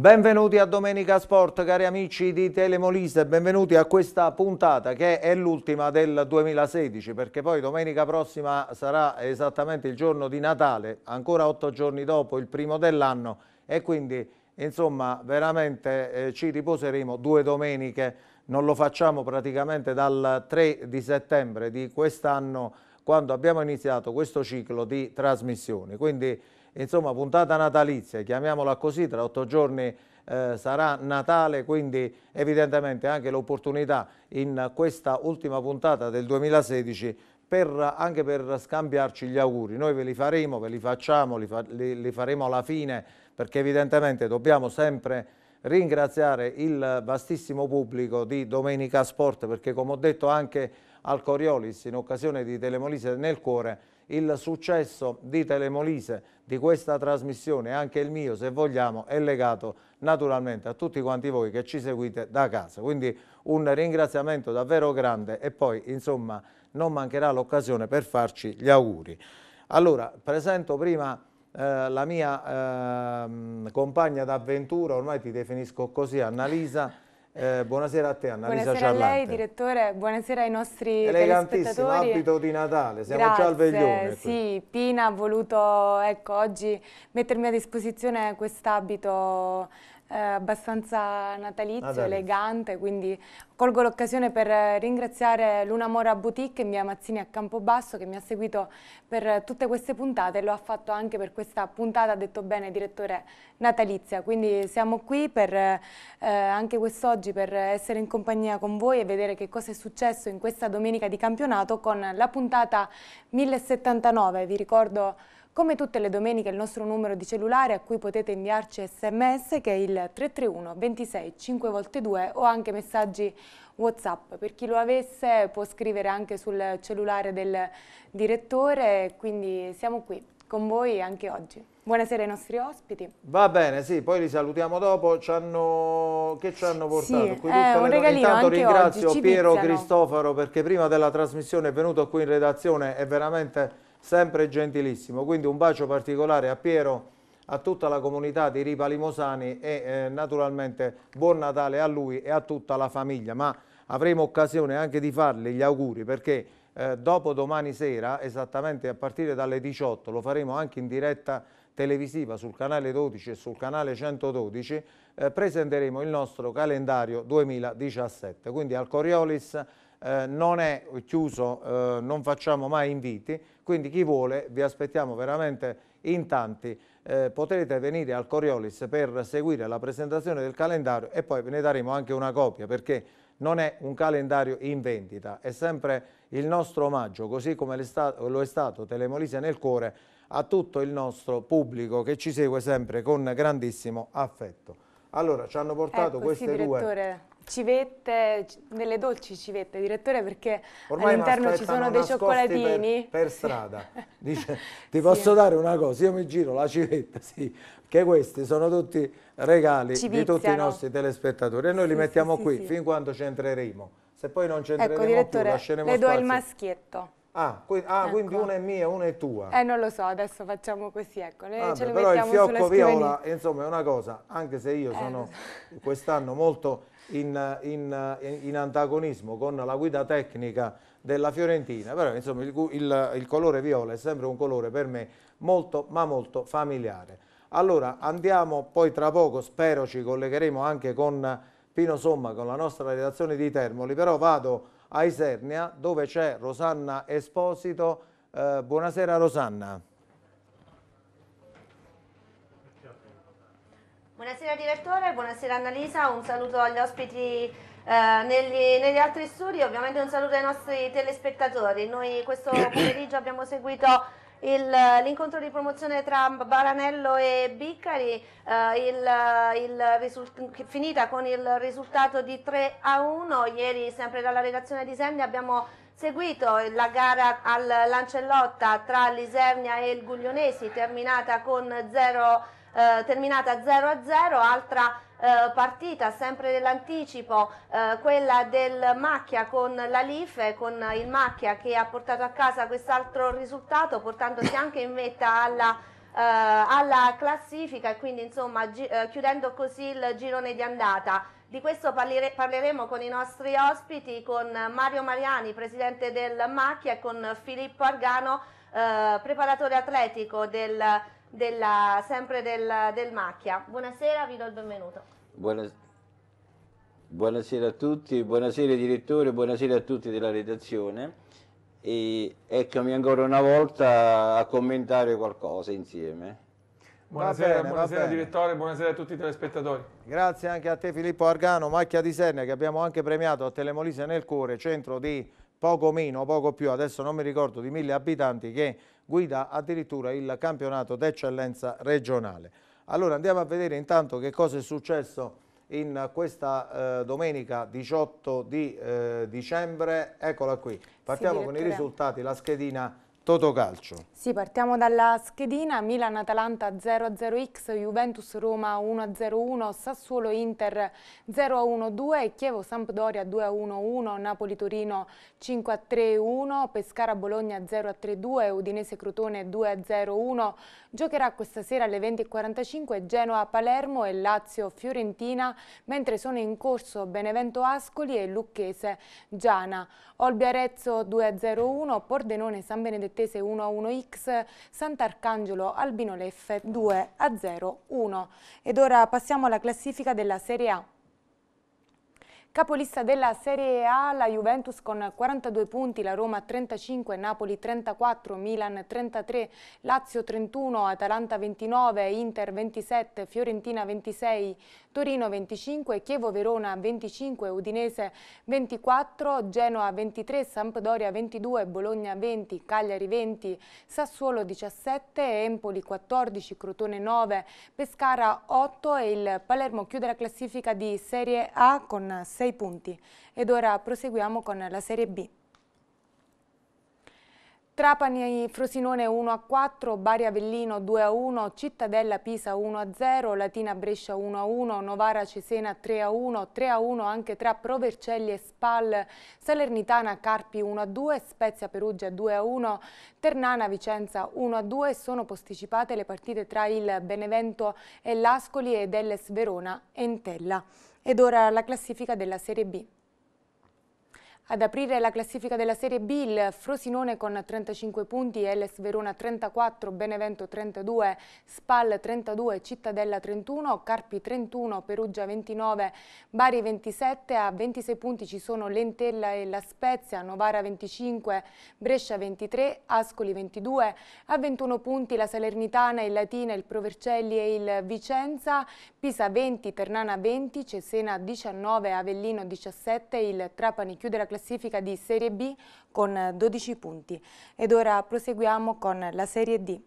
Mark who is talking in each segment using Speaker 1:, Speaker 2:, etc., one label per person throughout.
Speaker 1: Benvenuti a Domenica Sport, cari amici di Telemolise, benvenuti a questa puntata che è l'ultima del 2016 perché poi domenica prossima sarà esattamente il giorno di Natale, ancora otto giorni dopo il primo dell'anno e quindi insomma veramente eh, ci riposeremo due domeniche, non lo facciamo praticamente dal 3 di settembre di quest'anno quando abbiamo iniziato questo ciclo di trasmissioni. Quindi, insomma puntata natalizia, chiamiamola così, tra otto giorni eh, sarà Natale, quindi evidentemente anche l'opportunità in questa ultima puntata del 2016 per, anche per scambiarci gli auguri. Noi ve li faremo, ve li facciamo, li, fa, li, li faremo alla fine perché evidentemente dobbiamo sempre ringraziare il vastissimo pubblico di Domenica Sport perché come ho detto anche al Coriolis in occasione di Telemolise nel cuore il successo di Telemolise di questa trasmissione, anche il mio se vogliamo, è legato naturalmente a tutti quanti voi che ci seguite da casa. Quindi un ringraziamento davvero grande e poi insomma non mancherà l'occasione per farci gli auguri. Allora, presento prima eh, la mia eh, compagna d'avventura, ormai ti definisco così, Annalisa, eh, buonasera a te Annalisa Buonasera Ciarlante. a lei
Speaker 2: direttore, buonasera ai nostri Elegantissimo, abito di
Speaker 1: Natale, siamo Grazie, già al veglione. Sì,
Speaker 2: Pina ha voluto ecco, oggi mettermi a disposizione quest'abito eh, abbastanza natalizio, ah, elegante, quindi colgo l'occasione per ringraziare Luna Mora Boutique in via Mazzini a Campobasso che mi ha seguito per tutte queste puntate e lo ha fatto anche per questa puntata, ha detto bene, direttore natalizia. Quindi siamo qui per, eh, anche quest'oggi per essere in compagnia con voi e vedere che cosa è successo in questa domenica di campionato con la puntata 1079. Vi ricordo come tutte le domeniche il nostro numero di cellulare a cui potete inviarci sms che è il 331 26 5x2 o anche messaggi whatsapp. Per chi lo avesse può scrivere anche sul cellulare del direttore, quindi siamo qui con voi anche oggi. Buonasera ai nostri ospiti.
Speaker 1: Va bene, sì, poi li salutiamo dopo. Ci hanno... Che ci hanno portato? Sì, qui eh, un le... regalino Intanto ringrazio oggi, Piero pizzano. Cristoforo perché prima della trasmissione è venuto qui in redazione, è veramente sempre gentilissimo. Quindi un bacio particolare a Piero, a tutta la comunità di Ripa Limosani e eh, naturalmente buon Natale a lui e a tutta la famiglia. Ma avremo occasione anche di farle gli auguri perché eh, dopo domani sera, esattamente a partire dalle 18, lo faremo anche in diretta televisiva sul canale 12 e sul canale 112, eh, presenteremo il nostro calendario 2017. Quindi al Coriolis eh, non è chiuso, eh, non facciamo mai inviti, quindi chi vuole vi aspettiamo veramente in tanti. Eh, potrete venire al Coriolis per seguire la presentazione del calendario e poi ve ne daremo anche una copia perché non è un calendario in vendita, è sempre il nostro omaggio, così come lo è stato Telemolise nel cuore, a tutto il nostro pubblico che ci segue sempre con grandissimo affetto. Allora, ci hanno portato ecco, queste sì,
Speaker 2: due civette, nelle dolci civette, direttore, perché all'interno ci sono dei cioccolatini.
Speaker 3: Per, per strada,
Speaker 1: dice, ti sì. posso dare una cosa, io mi giro la civetta, sì, che questi sono tutti regali di tutti i nostri telespettatori e noi sì, li mettiamo sì, qui fin quando c'entreremo. Se poi non c'entreremo ecco, più, lasceremo le do spazio. il
Speaker 2: maschietto.
Speaker 1: Ah, que ah ecco. quindi una è mia, una è tua. Eh,
Speaker 2: non lo so, adesso facciamo così, ecco. Noi ah, ce beh, però il fiocco viola,
Speaker 1: insomma, è una cosa, anche se io eh. sono quest'anno molto in, in, in, antagonismo con la guida tecnica della Fiorentina, però insomma il, il, il colore viola è sempre un colore per me molto, ma molto familiare. Allora, andiamo poi tra poco, spero ci collegheremo anche con Pino Somma, con la nostra redazione di Termoli, però vado a Isernia dove c'è Rosanna Esposito. Eh, buonasera Rosanna.
Speaker 4: Buonasera direttore, buonasera Annalisa, un saluto agli ospiti eh, negli, negli, altri studi, ovviamente un saluto ai nostri telespettatori. Noi questo pomeriggio abbiamo seguito l'incontro di promozione tra Baranello e Biccari, eh, il, il finita con il risultato di 3 a 1. Ieri, sempre dalla redazione di Senni, abbiamo seguito la gara al Lancellotta tra l'Isernia e il Guglionesi, terminata con 0 eh, terminata 0 a 0, altra eh, partita sempre dell'anticipo, eh, quella del Macchia con la Life, con il Macchia che ha portato a casa quest'altro risultato portandosi anche in vetta alla eh, alla classifica e quindi insomma eh, chiudendo così il girone di andata. Di questo parleremo con i nostri ospiti, con Mario Mariani, presidente del Macchia e con Filippo Argano, eh, preparatore atletico del della, sempre del, del, Macchia. Buonasera, vi do il benvenuto.
Speaker 5: Buona, buonasera a tutti, buonasera direttore, buonasera a tutti della redazione e eccomi ancora una volta a commentare qualcosa insieme.
Speaker 1: Buonasera, bene, buonasera
Speaker 6: direttore, buonasera a tutti i telespettatori.
Speaker 1: Grazie anche a te Filippo Argano, Macchia di Serne che abbiamo anche premiato a Telemolise nel cuore, centro di poco meno, poco più, adesso non mi ricordo, di mille abitanti che guida addirittura il campionato d'eccellenza regionale. Allora andiamo a vedere intanto che cosa è successo in questa eh, domenica 18 di eh, dicembre. Eccola qui. Partiamo sì, con i risultati, la schedina Totocalcio.
Speaker 2: Sì, partiamo dalla schedina Milan-Atalanta 0-0X, Juventus-Roma 1-0-1, Sassuolo-Inter 0-1-2, Chievo-Sampdoria 2-1-1, Napoli-Torino 5-3-1, Pescara-Bologna 0-3-2, Udinese-Crotone 2-0-1. Giocherà questa sera alle 20.45 Genoa-Palermo e Lazio-Fiorentina, mentre sono in corso Benevento-Ascoli e Lucchese-Giana. Olbia-Arezzo 2-0-1, Pordenone-San Benedetto Vitettese 1-1X, Sant'Arcangelo Albino Leffe 2-0-1. Ed ora passiamo alla classifica della Serie A. Capolista della Serie A, la Juventus con 42 punti, la Roma 35, Napoli 34, Milan 33, Lazio 31, Atalanta 29, Inter 27, Fiorentina 26, Torino 25, Chievo Verona 25, Udinese 24, Genoa 23, Sampdoria 22, Bologna 20, Cagliari 20, Sassuolo 17, Empoli 14, Crotone 9, Pescara 8 e il Palermo chiude la classifica di Serie A con 6 6 punti. Ed ora proseguiamo con la Serie B. Trapani Frosinone 1 a 4, Bari Avellino 2 a 1, Cittadella Pisa 1 a 0, Latina Brescia 1 a 1, Novara Cesena 3 a 1, 3 a 1 anche tra Provercelli e Spal, Salernitana Carpi 1 a 2, Spezia Perugia 2 a 1, Ternana Vicenza 1 a 2 sono posticipate le partite tra il Benevento e l'Ascoli ed Elles Verona e Entella. Ed ora la classifica della Serie B. Ad aprire la classifica della Serie B il Frosinone con 35 punti, Elles Verona 34, Benevento 32, Spal 32, Cittadella 31, Carpi 31, Perugia 29, Bari 27, a 26 punti ci sono Lentella e La Spezia, Novara 25, Brescia 23, Ascoli 22, a 21 punti la Salernitana, il Latina, il Provercelli e il Vicenza, Pisa 20, Ternana 20, Cesena 19, Avellino 17, il Trapani chiude la classifica classifica di Serie B con 12 punti. Ed ora proseguiamo con la Serie D.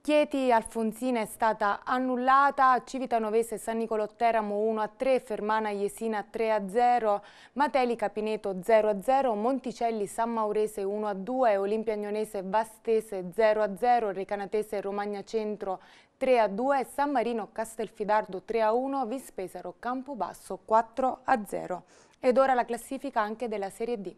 Speaker 2: Chieti Alfonsina è stata annullata, Civitanovese San Nicolò Teramo 1-3, Fermana Iesina 3-0, Mateli Capineto 0-0, Monticelli San Maurese 1-2, Olimpia Agnonese Vastese 0-0, Recanatese Romagna Centro 3 a 2, San Marino Castelfidardo 3 a 1, Vispesaro Campobasso 4 a 0. Ed ora la classifica anche della Serie D.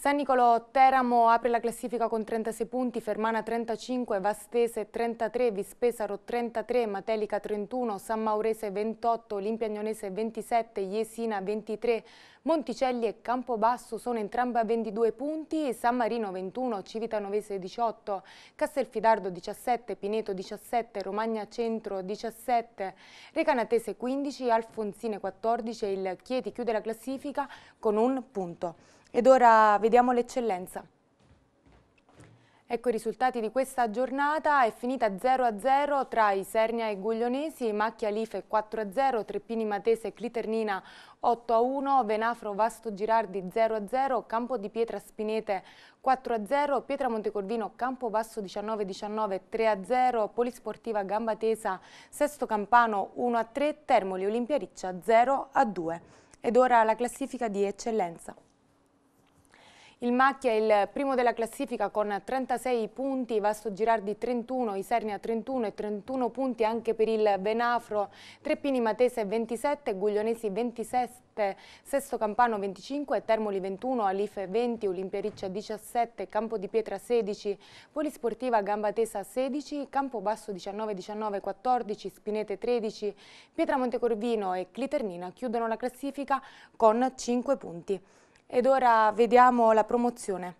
Speaker 2: San Nicolò Teramo apre la classifica con 36 punti, Fermana 35, Vastese 33, Vispesaro 33, Matelica 31, San Maurese 28, Olimpiagnonese 27, Jesina 23, Monticelli e Campobasso sono entrambe a 22 punti, San Marino 21, Civitanovese 18, Castelfidardo 17, Pineto 17, Romagna Centro 17, Recanatese 15, Alfonsine 14 e il Chieti chiude la classifica con un punto. Ed ora vediamo l'eccellenza. Ecco i risultati di questa giornata, è finita 0-0 tra Isernia e Guglionesi, Macchia Life 4-0, Treppini Matese e Cliternina 8-1, Venafro Vasto Girardi 0-0, Campo di Pietra Spinete 4-0, Pietra Montecorvino Campo Basso 19-19 3-0, Polisportiva Gambatesa Sesto Campano 1-3, Termoli Olimpia Riccia 0-2. Ed ora la classifica di eccellenza. Il Macchia è il primo della classifica con 36 punti, Vasto Girardi 31, Isernia 31 e 31 punti anche per il Venafro, Treppini Matese 27, Guglionesi 27, Sesto Campano 25, Termoli 21, Alife 20, Olimpia Riccia 17, Campo di Pietra 16, Polisportiva Gambatesa 16, Campo Basso 19, 19, 14, Spinete 13, Pietra Montecorvino e Cliternina chiudono la classifica con 5 punti. Ed ora vediamo la promozione.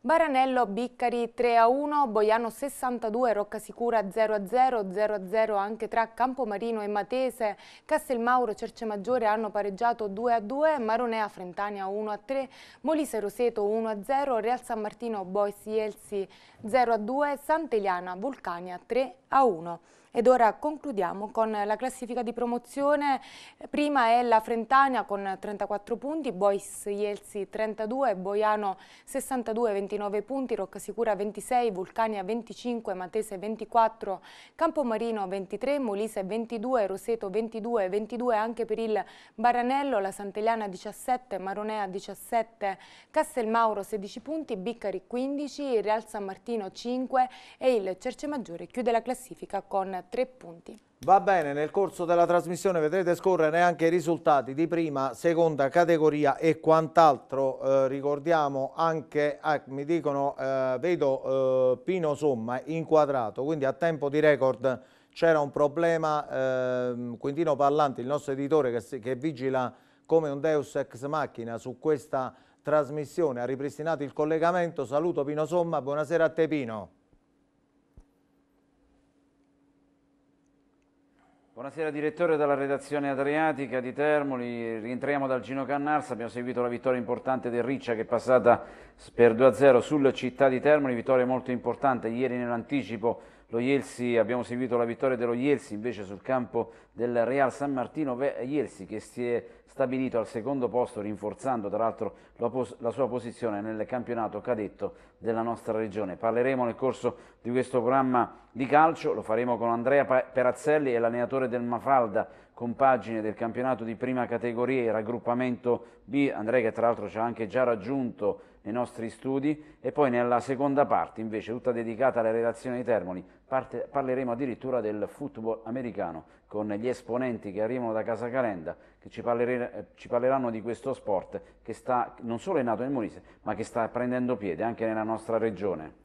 Speaker 2: Baranello, Biccari 3 a 1, Boiano 62, Roccasicura 0 a 0, 0 a 0 anche tra Campomarino e Matese, Castelmauro, Cercemaggiore hanno pareggiato 2 a 2, Maronea, Frentania 1 a 3, Molise, Roseto 1 a 0, Real San Martino, Bois, Elsi 0 a 2, Sant'Eliana, Vulcania 3 a 1. Ed ora concludiamo con la classifica di promozione. Prima è la Frentania con 34 punti, Bois Ielsi 32, Boiano 62, 29 punti, Roccasicura 26, Vulcania 25, Matese 24, Campomarino 23, Molise 22, Roseto 22, 22 anche per il Baranello, la Santeliana 17, Maronea 17, Castelmauro 16 punti, Biccari 15, Real San Martino 5 e il Cercemaggiore chiude la classifica con 34 tre punti.
Speaker 1: Va bene, nel corso della trasmissione vedrete scorrere anche i risultati di prima, seconda categoria e quant'altro. Eh, ricordiamo anche, eh, mi dicono, eh, vedo eh, Pino Somma inquadrato, quindi a tempo di record c'era un problema. Ehm, Quintino Parlanti, il nostro editore che, che vigila come un deus ex machina su questa trasmissione, ha ripristinato il collegamento. Saluto Pino Somma, buonasera a te Pino.
Speaker 7: Buonasera direttore dalla redazione Adriatica di Termoli, rientriamo dal Gino Cannarsa, abbiamo seguito la vittoria importante del Riccia che è passata per 2-0 sulla Città di Termoli, vittoria molto importante, ieri nell'anticipo lo Ielsi, abbiamo seguito la vittoria dello Ielsi invece sul campo del Real San Martino Ielsi che si è stabilito al secondo posto rinforzando tra l'altro la, la, sua posizione nel campionato cadetto della nostra regione. Parleremo nel corso di questo programma di calcio, lo faremo con Andrea Perazzelli e l'allenatore del Mafalda compagine del campionato di prima categoria e raggruppamento B, Andrea che tra l'altro ci ha anche già raggiunto nei nostri studi e poi nella seconda parte invece tutta dedicata alla redazione di Termoli parte, parleremo addirittura del football americano con gli esponenti che arrivano da Casa Calenda che ci, parler, ci parleranno di questo sport che sta, non solo è nato nel Molise ma che sta prendendo piede anche nella nostra regione.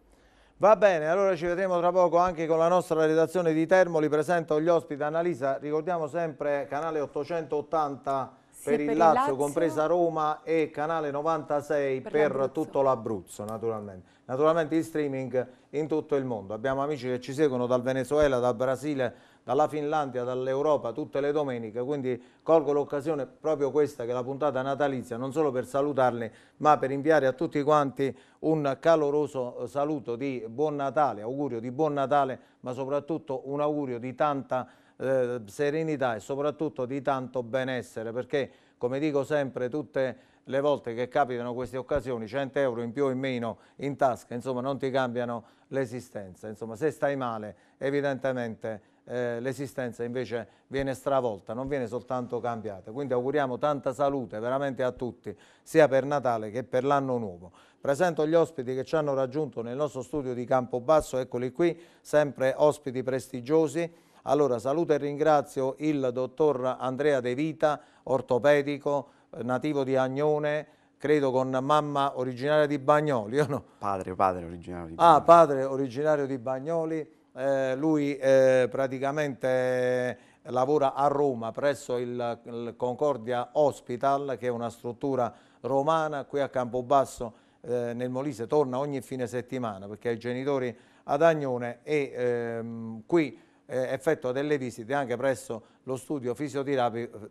Speaker 1: Va bene, allora ci vedremo tra poco anche con la nostra redazione di Termoli, presento gli ospiti Annalisa, ricordiamo sempre canale 880 per, per il, il Lazio, Lazio, compresa Roma e Canale 96 per, per tutto l'Abruzzo naturalmente. Naturalmente in streaming in tutto il mondo. Abbiamo amici che ci seguono dal Venezuela, dal Brasile, dalla Finlandia, dall'Europa tutte le domeniche, quindi colgo l'occasione proprio questa che è la puntata natalizia, non solo per salutarli, ma per inviare a tutti quanti un caloroso saluto di buon Natale, augurio di buon Natale, ma soprattutto un augurio di tanta eh, serenità e soprattutto di tanto benessere perché come dico sempre tutte le volte che capitano queste occasioni 100 euro in più o in meno in tasca insomma non ti cambiano l'esistenza insomma se stai male evidentemente eh, l'esistenza invece viene stravolta non viene soltanto cambiata quindi auguriamo tanta salute veramente a tutti sia per Natale che per l'anno nuovo presento gli ospiti che ci hanno raggiunto nel nostro studio di Campobasso eccoli qui sempre ospiti prestigiosi allora saluto e ringrazio il dottor Andrea De Vita, ortopedico, eh, nativo di Agnone, credo con mamma originaria di Bagnoli, o no? Padre,
Speaker 8: padre originario di ah, Bagnoli.
Speaker 1: Ah, padre originario di Bagnoli. Eh, lui eh, praticamente eh, lavora a Roma presso il, il, Concordia Hospital, che è una struttura romana, qui a Campobasso eh, nel Molise, torna ogni fine settimana perché ha i genitori ad Agnone e ehm, qui eh, effettua delle visite anche presso lo studio fisioterapico,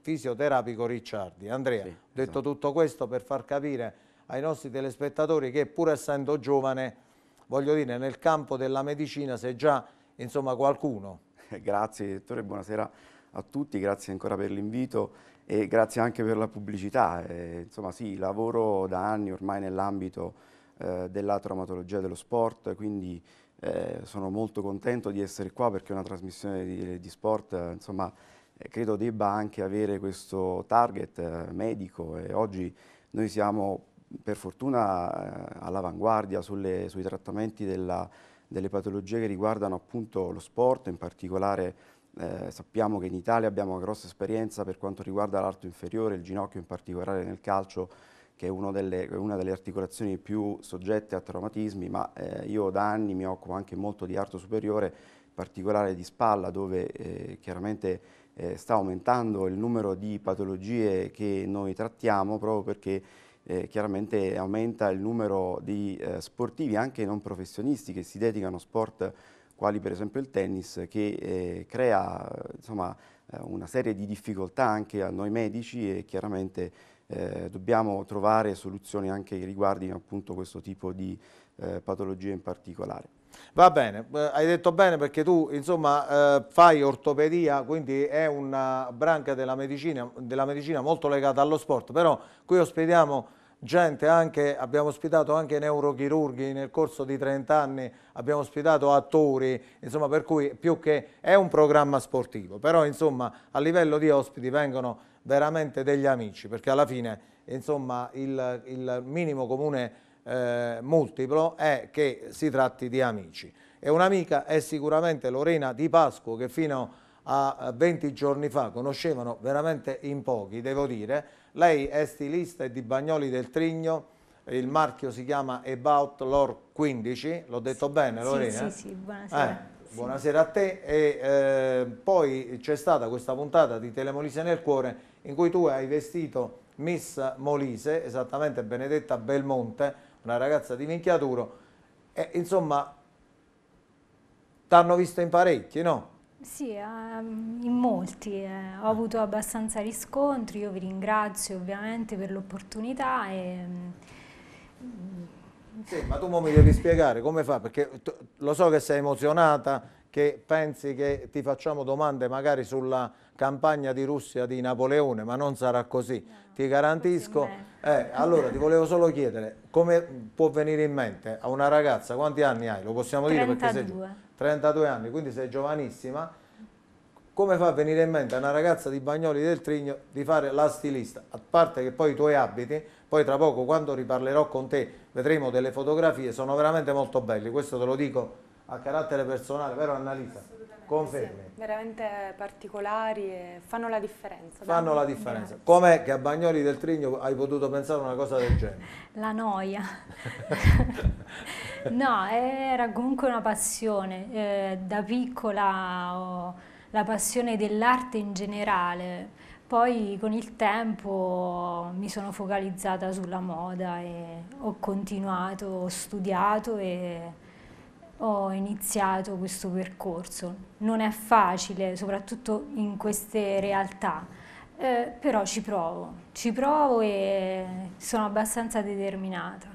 Speaker 1: fisioterapico Ricciardi. Andrea, ho detto esatto. tutto questo per far capire ai nostri telespettatori che pur essendo giovane, voglio dire, nel campo della medicina sei già insomma, qualcuno.
Speaker 8: Eh, grazie direttore, buonasera a tutti, grazie ancora per l'invito e grazie anche per la pubblicità. Eh, insomma sì, lavoro da anni ormai nell'ambito eh, della traumatologia dello sport, quindi eh, sono molto contento di essere qua perché una trasmissione di, di sport, insomma, eh, credo debba anche avere questo target eh, medico e oggi noi siamo per fortuna eh, all'avanguardia sui trattamenti della, delle patologie che riguardano appunto lo sport, in particolare eh, sappiamo che in Italia abbiamo una grossa esperienza per quanto riguarda l'arto inferiore, il ginocchio in particolare nel calcio che è una delle, una delle articolazioni più soggette a traumatismi, ma eh, io da anni mi occupo anche molto di arto superiore, in particolare di spalla, dove eh, chiaramente eh, sta aumentando il numero di patologie che noi trattiamo proprio perché eh, chiaramente aumenta il numero di eh, sportivi anche non professionisti che si dedicano a sport quali per esempio il tennis che eh, crea insomma, eh, una serie di difficoltà anche a noi medici e chiaramente eh, dobbiamo trovare soluzioni anche riguardo riguardino appunto questo tipo di eh, patologie in particolare.
Speaker 1: Va bene, eh, hai detto bene perché tu insomma eh, fai ortopedia, quindi è una branca della medicina, della medicina molto legata allo sport, però qui ospitiamo gente anche, abbiamo ospitato anche neurochirurghi nel corso di 30 anni, abbiamo ospitato attori, insomma per cui più che è un programma sportivo, però insomma a livello di ospiti vengono veramente degli amici, perché alla fine insomma, il, il minimo comune eh, multiplo è che si tratti di amici. E un'amica è sicuramente Lorena Di Pasquo che fino a 20 giorni fa conoscevano veramente in pochi, devo dire. Lei è stilista e di Bagnoli del Trigno, il marchio si chiama About Lor 15, l'ho detto sì, bene Lorena? Sì, sì, sì buonasera. Eh, Buonasera a te e eh, poi c'è stata questa puntata di Telemolise nel cuore in cui tu hai vestito Miss Molise, esattamente Benedetta Belmonte, una ragazza di minchiaturo, e insomma t'hanno visto in parecchi, no?
Speaker 9: Sì, ehm, in molti, eh. ho avuto abbastanza riscontri, io vi ringrazio ovviamente per l'opportunità e... Mm, mm. Sì, ma
Speaker 1: tu mi devi spiegare come fa, perché lo so che sei emozionata che pensi che ti facciamo domande magari sulla campagna di Russia di Napoleone, ma non sarà così, no, ti garantisco. Eh, allora ti volevo solo chiedere, come può venire in mente a una ragazza, quanti anni hai? Lo possiamo 32. dire perché sei 32 anni, quindi sei giovanissima, come fa a venire in mente a una ragazza di Bagnoli del Trigno di fare la stilista? A parte che poi i tuoi abiti, poi tra poco quando riparlerò con te vedremo delle fotografie, sono veramente molto belli, questo te lo dico a carattere personale, vero Annalisa? Confermi.
Speaker 2: Sì, veramente particolari e fanno la differenza. Fanno la differenza.
Speaker 1: Com'è che a Bagnoli del Trigno hai potuto pensare una cosa del genere?
Speaker 2: La noia.
Speaker 9: no, era comunque una passione. Eh, da piccola ho la passione dell'arte in generale. Poi con il tempo mi sono focalizzata sulla moda e ho continuato, ho studiato e ho iniziato questo percorso. Non è facile, soprattutto in queste realtà, eh, però ci provo, ci provo e sono abbastanza determinata.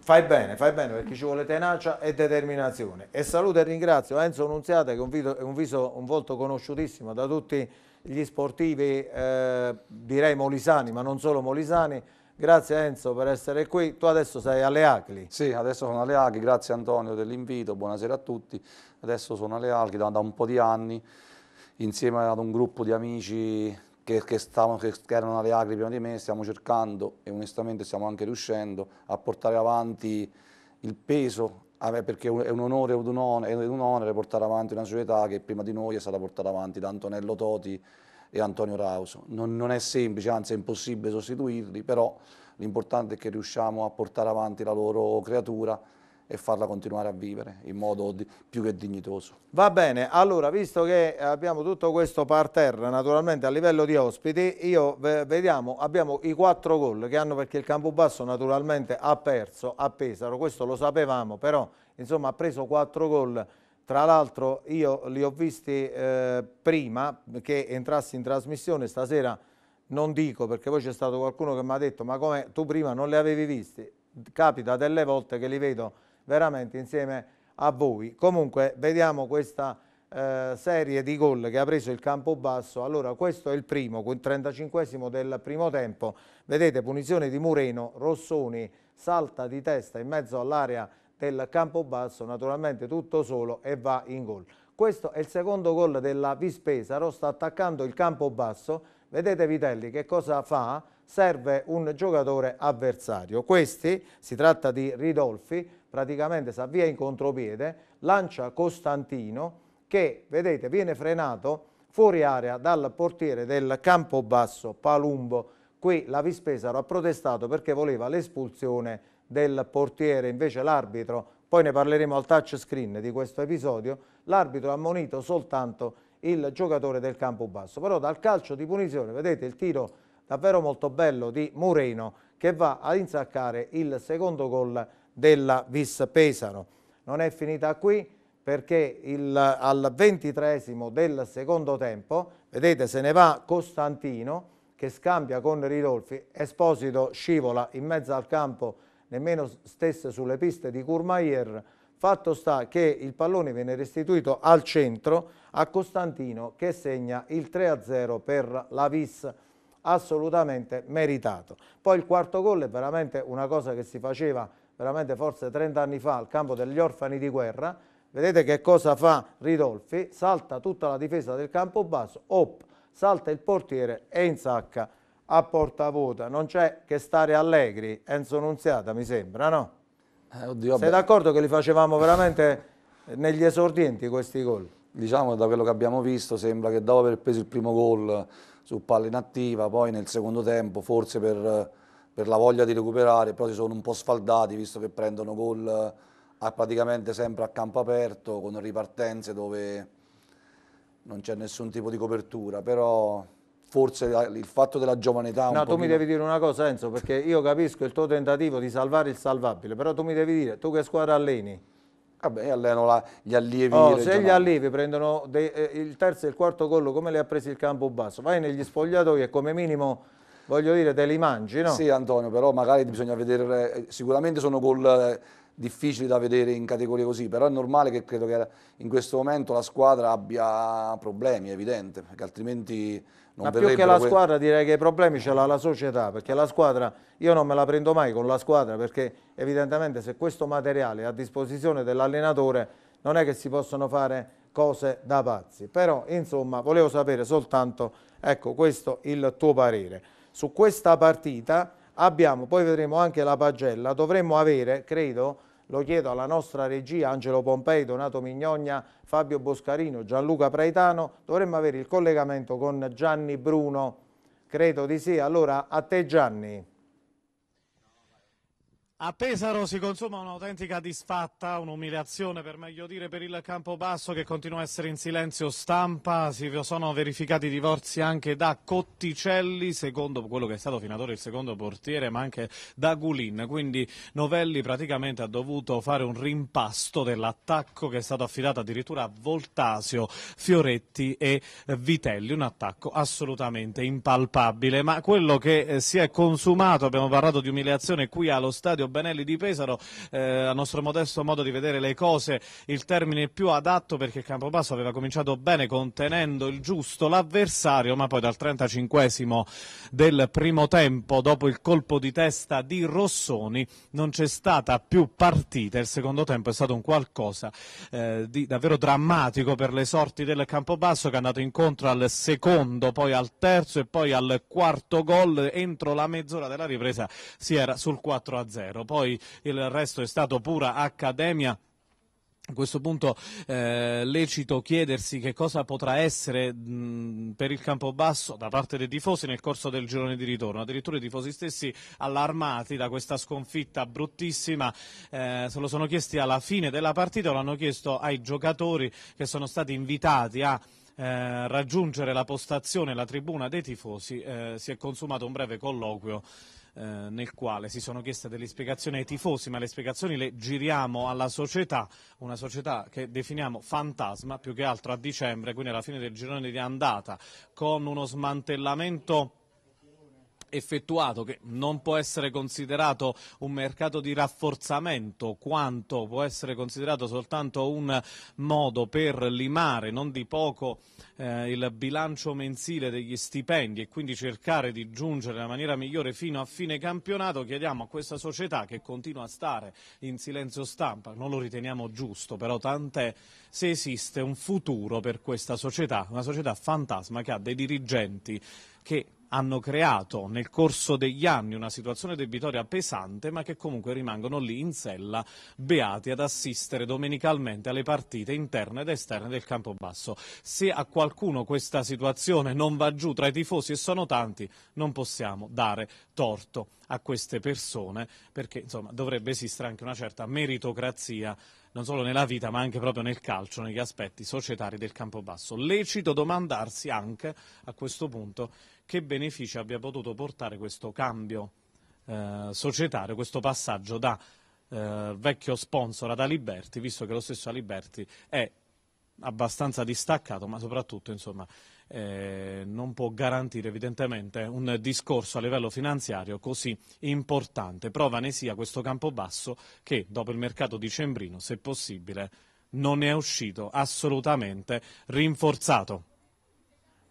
Speaker 10: Fai
Speaker 1: bene, fai bene perché ci vuole tenacia e determinazione. E saluto e ringrazio Enzo Nunziata che è un, video, un, viso, un volto conosciutissimo da tutti gli sportivi, eh, direi
Speaker 11: molisani, ma non solo molisani, Grazie Enzo per essere qui, tu adesso sei alle Acli. Sì, adesso sono alle Acli, grazie Antonio dell'invito, buonasera a tutti. Adesso sono alle Acli da, da, un po' di anni, insieme ad un gruppo di amici che, che, stavano, che, erano alle Acli prima di me, stiamo cercando e onestamente stiamo anche riuscendo a portare avanti il peso perché è un onore ed un onere portare avanti una società che prima di noi è stata portata avanti da Antonello Toti e Antonio Rauso. Non, non è semplice, anzi è impossibile sostituirli, però l'importante è che riusciamo a portare avanti la loro creatura e farla continuare a vivere in modo di, più che dignitoso. Va bene,
Speaker 1: allora visto che abbiamo tutto questo parterre naturalmente a livello di ospiti, io vediamo, abbiamo i quattro gol che hanno perché il Campobasso naturalmente ha perso a Pesaro, questo lo sapevamo, però insomma ha preso quattro gol tra l'altro io li ho visti eh, prima che entrassi in trasmissione, stasera non dico perché poi c'è stato qualcuno che mi ha detto ma come tu prima non li avevi visti? Capita delle volte che li vedo veramente insieme a voi. Comunque vediamo questa eh, serie di gol che ha preso il campo basso. Allora questo è il primo, il 35 del primo tempo. Vedete punizione di Mureno, Rossoni salta di testa in mezzo all'area del campo basso, naturalmente tutto solo e va in gol. Questo è il secondo gol della Vispesaro, sta attaccando il campo basso, vedete Vitelli che cosa fa? Serve un giocatore avversario, questi, si tratta di Ridolfi, praticamente si avvia in contropiede, lancia Costantino che, vedete, viene frenato fuori area dal portiere del campo basso, Palumbo. Qui la Vispesaro ha protestato perché voleva l'espulsione del portiere, invece l'arbitro, poi ne parleremo al touchscreen di questo episodio, l'arbitro ha ammonito soltanto il giocatore del campo basso. Però dal calcio di punizione, vedete il tiro davvero molto bello di Moreno che va ad insaccare il secondo gol della Vis Pesaro. Non è finita qui perché il, al ventitresimo del secondo tempo, vedete se ne va Costantino che scambia con Ridolfi, Esposito scivola in mezzo al campo nemmeno stesse sulle piste di Courmayeur, fatto sta che il pallone viene restituito al centro a Costantino che segna il 3-0 per la Vis assolutamente meritato. Poi il quarto gol è veramente una cosa che si faceva veramente forse 30 anni fa al campo degli orfani di guerra. Vedete che cosa fa Ridolfi? Salta tutta la difesa del campo basso, op, salta il portiere e insacca a porta vuota, non c'è che stare allegri, Enzo Nunziata mi sembra, no?
Speaker 11: Eh, oddio, Sei d'accordo che li facevamo veramente negli esordienti questi gol? Diciamo da quello che abbiamo visto sembra che dopo aver preso il primo gol su palla inattiva, poi nel secondo tempo forse per, per, la voglia di recuperare, però si sono un po' sfaldati visto che prendono gol eh, a, praticamente sempre a campo aperto con ripartenze dove non c'è nessun tipo di copertura, però forse il fatto della giovane età... No, tu mi devi
Speaker 1: dire una cosa Enzo, perché io capisco il tuo tentativo di salvare il salvabile, però tu mi devi dire, tu che squadra alleni? Vabbè, alleno la, gli allievi. Oh, se gli allievi prendono de, eh, il terzo e il quarto collo, come li ha presi il campo basso? Vai negli spogliatoi e come minimo,
Speaker 11: voglio dire, te li mangi, no? Sì, Antonio, però magari bisogna vedere. Eh, sicuramente sono gol eh, difficili da vedere in categorie così, però è normale che credo che in questo momento la squadra abbia problemi, è evidente, perché altrimenti non ma più che la que... squadra
Speaker 1: direi che i problemi ce l'ha la società, perché la squadra, io non me la prendo mai con la squadra, perché evidentemente se questo materiale è a disposizione dell'allenatore non è che si possono fare cose da pazzi. Però insomma volevo sapere soltanto, ecco questo il tuo parere. Su questa partita abbiamo, poi vedremo anche la pagella, dovremmo avere, credo, lo chiedo alla nostra regia Angelo Pompei, Donato Mignogna, Fabio Boscarino, Gianluca Praetano. Dovremmo avere il collegamento con Gianni Bruno. Credo di sì. Allora a te Gianni.
Speaker 12: A Pesaro si consuma un'autentica disfatta, un'umiliazione per meglio dire per il Campobasso che continua a essere in silenzio stampa, si sono verificati divorzi anche da Cotticelli, secondo quello che è stato fino ad ora il secondo portiere, ma anche da Gulin, quindi Novelli praticamente ha dovuto fare un rimpasto dell'attacco che è stato affidato addirittura a Voltasio, Fioretti e Vitelli, un attacco assolutamente impalpabile, ma quello che eh, si è consumato, abbiamo parlato di umiliazione qui allo stadio Benelli di Pesaro, eh, a nostro modesto modo di vedere le cose, il termine più adatto perché Campobasso aveva cominciato bene contenendo il giusto l'avversario, ma poi dal 35 del primo tempo, dopo il colpo di testa di Rossoni, non c'è stata più partita. Il secondo tempo è stato un qualcosa eh, di davvero drammatico per le sorti del Campobasso che è andato incontro al secondo, poi al terzo e poi al quarto gol entro la mezz'ora della ripresa si era sul 4 a 0. 0, poi il resto è stato pura accademia. A questo punto eh, lecito chiedersi che cosa potrà essere mh, per il campo basso da parte dei tifosi nel corso del girone di ritorno. Addirittura i tifosi stessi allarmati da questa sconfitta bruttissima eh, se lo sono chiesti alla fine della partita, lo hanno chiesto ai giocatori che sono stati invitati a eh, raggiungere la postazione, la tribuna dei tifosi. Eh, si è consumato un breve colloquio eh, nel quale si sono chieste delle spiegazioni ai tifosi, ma le spiegazioni le giriamo alla società, una società che definiamo fantasma più che altro a dicembre, quindi alla fine del girone di andata, con uno smantellamento effettuato, che non può essere considerato un mercato di rafforzamento, quanto può essere considerato soltanto un modo per limare non di poco eh, il bilancio mensile degli stipendi e quindi cercare di giungere nella maniera migliore fino a fine campionato, chiediamo a questa società che continua a stare in silenzio stampa, non lo riteniamo giusto, però tant'è se esiste un futuro per questa società, una società fantasma che ha dei dirigenti che hanno creato nel corso degli anni una situazione debitoria pesante ma che comunque rimangono lì in sella beati ad assistere domenicalmente alle partite interne ed esterne del campo basso. Se a qualcuno questa situazione non va giù tra i tifosi e sono tanti non possiamo dare torto a queste persone perché insomma, dovrebbe esistere anche una certa meritocrazia non solo nella vita ma anche proprio nel calcio, negli aspetti societari del campo basso. Lecito domandarsi anche a questo punto che benefici abbia potuto portare questo cambio eh, societario, questo passaggio da eh, vecchio sponsor ad Aliberti, visto che lo stesso Aliberti è abbastanza distaccato, ma soprattutto insomma, eh, non può garantire evidentemente un discorso a livello finanziario così importante. Prova ne sia questo campo basso che dopo il mercato dicembrino, se possibile, non è uscito assolutamente rinforzato.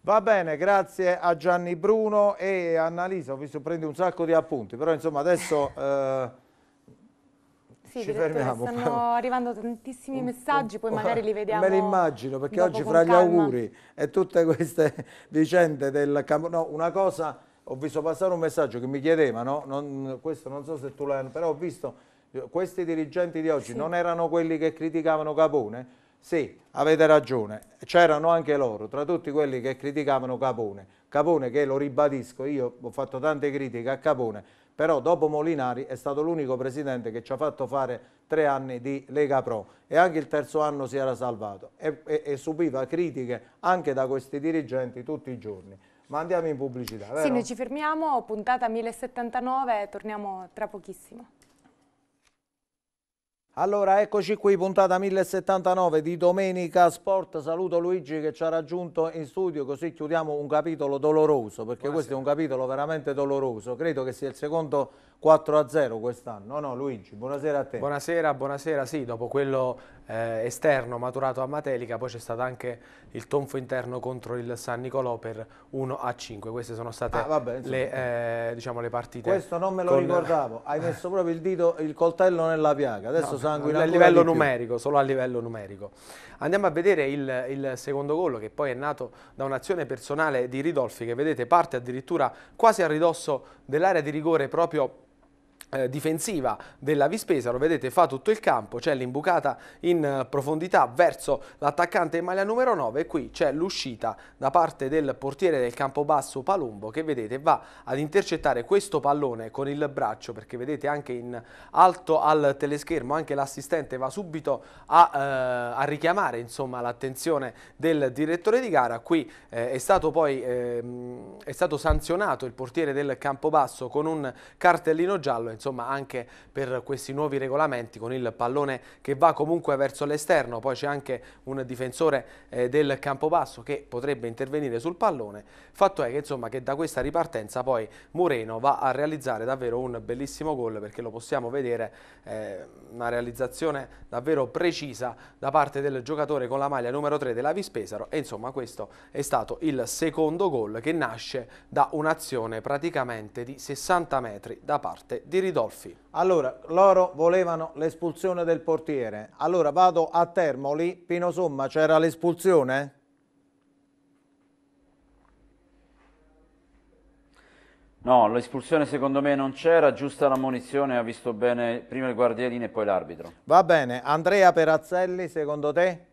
Speaker 1: Va bene, grazie a Gianni Bruno e Annalisa, ho visto prendere un sacco di appunti, però insomma adesso... Eh, sì, ci fermiamo. Stanno
Speaker 2: arrivando tantissimi messaggi, poi magari li vediamo. Me li immagino,
Speaker 1: perché oggi fra gli auguri e tutte queste vicende del campo. No, una cosa, ho visto passare un messaggio che mi chiedevano, non, questo non so se tu l'hai, però ho visto questi dirigenti di oggi sì. non erano quelli che criticavano Capone? Sì, avete ragione, c'erano anche loro, tra tutti quelli che criticavano Capone. Capone che lo ribadisco, io ho fatto tante critiche a Capone, però dopo Molinari è stato l'unico presidente che ci ha fatto fare tre anni di Lega Pro e anche il terzo anno si era salvato e, e, e subiva critiche anche da questi dirigenti tutti i giorni. Ma andiamo in pubblicità, vero? Sì, noi ci
Speaker 2: fermiamo, puntata 1079, torniamo tra pochissimo.
Speaker 1: Allora, eccoci qui, puntata 1079 di Domenica Sport. Saluto Luigi che ci ha raggiunto in studio, così chiudiamo un capitolo doloroso, perché Buonasera. questo è un capitolo veramente
Speaker 3: doloroso. Credo che sia il secondo 4 a 0 quest'anno. No, no, Luigi, buonasera a te. Buonasera, buonasera. Sì, dopo quello eh, esterno maturato a Matelica, poi c'è stato anche il tonfo interno contro il San Nicolò per 1 a 5. Queste sono state ah, vabbè, le, eh, diciamo, le, partite. Questo non me lo con... ricordavo,
Speaker 1: hai messo proprio il dito, il coltello nella piaga, adesso no, sanguina. A livello numerico,
Speaker 3: solo a livello numerico. Andiamo a vedere il, il secondo gol che poi è nato da un'azione personale di Ridolfi che vedete parte addirittura quasi a ridosso dell'area di rigore proprio eh, difensiva della Vispesa, lo vedete fa tutto il campo, c'è l'imbucata in eh, profondità verso l'attaccante in maglia numero 9 e qui c'è l'uscita da parte del portiere del campo basso Palumbo che vedete va ad intercettare questo pallone con il braccio perché vedete anche in alto al teleschermo anche l'assistente va subito a, eh, a richiamare l'attenzione del direttore di gara, qui eh, è stato poi ehm, è stato sanzionato il portiere del campo basso con un cartellino giallo insomma anche per questi nuovi regolamenti con il pallone che va comunque verso l'esterno, poi c'è anche un difensore eh, del basso che potrebbe intervenire sul pallone, fatto è che insomma che da questa ripartenza poi Moreno va a realizzare davvero un bellissimo gol perché lo possiamo vedere eh, una realizzazione davvero precisa da parte del giocatore con la maglia numero 3 della Vispesaro e insomma questo è stato il secondo gol che nasce da un'azione praticamente di 60 metri da parte di Ridolfo. Ridolfi.
Speaker 1: Allora, loro volevano l'espulsione del portiere. Allora vado a Termoli, Pino Somma, c'era l'espulsione?
Speaker 7: No, l'espulsione secondo me non c'era, giusta la munizione, ha visto bene prima il guardielino e poi l'arbitro.
Speaker 1: Va bene, Andrea Perazzelli secondo te?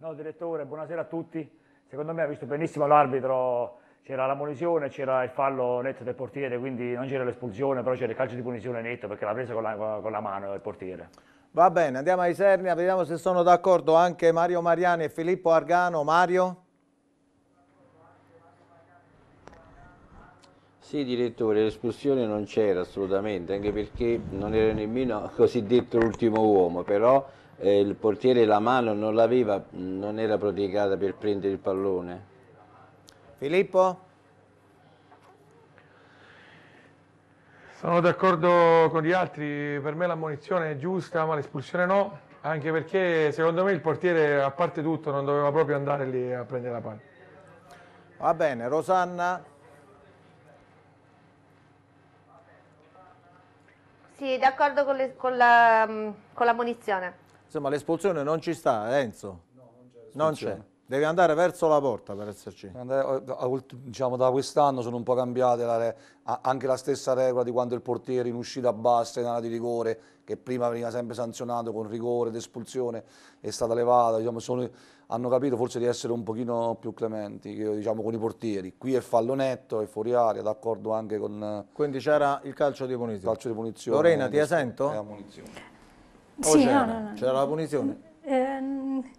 Speaker 13: No direttore, buonasera a tutti, secondo me ha visto benissimo l'arbitro c'era la munizione, c'era il fallo netto del portiere, quindi non c'era l'espulsione, però c'era il calcio di punizione netto perché l'ha presa con la, con la mano il portiere. Va bene,
Speaker 1: andiamo ai Serni, vediamo se sono d'accordo anche Mario Mariani e Filippo Argano. Mario?
Speaker 5: Sì direttore, l'espulsione non c'era assolutamente, anche perché non era nemmeno cosiddetto l'ultimo uomo, però eh, il portiere la mano non l'aveva, non era prodigata per prendere il pallone. Filippo?
Speaker 6: Sono d'accordo con gli altri, per me l'ammonizione è giusta ma l'espulsione no, anche perché secondo me il portiere a parte tutto non doveva proprio andare lì a prendere la palla.
Speaker 1: Va bene, Rosanna?
Speaker 4: Sì, d'accordo con, con, con la munizione. Mm,
Speaker 1: Insomma, l'espulsione non ci sta, Enzo? No, non c'è.
Speaker 11: Devi andare verso la porta per esserci. Eh, diciamo da quest'anno sono un po' cambiate la anche la stessa regola di quando il portiere in uscita bassa in area di rigore, che prima veniva sempre sanzionato con rigore ed espulsione, è stata levata. Diciamo, sono, hanno capito forse di essere un pochino più clementi diciamo, con i portieri. Qui è fallo netto, è fuori aria, d'accordo anche con... Quindi c'era il calcio di punizione. Calcio di punizione. Lorena, ti esento? la punizione.
Speaker 5: Sì, no, no,
Speaker 9: no. C'era
Speaker 1: la punizione?
Speaker 9: Ehm...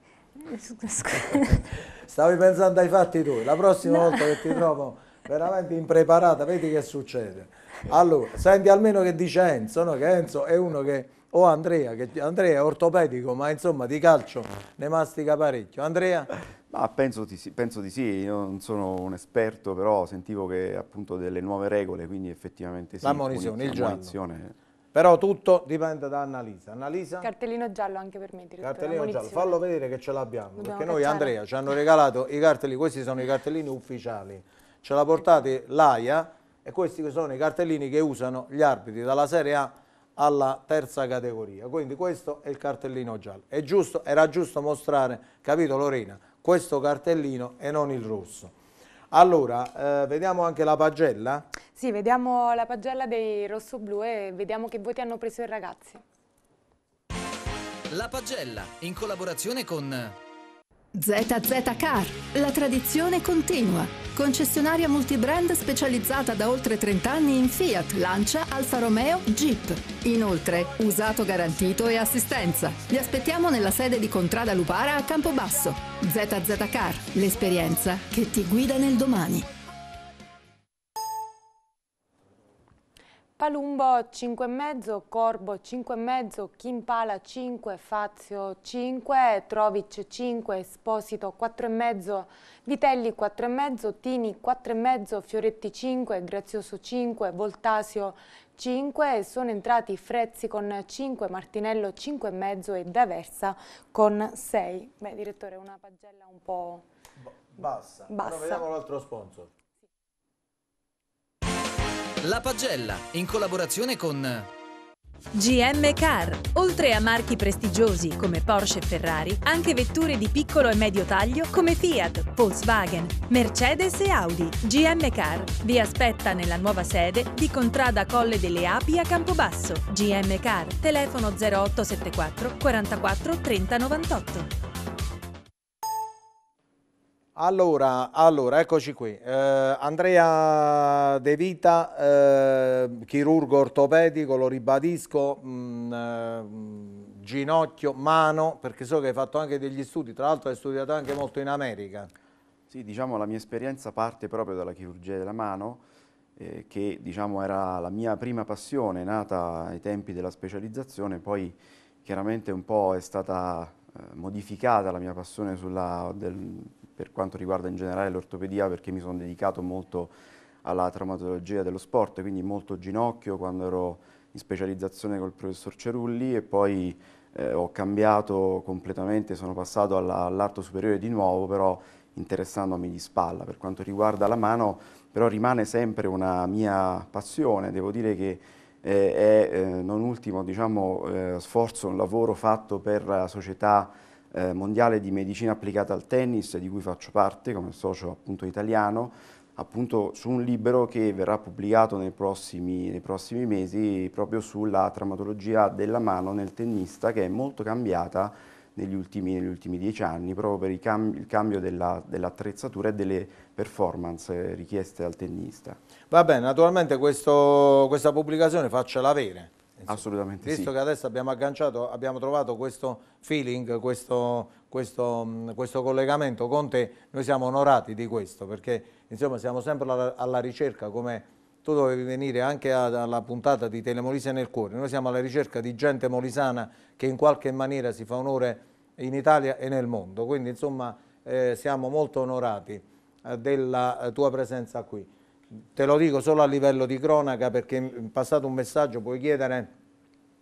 Speaker 1: Stavi pensando ai fatti tu, la prossima no. volta che ti trovo veramente impreparata, vedi che succede. Allora, senti almeno che dice Enzo, no? che Enzo è uno che, o oh Andrea, che Andrea è ortopedico, ma insomma di calcio ne mastica parecchio. Andrea?
Speaker 8: Ma penso di, sì, penso di sì, io non sono un esperto, però sentivo che appunto delle nuove regole, quindi effettivamente sì. La munizione, il giallo.
Speaker 1: Però tutto dipende da Annalisa.
Speaker 2: Annalisa? Cartellino giallo anche per me, Cartellino giallo, fallo
Speaker 1: vedere che ce l'abbiamo, perché noi Andrea ci hanno regalato i cartellini, questi sono i cartellini ufficiali. Ce l'ha portate l'AIA e questi sono i cartellini che usano gli arbitri dalla Serie A alla terza categoria. Quindi questo è il cartellino giallo. Giusto, era giusto mostrare, capito Lorena, questo cartellino e non il rosso. Allora, eh, vediamo anche la pagella?
Speaker 2: Sì, vediamo la pagella dei rossoblù e vediamo che voti hanno preso i ragazzi.
Speaker 14: La pagella, in collaborazione con
Speaker 15: ZZ Car, la tradizione continua. Concessionaria multibrand specializzata da oltre 30 anni in Fiat, Lancia, Alfa Romeo, Jeep. Inoltre, usato garantito e assistenza. Vi aspettiamo nella sede di Contrada Lupara a Campobasso. ZZ Car, l'esperienza che ti guida nel domani.
Speaker 2: Palumbo 5,5, Corbo 5,5, Kimpala 5, Fazio 5, Trovic 5, Esposito 4,5, Vitelli 4,5, Tini 4,5, Fioretti 5, Grazioso 5, Voltasio 5 sono entrati Frezzi con 5, Martinello 5,5 e Daversa con 6. Beh, direttore, una pagella un po'
Speaker 1: bassa.
Speaker 14: bassa. Però vediamo l'altro sponsor. La pagella in collaborazione con
Speaker 15: GM Car. Oltre a marchi prestigiosi come Porsche e Ferrari, anche vetture di piccolo e medio taglio come Fiat, Volkswagen, Mercedes e Audi. GM Car vi aspetta nella nuova sede di Contrada Colle delle Api a Campobasso. GM Car, telefono 0874 44 3098.
Speaker 1: Allora, allora, eccoci qui. Eh, Andrea De Vita, eh, chirurgo ortopedico, lo ribadisco, mh, mm, eh, ginocchio, mano, perché so che hai fatto anche degli studi, tra l'altro hai studiato anche molto in America.
Speaker 8: Sì, diciamo la mia esperienza parte proprio dalla chirurgia della mano, eh, che diciamo era la mia prima passione, nata ai tempi della specializzazione, poi chiaramente un po' è stata eh, modificata la mia passione sulla, del, per quanto riguarda in generale l'ortopedia perché mi sono dedicato molto alla traumatologia dello sport, quindi molto ginocchio quando ero in specializzazione col professor Cerulli e poi eh, ho cambiato completamente, sono passato all'arto all superiore di nuovo, però interessandomi di spalla. Per quanto riguarda la mano, però rimane sempre una mia passione, devo dire che eh, è eh, non ultimo diciamo, eh, sforzo, un lavoro fatto per la società eh, mondiale di medicina applicata al tennis, di cui faccio parte come socio appunto italiano, appunto su un libro che verrà pubblicato nei prossimi, nei prossimi mesi proprio sulla traumatologia della mano nel tennista che è molto cambiata negli ultimi, negli ultimi dieci anni proprio per il, cam il cambio dell'attrezzatura e delle performance richieste al tennista.
Speaker 1: Va bene, naturalmente questo, questa pubblicazione faccela avere Assolutamente Visto
Speaker 8: sì. che adesso abbiamo agganciato, abbiamo trovato
Speaker 1: questo feeling, questo, questo, questo, collegamento con te, noi siamo onorati di questo perché insomma siamo sempre alla, alla ricerca come tu dovevi venire anche alla puntata di Telemolise nel cuore, noi siamo alla ricerca di gente molisana che in qualche maniera si fa onore in Italia e nel mondo, quindi insomma eh, siamo molto onorati eh, della eh, tua presenza qui te lo dico solo a livello di cronaca perché in passato un messaggio puoi chiedere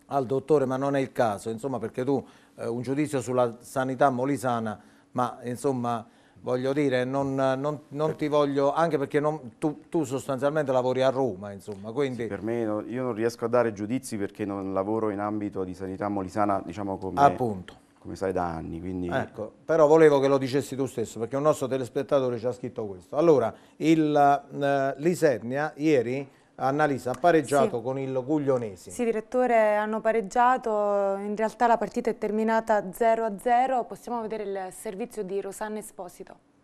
Speaker 1: al dottore ma non è il caso, insomma perché tu eh, un giudizio sulla sanità molisana, ma insomma voglio dire, non,
Speaker 8: non, non ti voglio, anche perché non, tu, tu, sostanzialmente lavori a Roma, insomma, quindi... Sì, per me io non riesco a dare giudizi perché non lavoro in ambito di sanità molisana, diciamo come... Appunto come sai da anni. Quindi... Ecco, però volevo che lo dicessi tu stesso perché un nostro telespettatore
Speaker 1: ci ha scritto questo. Allora, il, eh, l'Isernia ieri Annalisa ha pareggiato sì. con il Guglionesi. Sì,
Speaker 2: direttore, hanno pareggiato, in realtà la partita è terminata 0-0, possiamo vedere il servizio di Rosanna Esposito.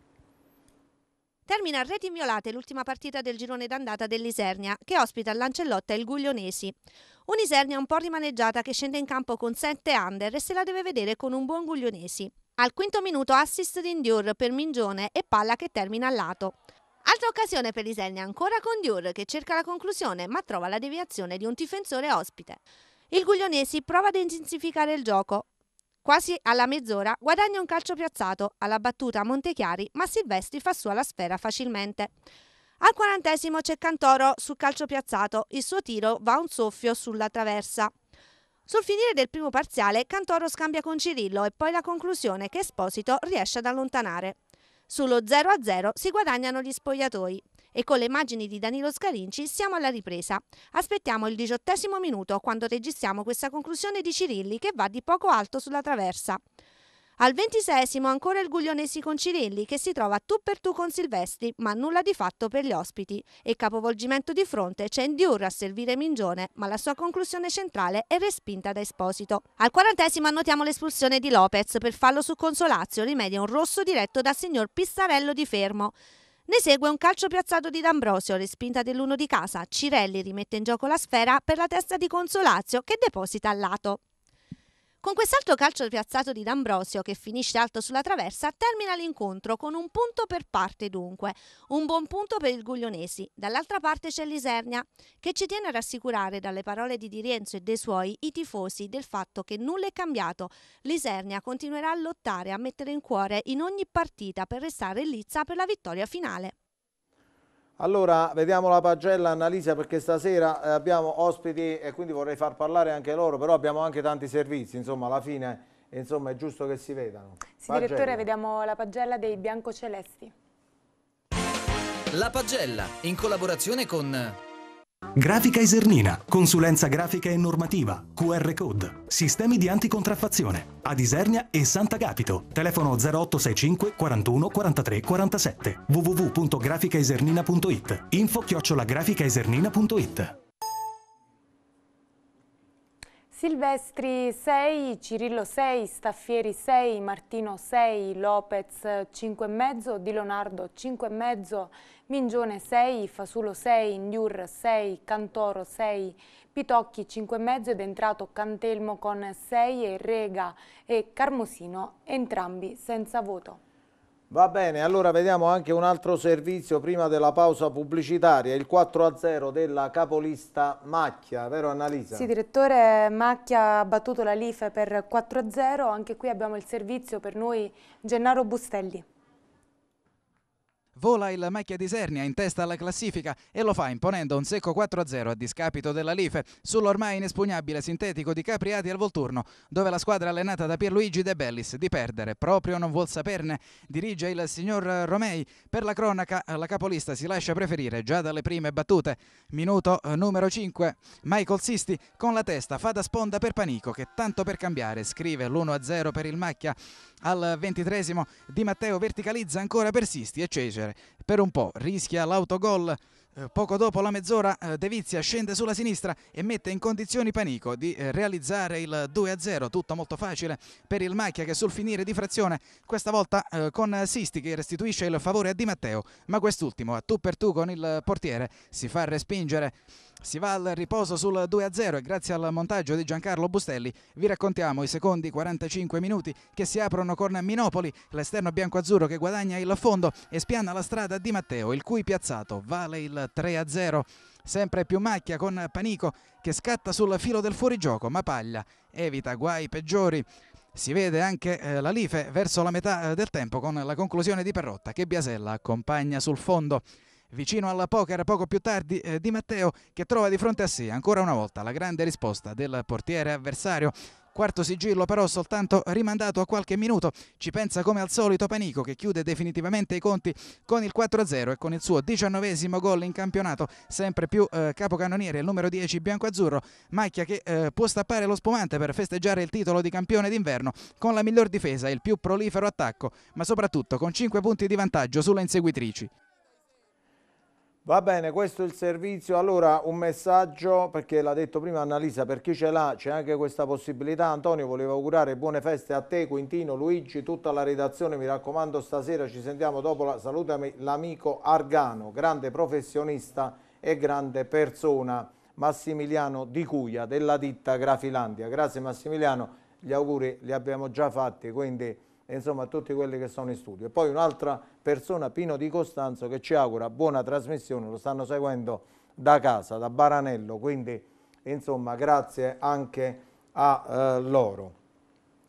Speaker 4: Termina a reti inviolate l'ultima partita del girone d'andata dell'Isernia, che ospita l'Ancellotta e il Guglionesi. Un'Isernia un po' rimaneggiata che scende in campo con 7 under e se la deve vedere con un buon Guglionesi. Al quinto minuto assist di Indiur per Mingione e palla che termina al lato. Altra occasione per l'Isernia ancora con Diur che cerca la conclusione ma trova la deviazione di un difensore ospite. Il Guglionesi prova ad intensificare il gioco, Quasi alla mezz'ora guadagna un calcio piazzato alla battuta a Montechiari, ma Silvestri fa sua la sfera facilmente. Al quarantesimo c'è Cantoro sul calcio piazzato, il suo tiro va un soffio sulla traversa. Sul finire del primo parziale Cantoro scambia con Cirillo e poi la conclusione che Esposito riesce ad allontanare. Sullo 0-0 si guadagnano gli spogliatoi. E con le immagini di Danilo Scarinci siamo alla ripresa. Aspettiamo il diciottesimo minuto quando registriamo questa conclusione di Cirilli che va di poco alto sulla traversa. Al ventisesimo ancora il Guglionesi con Cirilli che si trova tu per tu con Silvestri, ma nulla di fatto per gli ospiti. E capovolgimento di fronte c'è Indiurra a servire Mingione, ma la sua conclusione centrale è respinta da Esposito. Al quarantesimo annotiamo l'espulsione di Lopez per fallo su Consolazio, rimedia un rosso diretto da signor Pissarello di Fermo. Ne segue un calcio piazzato di D'Ambrosio, respinta dell'uno di casa. Cirelli rimette in gioco la sfera per la testa di Consolazio che deposita al lato. Con quest'altro calcio piazzato di D'Ambrosio, che finisce alto sulla traversa, termina l'incontro con un punto per parte dunque, un buon punto per il Guglionesi. Dall'altra parte c'è l'Isernia, che ci tiene a rassicurare dalle parole di Di Rienzo e dei suoi i tifosi del fatto che nulla è cambiato. L'Isernia continuerà a lottare, a mettere in cuore in ogni partita per restare in lizza per la vittoria finale.
Speaker 1: Allora, vediamo la pagella Annalisa perché stasera eh, abbiamo ospiti e quindi vorrei far parlare anche loro, però abbiamo anche tanti servizi, insomma, alla fine
Speaker 14: insomma, è giusto che si vedano. Sì, pagella. direttore,
Speaker 2: vediamo la pagella dei Biancocelesti.
Speaker 14: La pagella, in collaborazione con
Speaker 12: Grafica Isernina, consulenza grafica e normativa, QR code, sistemi di anticontraffazione, ad Isernia e Sant'Agapito, telefono 0865 41 43 47, www.graficaisernina.it, info chiocciolagraficaisernina.it.
Speaker 2: Silvestri 6, Cirillo 6, Staffieri 6, Martino 6, Lopez 5,5, Di Leonardo 5,5, Mingione 6, Fasulo 6, Indiur 6, Cantoro 6, Pitocchi 5,5 ed entrato Cantelmo con 6 e Rega e Carmosino entrambi senza voto.
Speaker 1: Va bene, allora vediamo anche un altro servizio prima della pausa pubblicitaria, il 4-0 della capolista Macchia, vero Annalisa? Sì,
Speaker 2: direttore Macchia ha battuto la Life per 4-0, anche qui abbiamo il servizio per noi Gennaro Bustelli.
Speaker 16: Vola il Macchia di Sernia in testa alla classifica e lo fa imponendo un secco 4-0 a discapito della Life sull'ormai inespugnabile sintetico di Capriati al Volturno, dove la squadra allenata da Pierluigi De Bellis di perdere proprio non vuol saperne. Dirige il signor Romei. Per la cronaca la capolista si lascia preferire già dalle prime battute. Minuto eh, numero 5. Michael Sisti con la testa fa da sponda per Panico che tanto per cambiare scrive l'1-0 per il Macchia. Al ventitresimo Di Matteo verticalizza ancora per Sisti e Cesare giocare per un po', rischia l'autogol. Eh, poco dopo la mezz'ora eh, De Vizia scende sulla sinistra e mette in condizioni Panico di eh, realizzare il 2-0, tutto molto facile per il Macchia che sul finire di frazione, questa volta con Sisti che restituisce il favore a Di Matteo, ma quest'ultimo a tu per tu con il portiere si fa respingere si va al riposo sul 2-0 e grazie al montaggio di Giancarlo Bustelli vi raccontiamo i secondi 45 minuti che si aprono con Minopoli, l'esterno bianco-azzurro che guadagna il fondo e spiana la strada di Matteo, il cui piazzato vale il 3-0. Sempre più macchia con Panico che scatta sul filo del fuorigioco, ma Paglia evita guai peggiori. Si vede anche eh, la Life verso la metà eh, del tempo con la conclusione di Perrotta che Biasella accompagna sul fondo vicino alla poker poco più tardi eh, Di Matteo che trova di fronte a sé ancora una volta la grande risposta del portiere avversario. Quarto sigillo però soltanto rimandato a qualche minuto, ci pensa come al solito Panico che chiude definitivamente i conti con il 4-0 e con il suo diciannovesimo gol in campionato, sempre più eh, capocannoniere il numero 10 bianco-azzurro, Macchia che eh, può stappare lo spumante per festeggiare il titolo di campione d'inverno con la miglior difesa e il più prolifero attacco, ma soprattutto con 5 punti di vantaggio sulle inseguitrici.
Speaker 1: Va bene, questo è il servizio. Allora, un messaggio, perché l'ha detto prima Annalisa, per chi ce l'ha c'è anche questa possibilità. Antonio, volevo augurare buone feste a te, Quintino, Luigi, tutta la redazione. Mi raccomando, stasera ci sentiamo dopo. La... Salutami l'amico Argano, grande professionista e grande persona, Massimiliano Di Cuglia, della ditta Grafilandia. Grazie Massimiliano, gli auguri li abbiamo già fatti, quindi e insomma a tutti quelli che sono in studio. E poi un'altra persona, Pino Di Costanzo, che ci augura buona trasmissione, lo stanno seguendo da casa, da Baranello, quindi insomma grazie anche a eh, loro.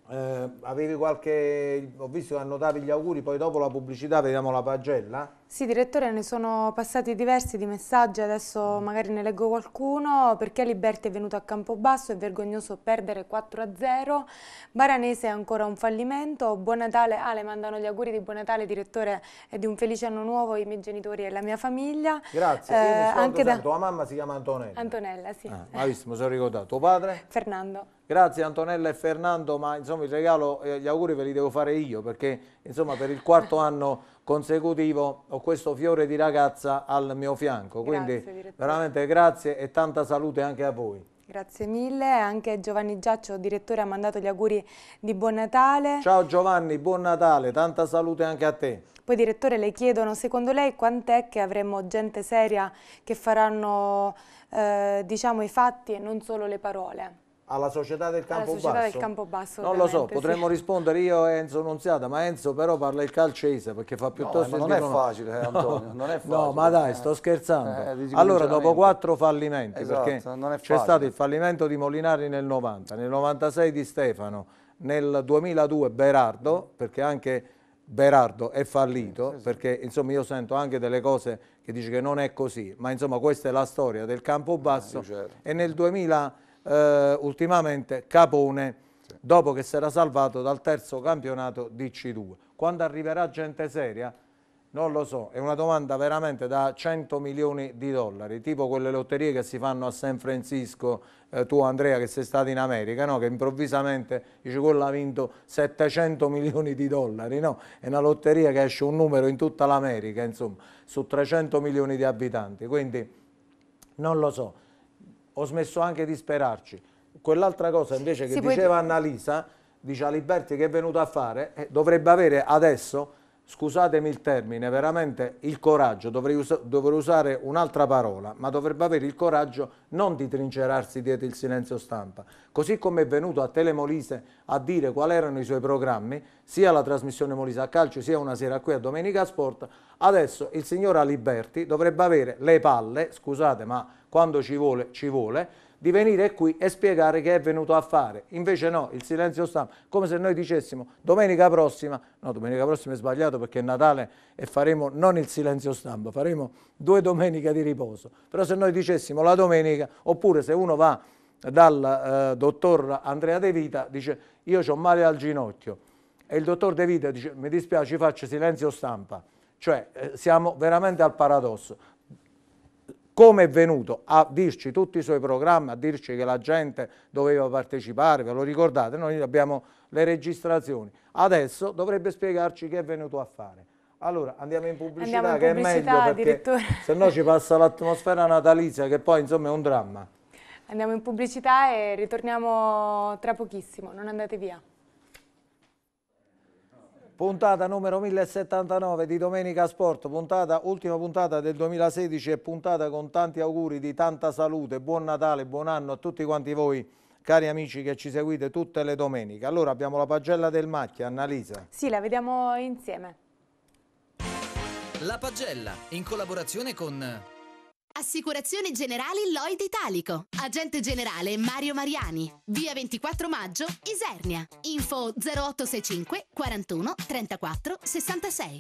Speaker 1: Eh, avevi qualche, ho visto che annotavi gli auguri, poi dopo la pubblicità vediamo la pagella.
Speaker 2: Sì, direttore, ne sono passati diversi di messaggi, adesso mm. magari ne leggo qualcuno. Perché Liberti è venuto a Campobasso? È vergognoso perdere 4-0. Baranese è ancora un fallimento. Buon Natale, ah, le mandano gli auguri di Buon Natale, direttore, e di un felice anno nuovo ai miei genitori e alla mia famiglia.
Speaker 1: Grazie, eh, anche da... tua mamma si chiama Antonella.
Speaker 2: Antonella, sì. Ah, ma
Speaker 1: visto, mi sono ricordato. Tuo padre?
Speaker 2: Fernando.
Speaker 1: Grazie Antonella e Fernando, ma insomma il regalo, eh, gli auguri ve li devo fare io perché insomma per il quarto anno consecutivo ho questo fiore di ragazza al mio fianco. Quindi grazie, veramente grazie e tanta salute anche a voi.
Speaker 2: Grazie mille, anche Giovanni Giaccio, direttore, ha mandato gli auguri di Buon Natale. Ciao
Speaker 1: Giovanni, buon Natale, tanta salute anche a te.
Speaker 2: Poi direttore le chiedono, secondo lei quant'è che avremo gente seria che faranno eh, diciamo, i fatti e non solo le parole?
Speaker 1: alla società del campo Alla società del Campobasso non lo so, potremmo rispondere io e Enzo Nunziata, ma Enzo però parla il calcese perché fa piuttosto... No, eh, non, è facile, eh, Antonio, no, non è facile, No, ma dai, sto eh, scherzando. Eh, allora, dopo quattro fallimenti, esatto, perché c'è stato il fallimento di Molinari nel 90, nel 96 di Stefano, nel 2002 Berardo, perché anche Berardo è fallito, sì, sì, perché insomma io sento anche delle cose che dice che non è così, ma insomma questa è la storia del Campobasso eh, certo. e nel 2000 eh, ultimamente Capone sì. dopo che si era salvato dal terzo campionato di C2. Quando arriverà gente seria? Non lo so, è una domanda veramente da 100 milioni di dollari, tipo quelle lotterie che si fanno a San Francisco, eh, tu Andrea che sei stato in America, no? che improvvisamente dici quello ha vinto 700 milioni di dollari, no? è una lotteria che esce un numero in tutta l'America, insomma, su 300 milioni di abitanti, quindi non lo so ho smesso anche di sperarci. Quell'altra cosa invece che si diceva puoi... Annalisa, dice Aliberti che è venuto a fare, eh, dovrebbe avere adesso, scusatemi il termine, veramente il coraggio, dovrei, us dovrei usare un'altra parola, ma dovrebbe avere il coraggio non di trincerarsi dietro il silenzio stampa. Così come è venuto a Telemolise a dire quali erano i suoi programmi, sia la trasmissione Molise a calcio, sia una sera qui a Domenica Sport, adesso il signor Aliberti dovrebbe avere le palle, scusate ma quando ci vuole, ci vuole, di venire qui e spiegare che è venuto a fare. Invece no, il silenzio stampa, come se noi dicessimo domenica prossima, no domenica prossima è sbagliato perché è Natale e faremo non il silenzio stampa, faremo due domeniche di riposo. Però se noi dicessimo la domenica, oppure se uno va dal eh, dottor Andrea De Vita, dice io ho male al ginocchio e il dottor De Vita dice mi dispiace faccio silenzio stampa. Cioè eh, siamo veramente al paradosso come è venuto a dirci tutti i suoi programmi, a dirci che la gente doveva partecipare, ve lo ricordate? Noi abbiamo le registrazioni. Adesso dovrebbe spiegarci che è venuto a fare. Allora, andiamo in pubblicità, andiamo in che pubblicità, è meglio perché se no ci passa l'atmosfera natalizia che poi insomma è un dramma.
Speaker 2: Andiamo in pubblicità e ritorniamo tra pochissimo, non andate via.
Speaker 1: Puntata numero 1079 di Domenica Sport, puntata, ultima puntata del 2016 e puntata con tanti auguri di tanta salute, buon Natale, buon anno a tutti quanti voi cari amici che ci seguite tutte le domeniche. Allora abbiamo la
Speaker 14: pagella del Macchia, Annalisa.
Speaker 2: Sì, la vediamo insieme.
Speaker 14: La pagella, in collaborazione con
Speaker 4: Assicurazioni Generali Lloyd Italico. Agente generale Mario Mariani. Via 24 maggio, Isernia. Info 0865 41 34 66.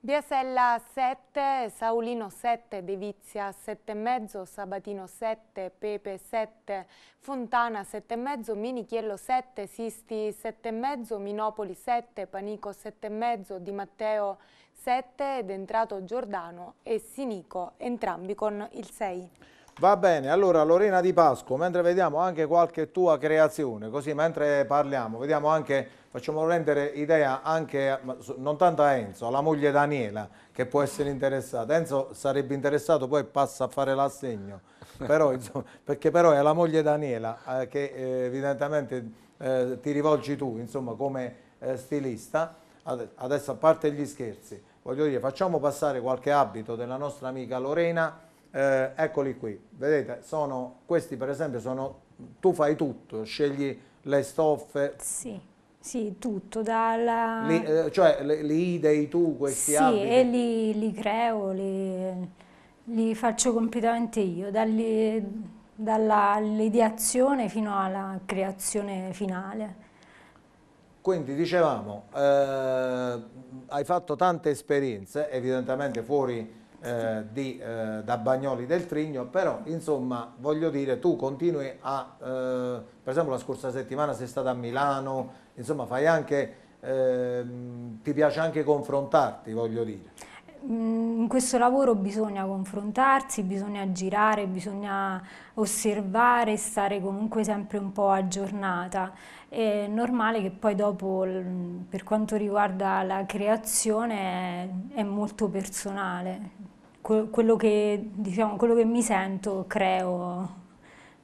Speaker 2: Biasella 7, Saulino 7, Devizia 7,5, Sabatino 7, Pepe 7, Fontana 7,5, Minichiello 7, Sisti 7,5, Minopoli 7, Panico 7,5, Di Matteo 7,5. 7 ed è entrato Giordano e Sinico, entrambi con il 6.
Speaker 1: Va bene, allora Lorena Di Pasco, mentre vediamo anche qualche tua creazione, così mentre parliamo, vediamo anche, facciamo rendere idea anche, non tanto a Enzo, alla moglie Daniela, che può essere interessata. Enzo sarebbe interessato, poi passa a fare l'assegno, perché però è la moglie Daniela eh, che eh, evidentemente eh, ti rivolgi tu, insomma, come eh, stilista. Adesso a parte gli scherzi, voglio dire, facciamo passare qualche abito della nostra amica Lorena, eh, eccoli qui, vedete, sono, questi per esempio sono, tu fai tutto, scegli le stoffe. Sì.
Speaker 9: Sì, tutto, dalla... Li,
Speaker 1: eh, cioè li, idei tu questi sì, abiti? Sì, e
Speaker 9: li, li creo, li, faccio completamente io, dall'ideazione fino alla creazione finale.
Speaker 1: Quindi dicevamo, eh, hai fatto tante esperienze, evidentemente fuori eh, di, eh, da Bagnoli del Trigno, però insomma voglio dire tu continui a, eh, per esempio la scorsa settimana sei stata a Milano, insomma fai anche, ehm, ti piace anche confrontarti voglio dire.
Speaker 9: Mm, in questo lavoro bisogna confrontarsi, bisogna girare, bisogna osservare, stare comunque sempre un po' aggiornata. È normale che poi dopo, per quanto riguarda la creazione, è molto personale. Quello che, diciamo, quello che mi sento, creo.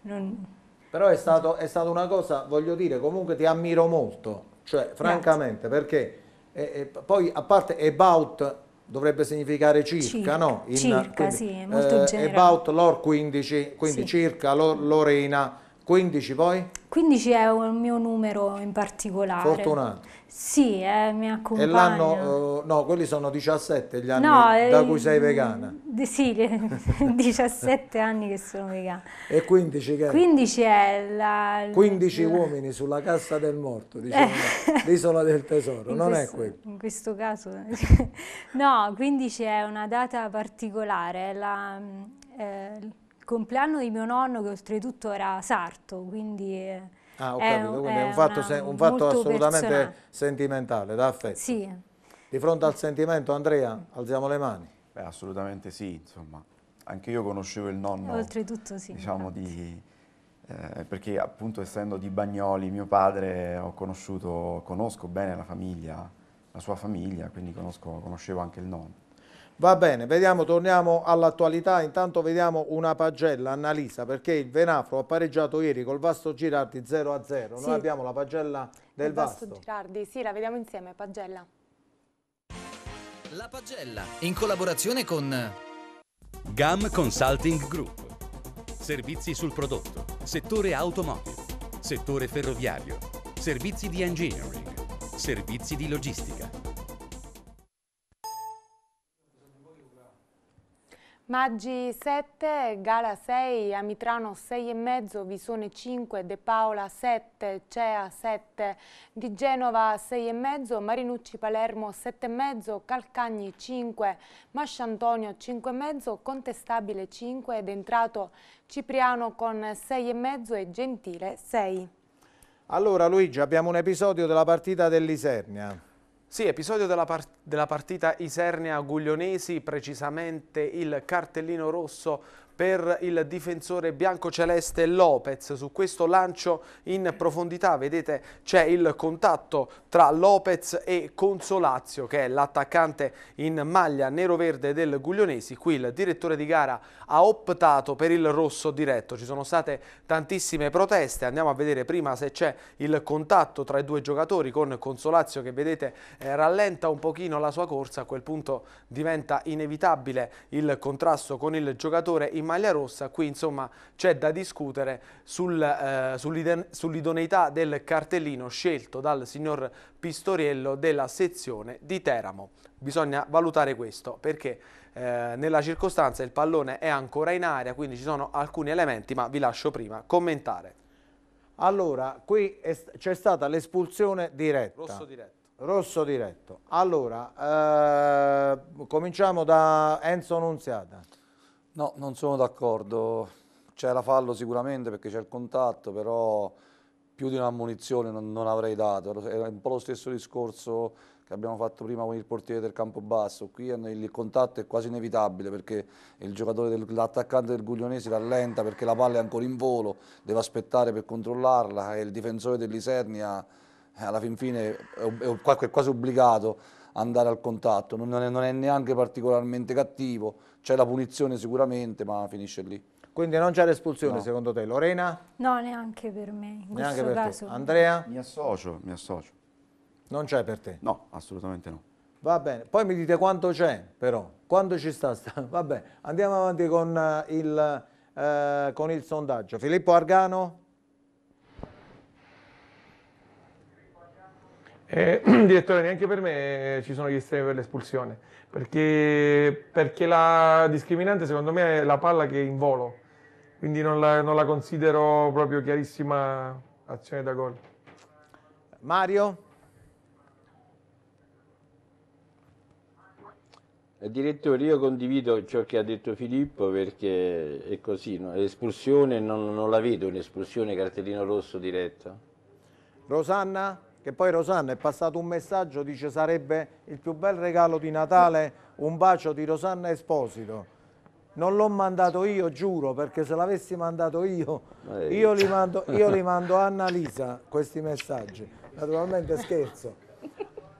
Speaker 9: Non...
Speaker 1: Però è, stato, è stata una cosa, voglio dire, comunque ti ammiro molto, cioè francamente, Grazie. perché... E, e, poi a parte About dovrebbe significare circa, circa no? In, circa, quindi, sì, molto eh, About l'or 15, quindi sì. circa l'orena 15 poi?
Speaker 9: 15 è un mio numero in particolare. Fortunato. Sì, eh, mi accompagna. E l'anno,
Speaker 1: uh, eh, no, quelli sono 17 gli anni no, eh, da cui sei vegana.
Speaker 9: Mm, sì, 17 anni che sono vegana.
Speaker 1: E 15 che?
Speaker 9: 15 è la... 15 la... uomini
Speaker 1: sulla cassa del morto, diciamo, l'isola del tesoro, in non questo, è quello.
Speaker 9: In questo caso, no, 15 è una data particolare, la, mm, eh, il compleanno di mio nonno che oltretutto era sarto, quindi Ah, ho è, capito, quindi è un fatto, una, un fatto assolutamente personale.
Speaker 1: sentimentale, da affetto. Sì.
Speaker 8: Di fronte al sentimento, Andrea, alziamo le mani. Beh, assolutamente sì, insomma. Anche io conoscevo il nonno. Eh,
Speaker 9: oltretutto sì. Diciamo
Speaker 8: di, eh, perché appunto essendo di Bagnoli, mio padre, ho conosciuto, conosco bene la famiglia, la sua famiglia, quindi conosco, conoscevo anche il nonno. Va bene, vediamo, torniamo
Speaker 1: all'attualità, intanto vediamo una pagella, Annalisa, perché il Venafro ha pareggiato ieri col Vasto Girardi 0-0, sì. noi abbiamo la pagella del Vasto. Vasto
Speaker 2: Girardi, sì, la vediamo insieme, pagella.
Speaker 14: La pagella, in collaborazione con... GAM Consulting Group. Servizi sul prodotto, settore automobile,
Speaker 7: settore ferroviario, servizi di engineering, servizi di logistica
Speaker 2: Maggi 7, Gala 6, Amitrano 6,5, Visone 5, De Paola 7, Cea 7, Di Genova 6,5, Marinucci Palermo 7,5, Calcagni 5, Masciantonio 5,5, Contestabile 5 ed entrato Cipriano con 6,5 e Gentile 6.
Speaker 1: Allora Luigi abbiamo un episodio della partita dell'Isernia.
Speaker 3: Sì, episodio della, part della partita Isernia-Guglionesi, precisamente il cartellino rosso per il difensore bianco celeste Lopez. Su questo lancio in profondità, vedete, c'è il contatto tra Lopez e Consolazio, che è l'attaccante in maglia nero-verde del Guglionesi. Qui il direttore di gara ha optato per il rosso diretto. Ci sono state tantissime proteste. Andiamo a vedere prima se c'è il contatto tra i due giocatori con Consolazio che vedete eh, rallenta un pochino la sua corsa. A quel punto diventa inevitabile il contrasto con il giocatore in in maglia rossa, qui insomma c'è da discutere sul, eh, sull'idoneità del cartellino scelto dal signor Pistoriello della sezione di Teramo. Bisogna valutare questo perché eh, nella circostanza il pallone è ancora in aria, quindi ci sono alcuni elementi, ma vi lascio prima commentare. Allora, qui c'è stata l'espulsione diretta. Rosso diretto. Rosso diretto.
Speaker 1: Allora, eh, cominciamo da
Speaker 11: Enzo Nunziata. No, non sono d'accordo. C'era fallo sicuramente perché c'è il contatto, però più di un'ammonizione non, non, avrei dato. Era un po' lo stesso discorso che abbiamo fatto prima con il portiere del campo basso. Qui il contatto è quasi inevitabile perché il giocatore dell'attaccante del Guglionesi rallenta perché la palla è ancora in volo, deve aspettare per controllarla e il difensore dell'Isernia eh, alla fin fine è, è quasi obbligato andare al contatto, non è, non è neanche particolarmente cattivo, c'è la punizione sicuramente, ma finisce lì. Quindi non c'è l'espulsione no. secondo te, Lorena?
Speaker 9: No, neanche per me.
Speaker 8: neanche per caso. te. Andrea? Mi associo, mi associo. Non c'è per te? No, assolutamente no.
Speaker 1: Va bene, poi mi dite quanto c'è però, quanto ci sta? sta. Va bene, andiamo avanti con, eh, il, eh, con il sondaggio. Filippo Argano?
Speaker 6: Eh, direttore, neanche per me eh, ci sono gli estremi per l'espulsione, perché, perché, la discriminante secondo me è la palla che è in volo, quindi non la, non la considero proprio chiarissima azione da gol. Mario?
Speaker 5: Eh, direttore, io condivido ciò che ha detto Filippo perché è così, no? l'espulsione non, non la vedo, un'espulsione cartellino rosso diretto.
Speaker 1: Rosanna? che poi Rosanna è passato un messaggio, dice sarebbe il più bel regalo di Natale un bacio di Rosanna Esposito. Non l'ho mandato io, giuro, perché se l'avessi mandato io, io li mando, io li mando a Annalisa questi messaggi. Naturalmente scherzo.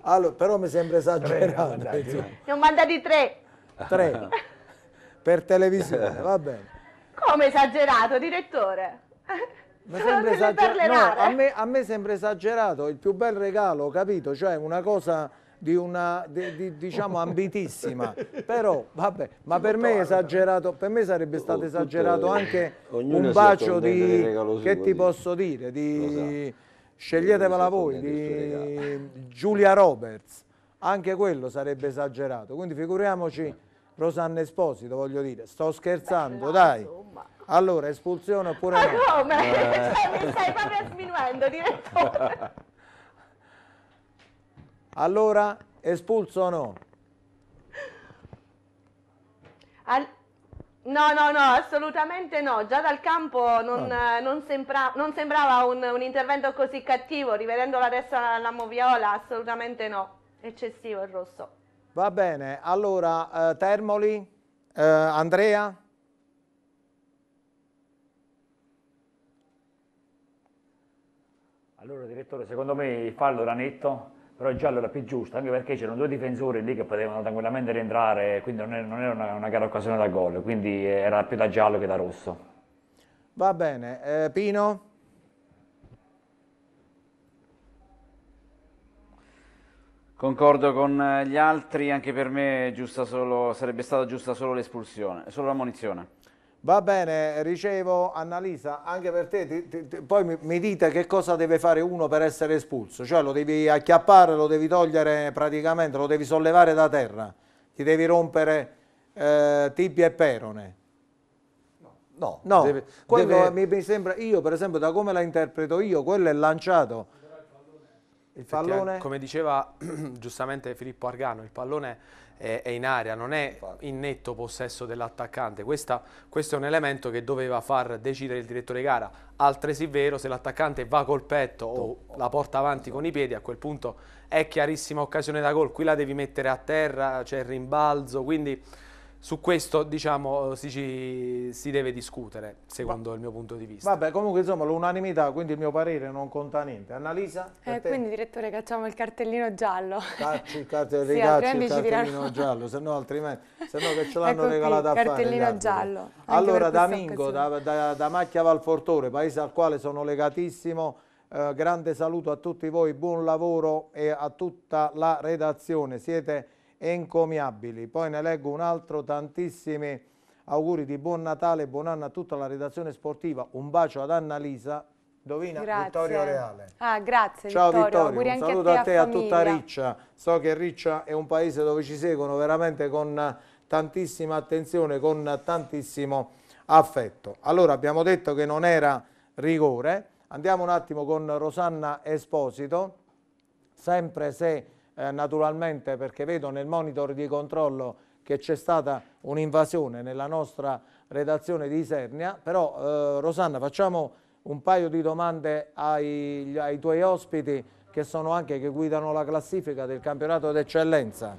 Speaker 1: Allora, però mi sembra esagerato. Ne
Speaker 4: ho mandati tre.
Speaker 1: Tre. Per televisione, va bene.
Speaker 4: Come esagerato, direttore?
Speaker 1: Mi sembra esagerato. No, a me, a me sembra esagerato il più bel regalo, capito? Cioè una cosa di una di, di, diciamo ambitissima però vabbè ma per me è esagerato per me sarebbe stato oh, esagerato anche un bacio di che ti posso dire di sceglietevela voi di Giulia Roberts anche quello sarebbe esagerato quindi figuriamoci Rosanna Esposito voglio dire sto scherzando dai insomma. Allora, espulsione oppure Ma no? Ma come? Eh. Cioè, mi stai proprio
Speaker 2: sminuendo, direttore.
Speaker 1: Allora, espulso o no?
Speaker 4: Al... No, no, no, assolutamente no. Già dal campo non, ah. non, sembra, non sembrava un, un, intervento così cattivo, rivedendolo adesso alla Moviola, assolutamente no. Eccessivo il rosso.
Speaker 1: Va bene, allora eh, Termoli, eh, Andrea?
Speaker 13: Allora direttore, secondo me il fallo era netto, però il giallo era più giusto, anche perché c'erano due difensori lì che potevano tranquillamente rientrare, quindi non era, una, una gara occasione da gol, quindi era più da giallo che da rosso.
Speaker 1: Va bene, eh, Pino?
Speaker 13: Concordo
Speaker 7: con eh, gli altri, anche per me solo, sarebbe stata giusta solo l'espulsione, solo la munizione.
Speaker 1: Va bene, ricevo Annalisa, anche per te, ti, ti, ti, poi mi, mi, dite che cosa deve fare uno per essere espulso, cioè lo devi acchiappare, lo devi togliere praticamente, lo devi sollevare da terra, ti devi rompere eh, tibia e perone. No, no deve, quello deve... mi sembra, io per esempio da come la interpreto io, quello è lanciato. Il
Speaker 3: pallone? Come diceva giustamente Filippo Argano, il pallone è, è in area, non è in netto possesso dell'attaccante. Questo è un elemento che doveva far decidere il direttore gara. Altresì vero, se l'attaccante va col petto o la porta avanti con i esatto. piedi, a quel punto è chiarissima occasione da gol. Qui la devi mettere a terra, c'è il rimbalzo, quindi su questo diciamo, si, ci, si, deve discutere, secondo Va. il mio punto di vista. Vabbè,
Speaker 1: comunque insomma l'unanimità, quindi il mio parere non conta niente. Annalisa?
Speaker 2: Eh, quindi direttore cacciamo il cartellino giallo. Cacci,
Speaker 1: il cartellino, sì, cacci, il cartellino giallo, se no altrimenti, se no che ce l'hanno ecco regalato qui, a cartellino fare.
Speaker 2: Cartellino giallo. Allora Damingo,
Speaker 1: da, da, da Macchia Valfortore, paese al quale sono legatissimo, eh, grande saluto a tutti voi, buon lavoro e a tutta la redazione. Siete encomiabili. Poi ne leggo un altro, tantissimi auguri di buon Natale, buon anno a tutta la redazione sportiva, un bacio ad Annalisa, Dovina, grazie. Vittorio Reale.
Speaker 2: Ah, grazie Ciao Vittorio, Vittorio. un saluto a te e a, a tutta
Speaker 1: Riccia. So che Riccia è un paese dove ci seguono veramente con tantissima attenzione, con tantissimo affetto. Allora abbiamo detto che non era rigore, andiamo un attimo con Rosanna Esposito, sempre se eh, naturalmente perché vedo nel monitor di controllo che c'è stata un'invasione nella nostra redazione di Isernia, però eh, Rosanna facciamo un paio di domande ai, ai tuoi ospiti che sono anche che guidano la classifica del campionato d'eccellenza.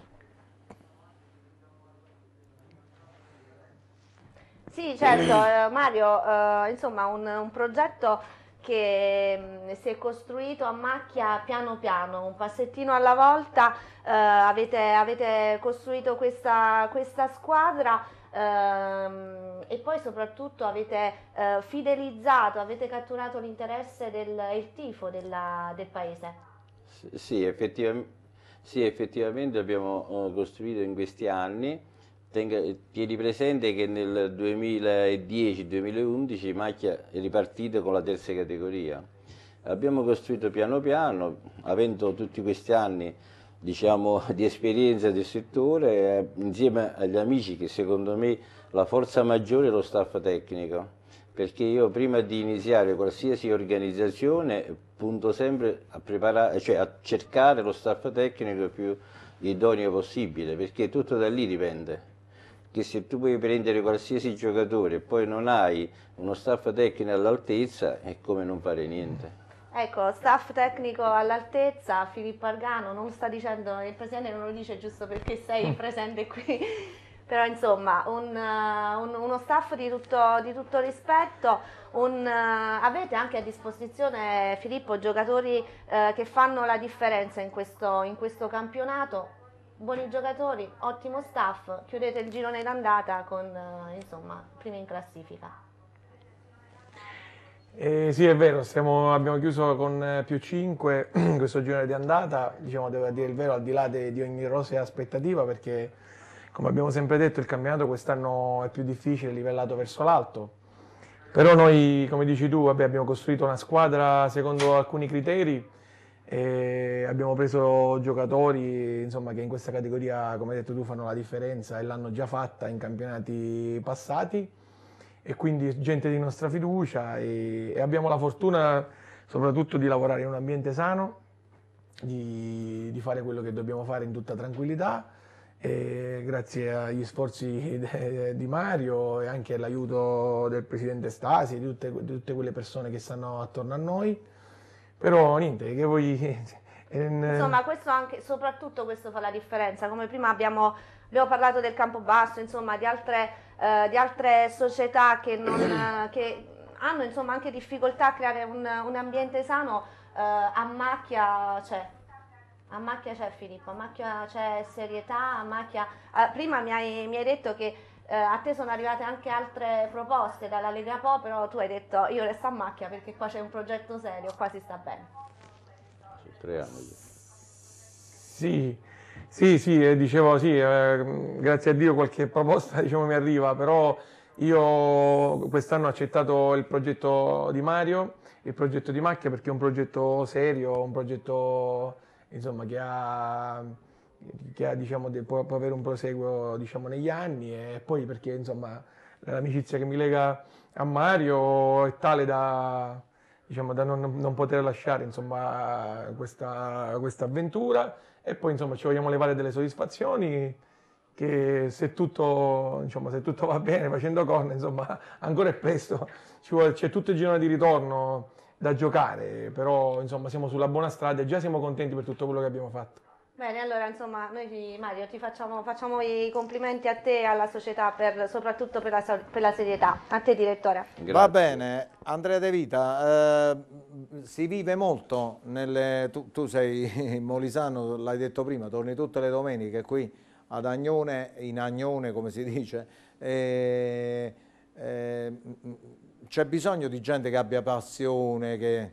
Speaker 4: Sì, certo, eh, Mario, eh, insomma un, un progetto che mm, si è costruito a macchia piano piano, un passettino alla volta, eh, avete, avete, costruito questa, questa squadra ehm, e poi soprattutto avete eh, fidelizzato, avete catturato l'interesse del, e il tifo della, del paese.
Speaker 5: Sì, effettivamente, sì, effettivamente abbiamo eh, costruito in questi anni Tenga, tieni presente che nel 2010-2011 Macchia è ripartita con la terza categoria. Abbiamo costruito piano piano, avendo tutti questi anni diciamo, di esperienza del settore, insieme agli amici che secondo me la forza maggiore è lo staff tecnico, perché io prima di iniziare qualsiasi organizzazione punto sempre a, preparare, cioè a cercare lo staff tecnico più idoneo possibile, perché tutto da lì dipende che se tu puoi prendere qualsiasi giocatore e poi non hai uno staff tecnico all'altezza è come non fare niente.
Speaker 4: Ecco, staff tecnico all'altezza, Filippo Argano non sta dicendo, il presidente non lo dice giusto perché sei mm. presente qui, però insomma un, eh, un, uno staff di tutto, di tutto rispetto, un, eh, avete anche a disposizione Filippo giocatori eh, che fanno la differenza in questo, in questo campionato, buoni giocatori, ottimo staff, chiudete il girone d'andata con eh, insomma prima in classifica.
Speaker 6: Eh, sì, è vero, stiamo, abbiamo chiuso con eh, più 5 questo girone di andata, diciamo devo dire il vero al di là de, di ogni rosea aspettativa perché come abbiamo sempre detto il campionato quest'anno è più difficile, livellato verso l'alto. Però noi, come dici tu, vabbè, abbiamo costruito una squadra secondo alcuni criteri e abbiamo preso giocatori insomma, che in questa categoria, come hai detto tu, fanno la differenza e l'hanno già fatta in campionati passati e quindi gente di nostra fiducia e, e abbiamo la fortuna soprattutto di lavorare in un ambiente sano, di, di fare quello che dobbiamo fare in tutta tranquillità. E grazie agli sforzi di Mario e anche all'aiuto del presidente Stasi e di, di tutte quelle persone che stanno attorno a noi però niente, che voi... Eh, insomma,
Speaker 4: questo anche, soprattutto questo fa la differenza, come prima abbiamo, abbiamo parlato del campo basso insomma, di altre, eh, di altre società che, non, eh, che hanno insomma, anche difficoltà a creare un, un ambiente sano, eh, a macchia Cioè, a macchia c'è Filippo, a macchia c'è serietà, a macchia... Eh, prima mi hai, mi hai detto che eh, a te sono arrivate anche altre proposte dalla Lega Po, però tu hai detto io resto a macchia perché qua c'è un progetto serio, qua si sta bene.
Speaker 6: Su tre anni. Sì, sì, sì, eh, dicevo sì, eh, grazie a Dio qualche proposta diciamo, mi arriva, però io quest'anno ho accettato il progetto di Mario, il progetto di Macchia perché è un progetto serio, un progetto insomma, che ha che ha, diciamo, de, può, può, avere un proseguo diciamo, negli anni e poi perché insomma, l'amicizia che mi lega a Mario è tale da, diciamo, da non, non, poter lasciare insomma, questa, questa, avventura e poi insomma, ci vogliamo levare delle soddisfazioni che se tutto, insomma, se tutto va bene facendo corna, insomma, ancora è presto, vuole, c'è tutto il girone di ritorno da giocare, però insomma, siamo sulla buona strada e già siamo contenti per tutto quello che abbiamo fatto.
Speaker 4: Bene, allora insomma noi Mario ti facciamo, facciamo, i complimenti a te e alla società, per, soprattutto per la, per la, serietà. A te direttore.
Speaker 1: Grazie. Va bene, Andrea De Vita, eh, si vive molto, nelle, tu, tu sei molisano, l'hai detto prima, torni tutte le domeniche qui ad Agnone, in Agnone come si dice, eh,
Speaker 8: eh, c'è bisogno di gente che abbia passione, che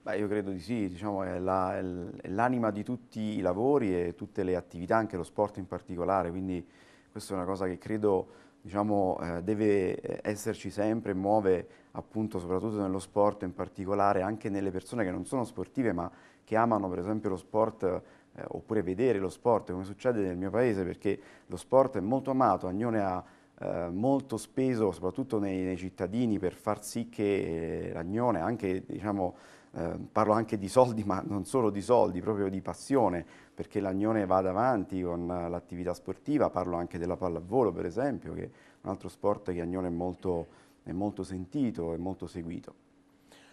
Speaker 8: Beh, io credo di sì, diciamo, è, l'anima la, di tutti i lavori e tutte le attività, anche lo sport in particolare, quindi questa è una cosa che credo diciamo, eh, deve esserci sempre, muove appunto soprattutto nello sport in particolare, anche nelle persone che non sono sportive ma che amano per esempio lo sport eh, oppure vedere lo sport, come succede nel mio paese, perché lo sport è molto amato, Agnone ha eh, molto speso soprattutto nei, nei, cittadini per far sì che eh, l'Agnone, anche diciamo, Ehm, parlo anche di soldi, ma non solo di soldi, proprio di passione, perché l'Agnone va avanti con l'attività sportiva, parlo anche della pallavolo per esempio, che è un altro sport che Agnone è molto, è molto sentito e molto seguito.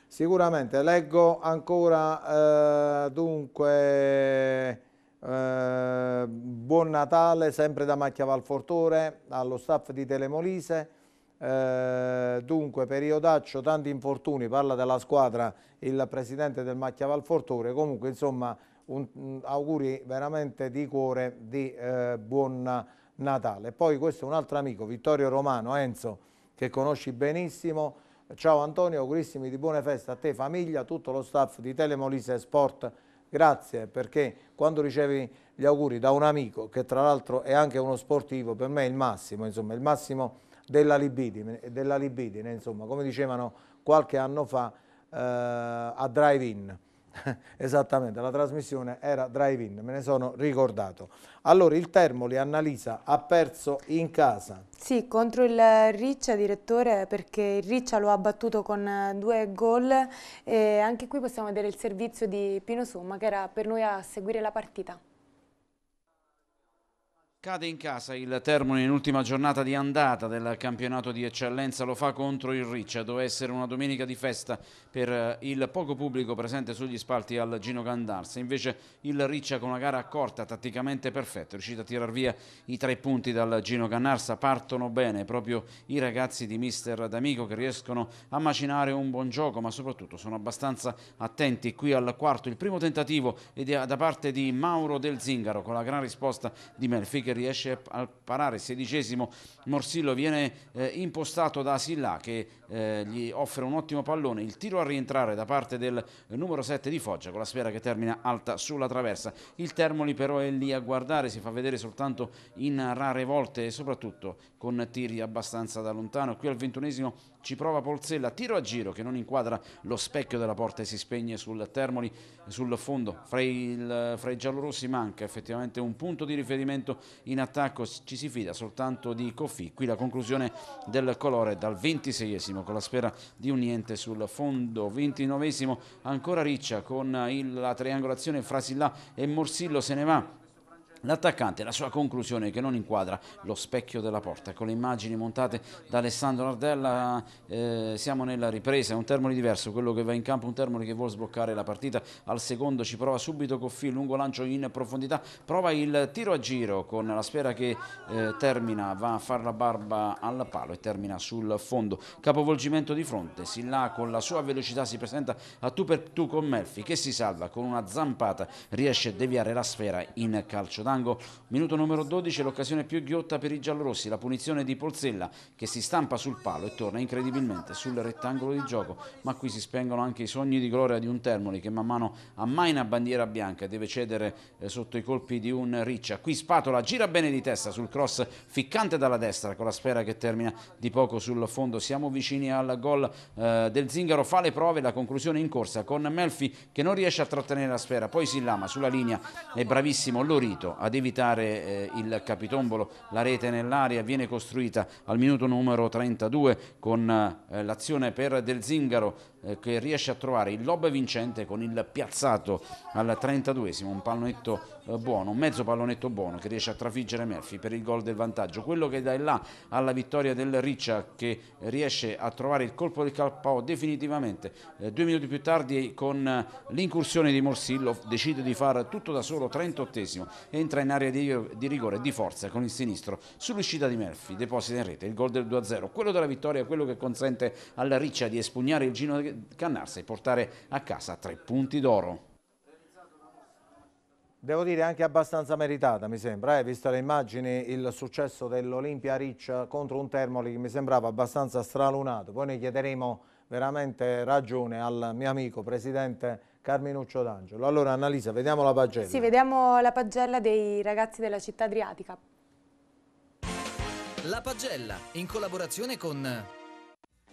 Speaker 8: Sicuramente,
Speaker 1: leggo ancora eh, dunque eh, buon Natale sempre da Macchiaval Fortore allo staff di Telemolise eh, dunque, periodaccio, tanti infortuni, parla della squadra il presidente del Macchia Valfortore, comunque insomma un, mm, auguri veramente di cuore di eh, buon Natale. Poi questo è un altro amico, Vittorio Romano, Enzo, che conosci benissimo. Ciao Antonio, augurissimi di buone feste a te, famiglia, tutto lo staff di Telemolise Sport. Grazie perché quando ricevi gli auguri da un amico, che tra l'altro è anche uno sportivo, per me è il massimo, insomma, il massimo della libidine, della libidine insomma, come dicevano qualche anno fa eh, a Drive-In. Esattamente, la trasmissione era drive-in, me ne sono ricordato. Allora, il Termoli, Annalisa, ha perso in casa.
Speaker 2: Sì, contro il Riccia, direttore, perché il Riccia lo ha battuto con due gol e anche qui possiamo vedere il servizio di Pino Summa che era per noi a seguire la partita.
Speaker 7: Cade in casa il termine in ultima giornata di andata del campionato di eccellenza, lo fa contro il Riccia, doveva essere una domenica di festa per eh, il poco pubblico presente sugli spalti al Gino Gandarsa, invece il Riccia con una gara accorta, tatticamente perfetta, è riuscito a tirar via i tre punti dal Gino Gandarsa, partono bene proprio i ragazzi di mister D'Amico che riescono a macinare un buon gioco ma soprattutto sono abbastanza attenti qui al quarto, il primo tentativo è da parte di Mauro Del Zingaro con la gran risposta di Melfi che riesce a parare. Sedicesimo Morsillo viene eh, impostato da Silla che eh, gli offre un ottimo pallone. Il tiro a rientrare da parte del eh, numero 7 di Foggia con la sfera che termina alta sulla traversa. Il Termoli però è lì a guardare, si fa vedere soltanto in rare volte e soprattutto con tiri abbastanza da lontano. Qui al ventunesimo ci prova Polzella, tiro a giro che non inquadra lo specchio della porta e si spegne sul Termoli, sul fondo, fra, il, fra i giallorossi manca effettivamente un punto di riferimento in attacco, ci si fida soltanto di Coffi, qui la conclusione del colore dal 26esimo con la sfera di un niente sul fondo, 29esimo ancora Riccia con il, la triangolazione Frasillà e Morsillo se ne va L'attaccante, la sua conclusione che non inquadra lo specchio della porta. Con ecco le immagini montate da Alessandro Ardella eh, siamo nella ripresa, è un termine diverso, quello che va in campo, un termine che vuole sbloccare la partita. Al secondo ci prova subito Coffi, lungo lancio in profondità, prova il tiro a giro con la sfera che eh, termina, va a far la barba al palo e termina sul fondo. Capovolgimento di fronte, là con la sua velocità si presenta a tu per tu con Melfi che si salva con una zampata, riesce a deviare la sfera in calcio d'angolo Fango. Minuto numero 12, l'occasione più ghiotta per i giallorossi, la punizione di Polzella che si stampa sul palo e torna incredibilmente sul rettangolo di gioco, ma qui si spengono anche i sogni di gloria di un Termoli che man mano ha mai una bandiera bianca, e deve cedere eh, sotto i colpi di un Riccia. Qui Spatola gira bene di testa sul cross ficcante dalla destra con la sfera che termina di poco sul fondo. Siamo vicini al gol eh, del Zingaro, fa le prove, la conclusione in corsa con Melfi che non riesce a trattenere la sfera, poi si lama sulla linea, è bravissimo Lorito ad evitare eh, il capitombolo, la rete nell'aria viene costruita al minuto numero 32 con eh, l'azione per Del Zingaro eh, che riesce a trovare il lob vincente con il piazzato al 32esimo, un pallonetto eh, buono, un mezzo pallonetto buono che riesce a trafiggere Murphy per il gol del vantaggio, quello che dà in là alla vittoria del Riccia che riesce a trovare il colpo del Calpao definitivamente, eh, due minuti più tardi con l'incursione di Morsillo decide di fare tutto da solo 38esimo, entra in area di, rigore di forza con il sinistro sull'uscita di Murphy, deposita in rete il gol del 2-0, quello della vittoria, quello che consente al Riccia di espugnare il giro Cannarsa e portare a casa tre punti d'oro.
Speaker 1: Devo dire anche abbastanza meritata mi sembra, eh? visto le immagini il successo dell'Olimpia Riccia contro un Termoli che mi sembrava abbastanza stralunato, poi ne chiederemo veramente ragione al mio amico presidente Carminuccio D'Angelo. Allora Annalisa, vediamo la pagella. Sì,
Speaker 2: vediamo la pagella dei ragazzi della città adriatica.
Speaker 14: La pagella in collaborazione con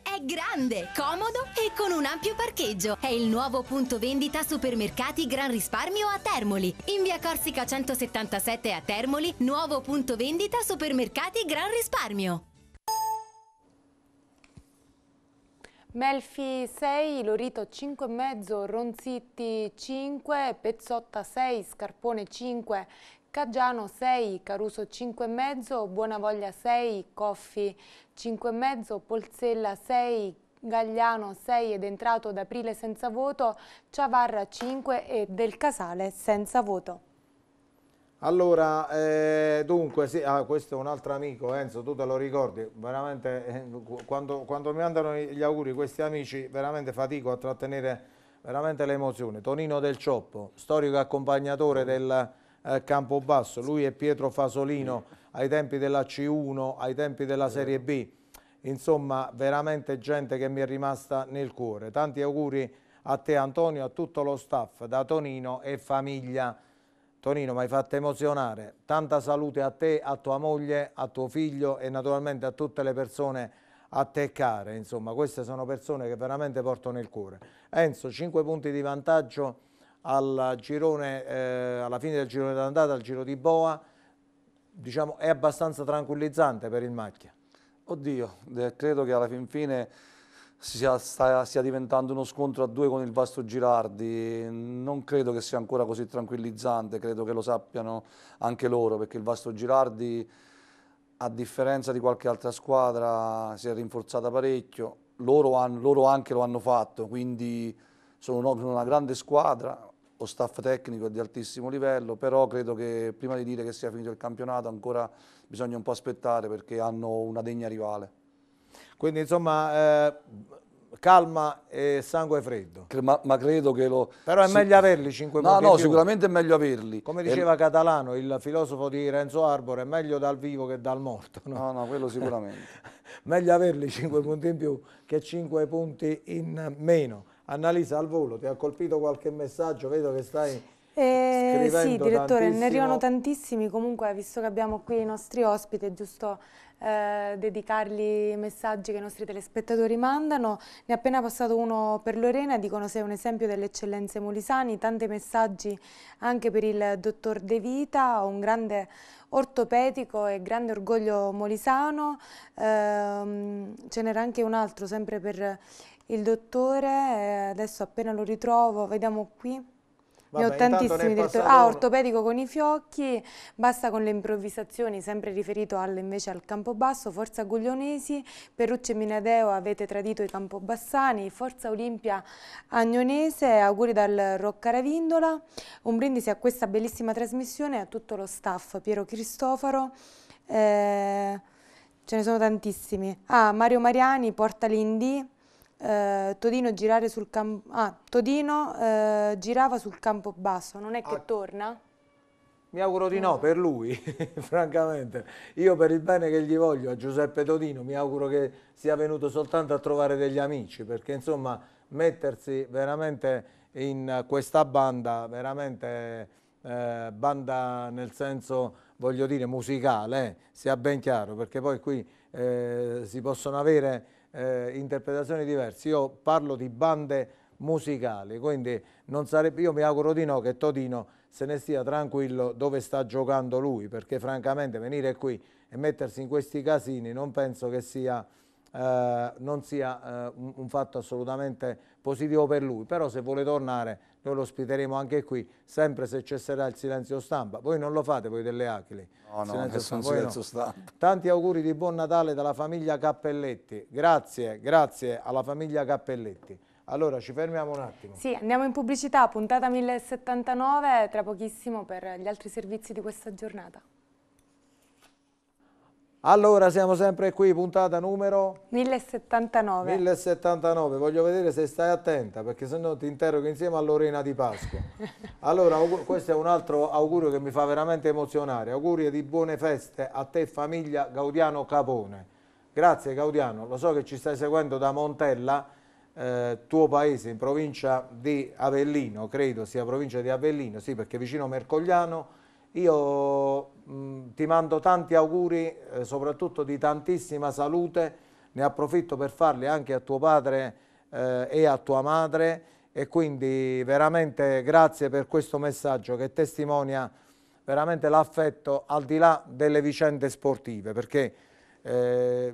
Speaker 2: è grande, comodo e con un ampio parcheggio. È il nuovo
Speaker 9: punto vendita supermercati Gran Risparmio a Termoli. In via Corsica 177 a Termoli, nuovo punto vendita supermercati Gran Risparmio.
Speaker 2: Melfi 6, Lorito 5,5, Ronzitti 5, Pezzotta 6, Scarpone 5, Caggiano 6, Caruso 5,5, Buonavoglia 6, Coffi 5,5, Polzella 6, Gagliano 6 ed entrato ad aprile senza voto, Ciavarra 5 e Del Casale senza voto.
Speaker 1: Allora, eh, dunque, sì, ah, questo è un altro amico, Enzo, tu te lo ricordi, veramente eh, quando, quando, mi mandano gli auguri questi amici veramente fatico a trattenere veramente le emozioni. Tonino Del Cioppo, storico accompagnatore del eh, Campobasso, lui e Pietro Fasolino ai tempi della C1, ai tempi della Serie B, insomma veramente gente che mi è rimasta nel cuore. Tanti auguri a te Antonio, a tutto lo staff, da Tonino e famiglia. Tonino, mi hai fatto emozionare. Tanta salute a te, a tua moglie, a tuo figlio e naturalmente a tutte le persone a te care. Insomma, queste sono persone che veramente portano il cuore. Enzo, 5 punti di vantaggio al girone, eh, alla fine del girone d'andata, al giro di Boa, diciamo, è abbastanza tranquillizzante per il Macchia.
Speaker 11: Oddio, eh, credo che alla fin fine sia, sta, stia diventando uno scontro a due con il Vasto Girardi, non credo che sia ancora così tranquillizzante, credo che lo sappiano anche loro, perché il Vasto Girardi a differenza di qualche altra squadra si è rinforzata parecchio, loro, hanno, loro anche lo hanno fatto, quindi sono una grande squadra, o staff tecnico di altissimo livello, però credo che prima di dire che sia finito il campionato ancora bisogna un po' aspettare perché hanno una degna rivale. Quindi insomma eh, calma e sangue freddo. Ma, ma credo che lo... Però è si... meglio averli 5 no, punti No, no, sicuramente è meglio averli. Come diceva
Speaker 1: e... Catalano, il filosofo di Renzo Arbor, è meglio dal vivo che dal morto. No, no, no quello sicuramente. meglio averli 5 punti in più che 5 punti in meno. Annalisa al volo, ti ha colpito qualche messaggio? Vedo che stai
Speaker 2: eh, scrivendo Sì, direttore, tantissimo. ne arrivano tantissimi, comunque visto che abbiamo qui i nostri ospiti è giusto eh, dedicargli messaggi che i nostri telespettatori mandano. Ne è appena passato uno per Lorena, dicono sei un esempio delle eccellenze molisani, tanti messaggi anche per il dottor De Vita, un grande ortopedico e grande orgoglio molisano. Eh, ce n'era anche un altro sempre per il dottore, eh, adesso appena lo ritrovo, vediamo qui. Vabbè, ne ho tantissimi direttori. Ah, ortopedico con i fiocchi, basta con le improvvisazioni, sempre riferito al, invece al Campobasso, Forza Guglionesi, Peruccio e Minadeo avete tradito i Campobassani, Forza Olimpia Agnonese, auguri dal Roccaravindola, un brindisi a questa bellissima trasmissione e a tutto lo staff, Piero Cristoforo, eh, ce ne sono tantissimi. Ah, Mario Mariani, Porta Lindi, eh, Todino, girare sul camp ah, Todino eh, girava sul campo basso, non è che ah. torna?
Speaker 1: Mi auguro di no, per lui, francamente. Io per il bene che gli voglio a Giuseppe Todino mi auguro che sia venuto soltanto a trovare degli amici, perché insomma mettersi veramente in questa banda, veramente eh, banda nel senso, voglio dire, musicale, eh, sia ben chiaro, perché poi qui eh, si possono avere eh, interpretazioni diverse. Io parlo di bande musicali, quindi non sarebbe, io mi auguro di no che Todino se ne stia tranquillo dove sta giocando lui, perché francamente venire qui e mettersi in questi casini non penso che sia, eh, non sia eh, un, un fatto assolutamente positivo per lui, però se vuole tornare noi lo ospiteremo anche qui, sempre se cesserà il silenzio stampa. Voi non lo fate voi delle
Speaker 2: Achille. No, no, silenzio stampa. Silenzio no. stampa.
Speaker 1: Tanti auguri di buon Natale dalla famiglia Cappelletti. Grazie, grazie alla famiglia Cappelletti. Allora, ci fermiamo un attimo. Sì,
Speaker 2: andiamo in pubblicità, puntata 1079, tra pochissimo per gli altri servizi di questa giornata.
Speaker 1: Allora siamo sempre qui, puntata numero?
Speaker 2: 1079.
Speaker 1: 1079, voglio vedere se stai attenta perché se no ti interrogo insieme a Lorena di Pasqua. Allora questo è un altro augurio che mi fa veramente emozionare, auguri di buone feste a te famiglia Gaudiano Capone. Grazie Gaudiano, lo so che ci stai seguendo da Montella, eh, tuo paese in provincia di Avellino, credo sia provincia di Avellino, sì perché vicino Mercogliano io mh, mm, ti mando tanti auguri, eh, soprattutto di tantissima salute, ne approfitto per farli anche a tuo padre eh, e a tua madre e quindi veramente grazie per questo messaggio che testimonia veramente l'affetto al di là delle vicende sportive perché eh,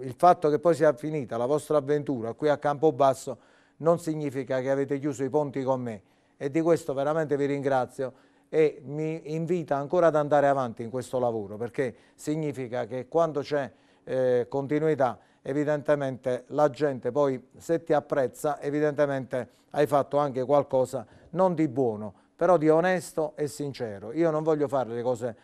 Speaker 1: il fatto che poi sia finita la vostra avventura qui a Campobasso non significa che avete chiuso i ponti con me e di questo veramente vi ringrazio e mi invita ancora ad andare avanti in questo lavoro perché significa che quando c'è eh, continuità evidentemente la gente poi se ti apprezza evidentemente hai fatto anche qualcosa non di buono però di onesto e sincero io non voglio fare le cose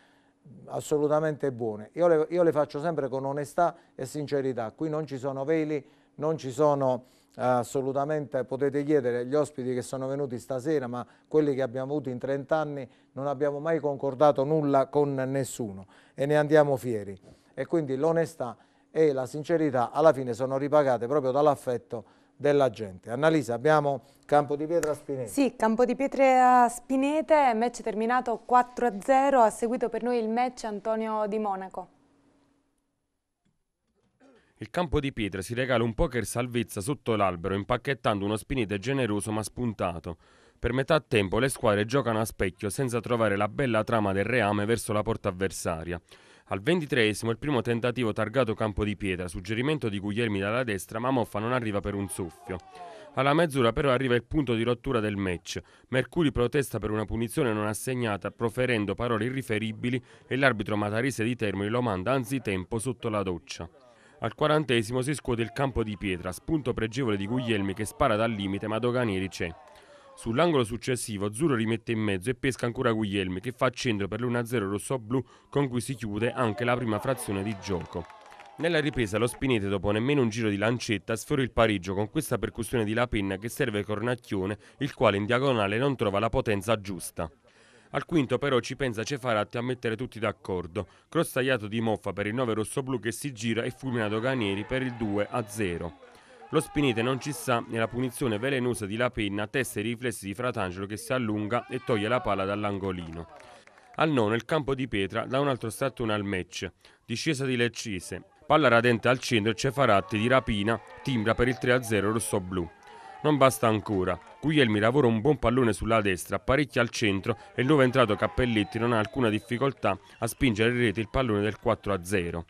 Speaker 1: assolutamente buone io le, io le faccio sempre con onestà e sincerità qui non ci sono veli non ci sono assolutamente potete chiedere agli ospiti che sono venuti stasera, ma quelli che abbiamo avuto in 30 anni non abbiamo mai concordato nulla con nessuno e ne andiamo fieri. E quindi l'onestà e la sincerità alla fine sono ripagate proprio dall'affetto della gente. Annalisa, abbiamo Campo di Pietra Spinete.
Speaker 2: Sì, Campo di Pietra Spinete, match terminato 4-0, ha seguito per noi il match Antonio Di Monaco.
Speaker 17: Il campo di pietra si regala un poker salvezza sotto l'albero impacchettando uno spinite generoso ma spuntato. Per metà tempo le squadre giocano a specchio senza trovare la bella trama del reame verso la porta avversaria. Al ventitreesimo il primo tentativo targato campo di pietra, suggerimento di Guglielmi dalla destra, ma Moffa non arriva per un soffio. Alla mezz'ora però arriva il punto di rottura del match. Mercuri protesta per una punizione non assegnata, proferendo parole irriferibili e l'arbitro Matarese di Termini lo manda anzitempo sotto la doccia. Al quarantesimo si scuote il campo di pietra, spunto pregevole di Guglielmi che spara dal limite ma Doganieri c'è. Sull'angolo successivo Zuro rimette in mezzo e pesca ancora Guglielmi che fa accendere per l'1-0 rosso-blu con cui si chiude anche la prima frazione di gioco. Nella ripresa lo Spinete dopo nemmeno un giro di lancetta sfiora il pareggio con questa percussione di La Penna che serve Cornacchione il quale in diagonale non trova la potenza giusta. Al quinto però ci pensa Cefaratti a mettere tutti d'accordo. Cross tagliato di Moffa per il 9 rosso-blu che si gira e fulmina Doganieri per il 2 0. Lo Spinete non ci sa e la punizione velenosa di La Penna testa i riflessi di Fratangelo che si allunga e toglie la palla dall'angolino. Al nono il campo di pietra dà un altro strattone al match. Discesa di Leccise. Palla radente al centro e Cefaratti di rapina timbra per il 3-0 rosso-blu. Non basta ancora. Guglielmi lavora un buon pallone sulla destra, apparecchia al centro e il nuovo entrato Cappelletti non ha alcuna difficoltà a spingere in rete il pallone del 4-0.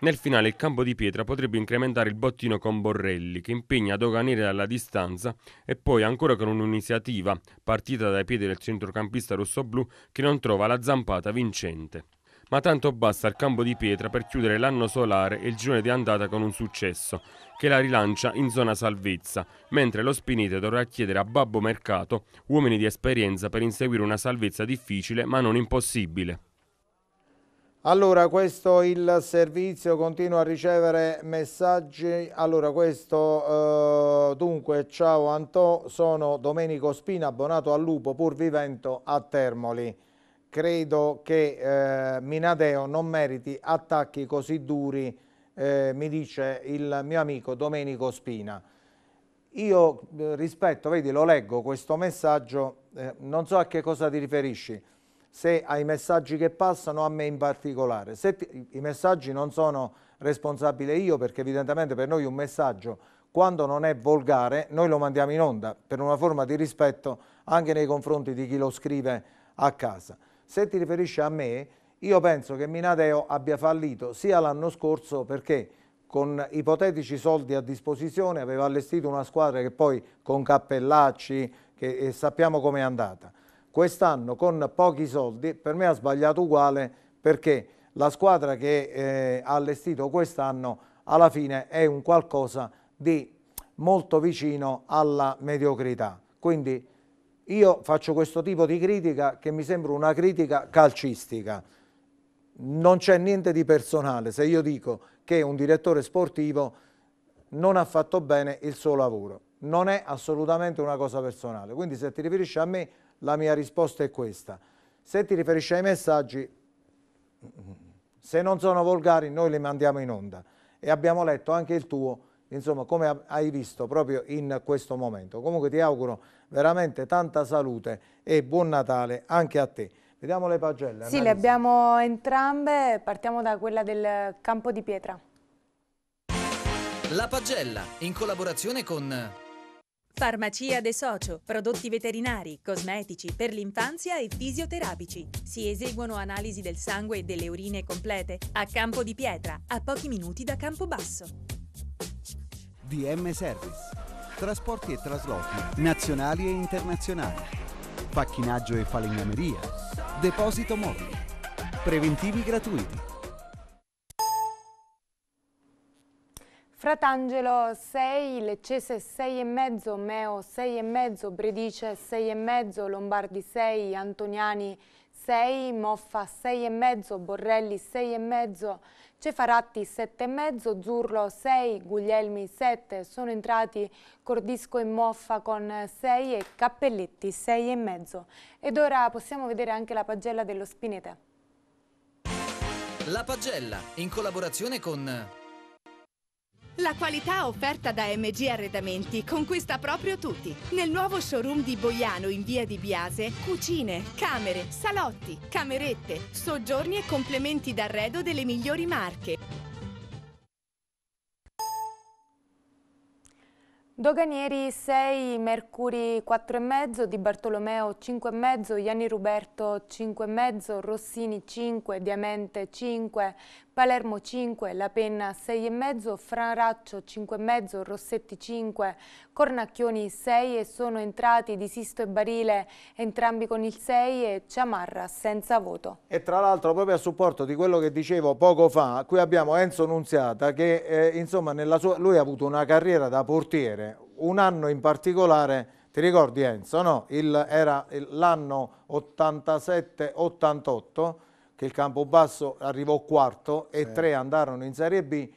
Speaker 17: Nel finale il campo di pietra potrebbe incrementare il bottino con Borrelli, che impegna Doganiere dalla distanza, e poi ancora con un'iniziativa partita dai piedi del centrocampista rossoblù che non trova la zampata vincente ma tanto basta il campo di pietra per chiudere l'anno solare e il girone di andata con un successo, che la rilancia in zona salvezza, mentre lo Spinete dovrà chiedere a Babbo Mercato uomini di esperienza per inseguire una salvezza difficile ma non impossibile.
Speaker 1: Allora, questo il servizio continua a ricevere messaggi. Allora, questo eh, dunque, ciao Antò, sono Domenico Spina, abbonato al Lupo, pur vivendo a Termoli credo che eh, Minadeo non meriti attacchi così duri, eh, mi dice il mio amico Domenico Spina. Io eh, rispetto, vedi, lo leggo questo messaggio, eh, non so a che cosa ti riferisci, se ai messaggi che passano, a me in particolare. Se ti, I messaggi non sono responsabile io, perché evidentemente per noi un messaggio, quando non è volgare, noi lo mandiamo in onda, per una forma di rispetto anche nei confronti di chi lo scrive a casa. Se ti riferisci a me, io penso che Minadeo abbia fallito sia l'anno scorso perché con ipotetici soldi a disposizione aveva allestito una squadra che poi con Cappellacci, che sappiamo com'è andata. Quest'anno con pochi soldi per me ha sbagliato uguale perché la squadra che eh, ha allestito quest'anno alla fine è un qualcosa di molto vicino alla mediocrità. Quindi io faccio questo tipo di critica che mi sembra una critica calcistica. Non c'è niente di personale se io dico che un direttore sportivo non ha fatto bene il suo lavoro. Non è assolutamente una cosa personale. Quindi se ti riferisci a me la mia risposta è questa. Se ti riferisci ai messaggi, se non sono volgari noi li mandiamo in onda e abbiamo letto anche il tuo, insomma come hai visto proprio in questo momento. Comunque ti auguro veramente tanta salute e buon Natale anche a te. Vediamo le pagelle. Sì, analisi. le
Speaker 2: abbiamo entrambe, partiamo da quella del campo di pietra.
Speaker 14: La pagella, in collaborazione con...
Speaker 15: Farmacia De Socio, prodotti veterinari, cosmetici, per l'infanzia e fisioterapici. Si eseguono analisi del sangue e delle urine complete a Campo di Pietra, a pochi minuti da Campobasso.
Speaker 1: DM Service trasporti e traslochi
Speaker 8: nazionali e internazionali, pacchinaggio e falegnameria, deposito mobile, preventivi gratuiti.
Speaker 2: Fratangelo 6, Leccese 6,5, Meo 6,5, Bredice 6,5, Lombardi 6, Antoniani 6, Moffa 6,5, Borrelli 6,5, Cefaratti 7,5, Zurlo 6, Guglielmi 7, sono entrati Cordisco e Moffa con 6 e Cappelletti 6,5. Ed ora possiamo vedere anche la pagella dello Spinete.
Speaker 14: La pagella, in collaborazione con
Speaker 4: la qualità offerta da MG Arredamenti conquista proprio tutti. Nel nuovo showroom di Boiano in via di Biase, cucine, camere, salotti, camerette, soggiorni e complementi d'arredo delle migliori marche.
Speaker 2: Doganieri 6, Mercuri 4,5, Di Bartolomeo 5,5, Ianni Ruberto 5,5, Rossini 5, Diamante 5, Palermo 5, La Penna 6,5, Franraccio 5,5, Rossetti 5, Cornacchioni 6 e sono entrati Di Sisto e Barile entrambi con il 6 e Ciamarra senza voto.
Speaker 1: E tra l'altro proprio a supporto di quello che dicevo poco fa, qui abbiamo Enzo Nunziata che eh, insomma sua, lui ha avuto una carriera da portiere, un anno in particolare ti ricordi Enzo, no? Il, era l'anno 87-88 che il Campobasso arrivò quarto e eh. tre andarono in Serie B,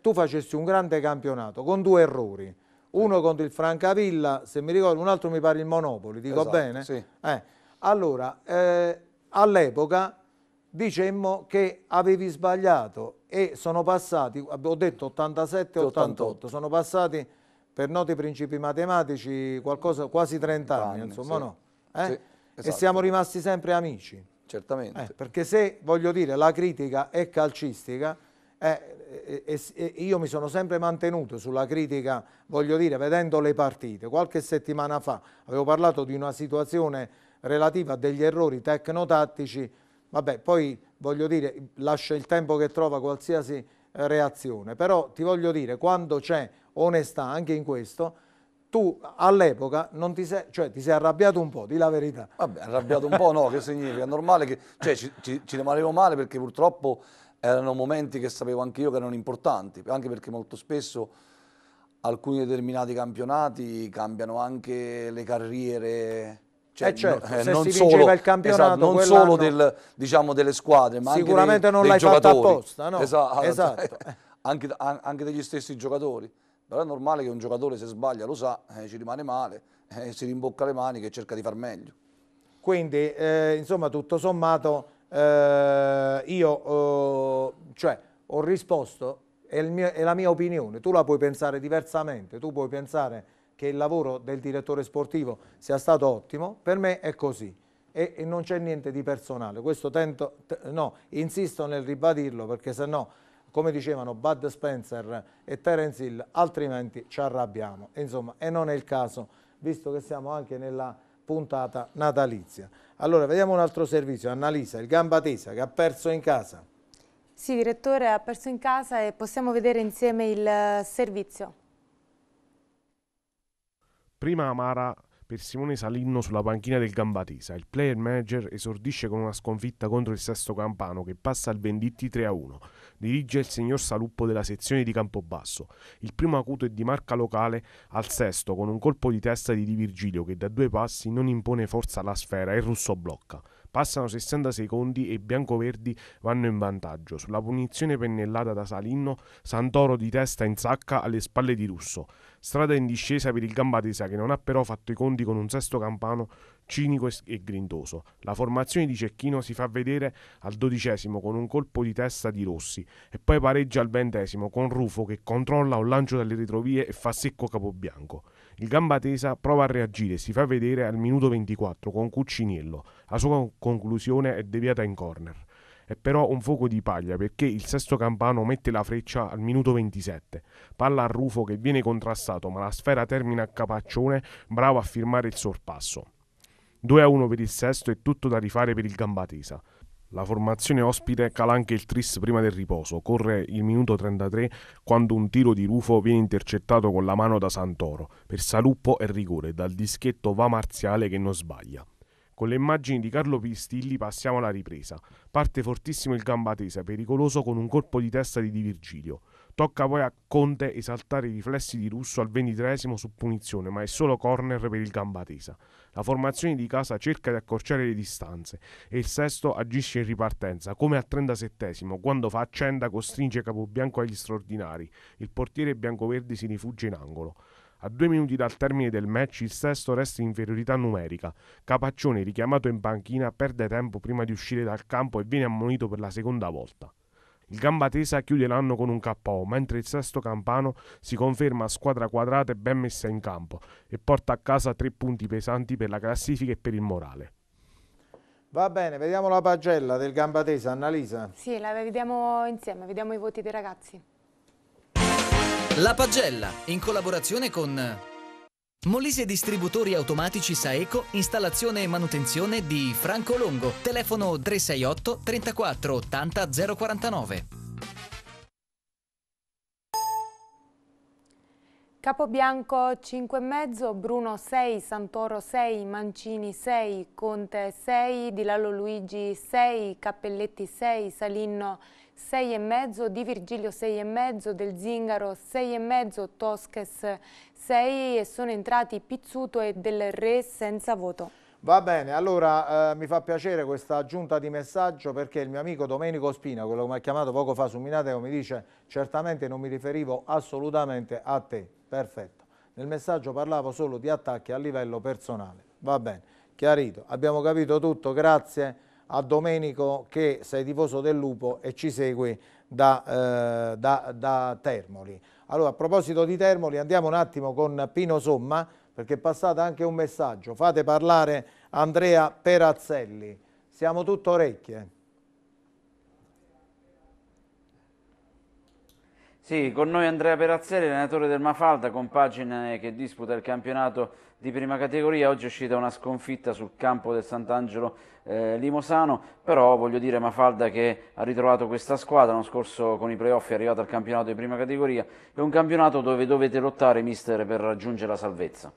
Speaker 1: tu facessi un grande campionato con due errori. Uno eh. contro il Francavilla, se mi ricordo, un altro mi pare il Monopoli, dico esatto, bene? Sì. Eh. Allora, eh, all'epoca dicemmo che avevi sbagliato e sono passati, ho detto 87-88, sono passati per noti principi matematici qualcosa, quasi 30 anni, anni insomma sì. no? Eh? Sì, esatto. E siamo esatto. rimasti sempre amici. Certamente. Eh, perché se, voglio dire, la critica è calcistica, eh eh, eh, eh, eh, io mi sono sempre mantenuto sulla critica, voglio dire, vedendo le partite. Qualche settimana fa avevo parlato di una situazione relativa a degli errori tecnotattici, vabbè, poi voglio dire, lascia il tempo che trova qualsiasi reazione, però ti voglio dire, quando c'è onestà anche in questo, tu all'epoca non ti sei, cioè, ti sei arrabbiato un po', di la verità.
Speaker 11: Vabbè, arrabbiato un po' no, che significa? È normale che, cioè, ci, ci, ci rimanevo male perché purtroppo erano momenti che sapevo anche io che erano importanti, anche perché molto spesso alcuni determinati campionati cambiano anche le carriere cioè, eh certo, no, eh, non solo, il campionato esatto, non solo del, diciamo, delle squadre ma sicuramente anche dei, non l'hai fatta apposta no? esatto, esatto. anche, anche degli stessi giocatori però è normale che un giocatore se sbaglia lo sa, eh, ci rimane male, eh, si rimbocca le maniche e cerca di far meglio.
Speaker 1: Quindi, eh, insomma, tutto sommato, eh, io eh, cioè, ho risposto, è, mio, è la mia opinione, tu la puoi pensare diversamente, tu puoi pensare che il lavoro del direttore sportivo sia stato ottimo, per me è così e, non c'è niente di personale. Questo tento, no, insisto nel ribadirlo perché se no come dicevano Bud Spencer e Terence Hill, altrimenti ci arrabbiamo. insomma, e non è il caso, visto che siamo anche nella puntata natalizia. Allora, vediamo un altro servizio, Annalisa, il gamba che ha perso
Speaker 18: in casa.
Speaker 2: Sì, direttore, ha perso in casa e possiamo vedere insieme il eh, servizio.
Speaker 18: Prima Amara per Simone Salinno sulla panchina del Gambatesa, il player manager esordisce con una sconfitta contro il Sesto Campano che passa al Venditti 3-1. Dirige il signor Saluppo della sezione di Campobasso. Il primo acuto è di marca locale al sesto con un colpo di testa di Di Virgilio che da due passi non impone forza alla sfera e il Russo blocca. Passano 60 secondi e i biancoverdi vanno in vantaggio. Sulla punizione pennellata da Salino, Santoro di testa in sacca alle spalle di Russo. Strada in discesa per il Gambatesa che non ha però fatto i conti con un sesto campano cinico e grintoso. La formazione di Cecchino si fa vedere al dodicesimo con un colpo di testa di Rossi e poi pareggia al ventesimo con Rufo che controlla un lancio dalle retrovie e fa secco Capobianco. Il Gambatesa prova a reagire, e si fa vedere al minuto 24 con Cucciniello. La sua conclusione è deviata in corner. È però un fuoco di paglia perché il sesto campano mette la freccia al minuto 27. Palla a Rufo che viene contrastato, ma la sfera termina a Capaccione, bravo a firmare il sorpasso. 2 a 1 per il sesto e tutto da rifare per il Gambatesa. La formazione ospite cala anche il tris prima del riposo. Corre il minuto 33 quando un tiro di Rufo viene intercettato con la mano da Santoro. Per Saluppo e rigore, dal dischetto va Marziale che non sbaglia. Con le immagini di Carlo Pistilli passiamo alla ripresa. Parte fortissimo il Gambatesa, pericoloso con un colpo di testa di Di Virgilio. Tocca poi a Conte esaltare i riflessi di Russo al ventitreesimo su punizione, ma è solo corner per il Gambatesa. La formazione di casa cerca di accorciare le distanze e il sesto agisce in ripartenza, come al 37 quando fa accenda costringe Capobianco agli straordinari. Il portiere biancoverde si rifugia in angolo. A due minuti dal termine del match il sesto resta in inferiorità numerica. Capaccione, richiamato in panchina, perde tempo prima di uscire dal campo e viene ammonito per la seconda volta. Il Gambatesa chiude l'anno con un KO, mentre il sesto campano si conferma a squadra quadrata e ben messa in campo e porta a casa tre punti pesanti per la classifica e per il morale.
Speaker 1: Va bene, vediamo la pagella del Gambatesa, Annalisa.
Speaker 2: Sì, la vediamo insieme, vediamo i voti dei ragazzi.
Speaker 14: La pagella, in collaborazione con... Molise Distributori Automatici Saeco, installazione e manutenzione di Franco Longo, telefono 368 34 80 049.
Speaker 2: Capobianco 5,5, Bruno 6, Santoro 6, Mancini 6, Conte 6, Dilalo Luigi 6, Cappelletti 6, Salinno 6,5, Di Virgilio 6,5, Del Zingaro 6,5, Tosques 6,5. 6 e sono entrati Pizzuto e Del Re senza voto.
Speaker 1: Va bene, allora eh, mi fa piacere questa aggiunta di messaggio perché il mio amico Domenico Spina, quello che mi ha chiamato poco fa su Minateo, mi dice certamente non mi riferivo assolutamente a te. Perfetto. Nel messaggio parlavo solo di attacchi a livello personale. Va bene, chiarito. Abbiamo capito tutto, grazie a Domenico che sei tifoso del Lupo e ci segui da, eh, da, da Termoli. Allora, a proposito di Termoli, andiamo un attimo con Pino Somma, perché è passato anche un messaggio. Fate parlare Andrea Perazzelli. Siamo tutto orecchie.
Speaker 7: Sì, con noi Andrea Perazzelli, allenatore del Mafalda, compagine che disputa il campionato di prima categoria. Oggi è uscita una sconfitta sul campo del Sant'Angelo eh, Limosano, però voglio dire Mafalda che ha ritrovato questa squadra, l'anno scorso con i playoff è arrivato al campionato di prima categoria, è un campionato dove dovete lottare, mister,
Speaker 13: per raggiungere la salvezza.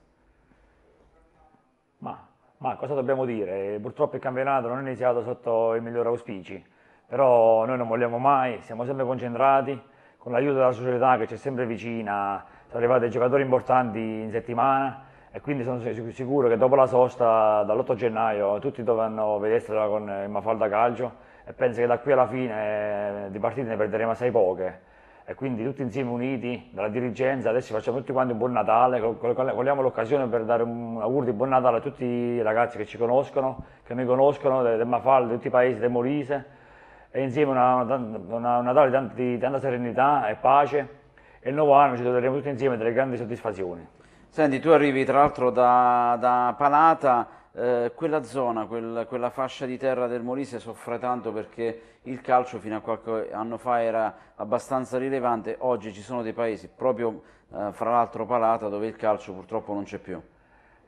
Speaker 13: Ma, ma cosa dobbiamo dire? Purtroppo il campionato non è iniziato sotto i migliori auspici, però noi non vogliamo mai, siamo sempre concentrati con l'aiuto della società che c'è sempre vicina, sono arrivati dei giocatori importanti in settimana e quindi sono sicuro che dopo la sosta, dall'8 gennaio, tutti dovranno vedersela con il Mafalda Calcio e penso che da qui alla fine eh, di partite ne perderemo assai poche e quindi tutti insieme uniti dalla dirigenza, adesso facciamo tutti quanti un buon Natale, cogliamo l'occasione per dare un augurio di buon Natale a tutti i ragazzi che ci conoscono, che mi conoscono, del Mafalda, di tutti i paesi, del Molise, e insieme una, una, un Natale tanti, di tanta serenità e pace e il nuovo anno ci troveremo tutti insieme delle grandi soddisfazioni. Senti, tu arrivi tra l'altro da, da, Palata,
Speaker 7: eh, quella zona, quel, quella fascia di terra del Molise soffre tanto perché il calcio fino a qualche anno fa era abbastanza rilevante, oggi ci sono dei paesi, proprio
Speaker 13: eh, fra l'altro Palata, dove il calcio purtroppo non c'è più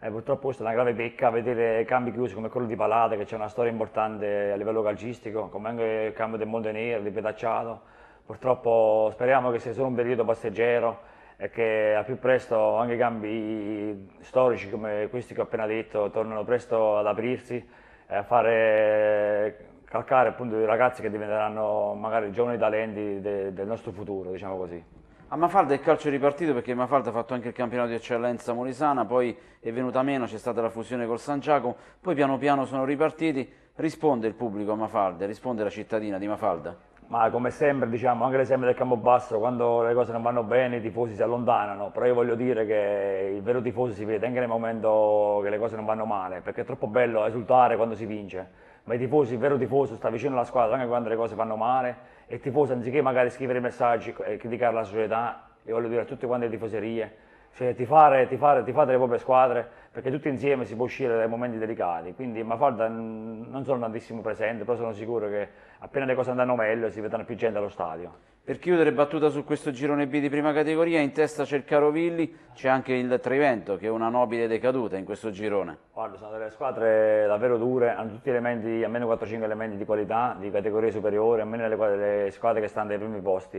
Speaker 13: eh, purtroppo questa è una grave pecca, vedere cambi chiusi come quello di Palade che c'è una storia importante a livello calcistico come anche il cambio del Monte Nero, di Petacciato. purtroppo speriamo che sia solo un periodo passeggero e che al più presto anche i cambi storici come questi che ho appena detto tornano presto ad aprirsi e a fare calcare appunto i ragazzi che diventeranno magari giovani talenti de del nostro futuro diciamo così a Mafalda il calcio è ripartito
Speaker 7: perché Mafalda ha fatto anche il campionato di eccellenza molisana, poi è venuta meno, c'è stata la fusione col San Giacomo, poi piano piano sono ripartiti. Risponde il pubblico a Mafalda, risponde la cittadina di
Speaker 13: Mafalda? Ma come sempre, diciamo, anche l'esempio del campo basso, quando le cose non vanno bene i tifosi si allontanano, però io voglio dire che il vero tifoso si vede anche nel momento che le cose non vanno male, perché è troppo bello esultare quando si vince, ma i tifosi, il vero tifoso sta vicino alla squadra anche quando le cose vanno male e il tifoso anziché magari scrivere messaggi e criticare la società, io voglio dire a tutte quante le tifoserie, cioè tifare, tifare, tifate le proprie squadre, perché tutti insieme si può uscire dai momenti delicati, quindi Mafalda non sono tantissimo presente, però sono sicuro che appena le cose andranno meglio si vedranno più gente allo stadio.
Speaker 7: Per chiudere battuta su questo girone B di prima categoria, in testa c'è il Carovilli, c'è anche il Trivento che è una nobile decaduta in questo girone.
Speaker 13: Guarda, sono delle squadre davvero dure, hanno tutti elementi, almeno 4-5 elementi di qualità, di categorie superiori, almeno le, le squadre che stanno ai primi posti.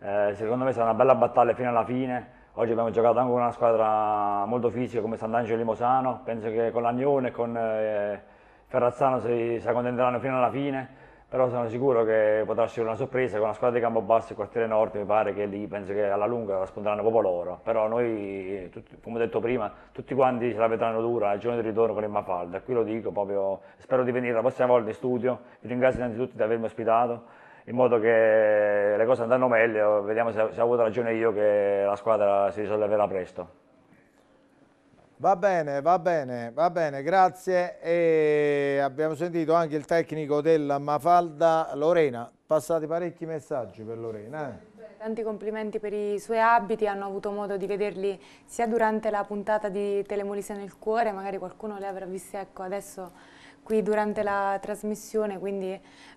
Speaker 13: Eh, secondo me sarà una bella battaglia fino alla fine Oggi abbiamo giocato anche con una squadra molto fisica come Sant'Angelo Limosano, penso che con l'Agnone e con eh, Ferrazzano si, si, accontenteranno fino alla fine, però sono sicuro che potrà essere una sorpresa con la squadra di Campobasso e Quartiere Nord, mi pare che lì penso che alla lunga risponderanno proprio loro, però noi, tutti, come ho detto prima, tutti quanti ce la vedranno dura il giorno di ritorno con il Mafalda, qui lo dico proprio, spero di venire la prossima volta in studio, vi ringrazio innanzitutto di avermi ospitato, in modo che le cose andranno meglio, vediamo se, se ho avuto ragione io che la squadra si risolverà presto.
Speaker 1: Va bene, va bene, va bene, grazie e abbiamo sentito anche il tecnico della Mafalda Lorena, passati parecchi messaggi per Lorena. Eh?
Speaker 2: Tanti complimenti per i suoi abiti, hanno avuto modo di vederli sia durante la puntata di Telemolise nel cuore, magari qualcuno li avrà visti ecco, adesso qui durante la trasmissione, quindi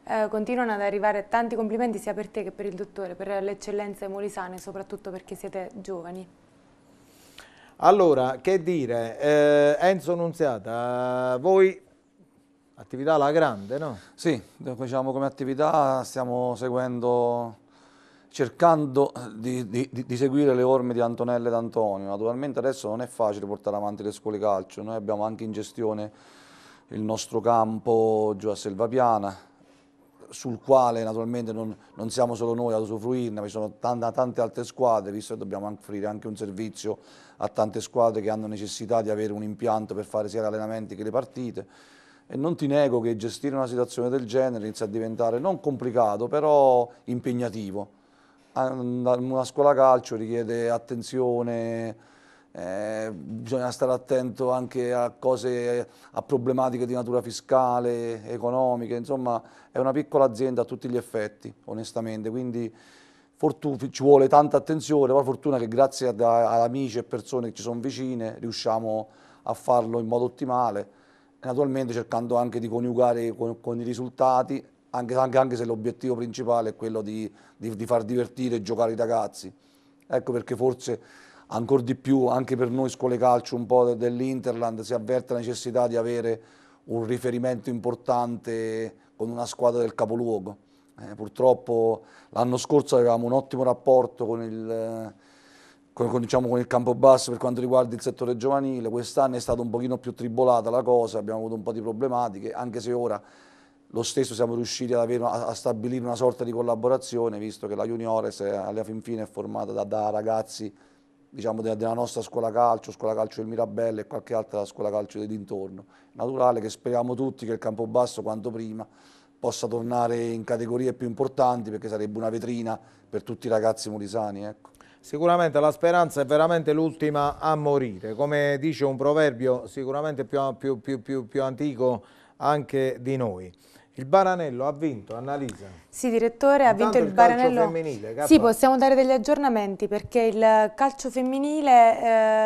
Speaker 2: eh, continuano ad arrivare tanti complimenti sia per te che per il dottore, per l'eccellenza Molisane, soprattutto perché siete giovani.
Speaker 1: Allora, che dire, eh, Enzo Nunziata,
Speaker 11: voi attività alla grande, no? Sì, diciamo come attività stiamo seguendo cercando di, di, di, seguire le orme di Antonella e D'Antonio. Naturalmente adesso non è facile portare avanti le scuole calcio, noi abbiamo anche in gestione il nostro campo giù a Selvapiana, sul quale naturalmente non, non siamo solo noi ad usufruirne, ma ci sono tante, tante altre squadre, visto che dobbiamo offrire anche un servizio a tante squadre che hanno necessità di avere un impianto per fare sia gli allenamenti che le partite. E non ti nego che gestire una situazione del genere inizia a diventare non complicato, però impegnativo. Una scuola calcio richiede attenzione, eh, bisogna stare attento anche a cose, a problematiche di natura fiscale, economica, insomma è una piccola azienda a tutti gli effetti, onestamente, quindi ci vuole tanta attenzione, ma fortuna che grazie ad, ad amici e persone che ci sono vicine riusciamo a farlo in modo ottimale, naturalmente cercando anche di coniugare con, con i risultati, anche, anche, anche se l'obiettivo principale è quello di, di, di far divertire e giocare i ragazzi. Ecco perché forse ancora di più anche per noi scuole calcio un po' dell'Interland si avverte la necessità di avere un riferimento importante con una squadra del capoluogo. Eh, purtroppo l'anno scorso avevamo un ottimo rapporto con il, con, con, diciamo, con il Campobasso per quanto riguarda il settore giovanile, quest'anno è stata un pochino più tribolata la cosa, abbiamo avuto un po' di problematiche, anche se ora lo stesso siamo riusciti avere, a, a, stabilire una sorta di collaborazione, visto che la Juniores eh, alla fin fine è formata da, da ragazzi diciamo, della, della, nostra scuola calcio, scuola calcio del Mirabelle e qualche altra scuola calcio del dintorno. Naturale che speriamo tutti che il Campobasso quanto prima possa tornare in categorie più importanti perché sarebbe una vetrina per tutti i ragazzi molisani. Ecco. Sicuramente la
Speaker 1: speranza è veramente l'ultima a morire, come dice un proverbio sicuramente più, più, più, più antico anche di noi. Il Baranello ha vinto, Annalisa.
Speaker 2: Sì, direttore, ha vinto il, il Baranello. Calcio femminile, Sì, possiamo dare degli aggiornamenti perché il calcio femminile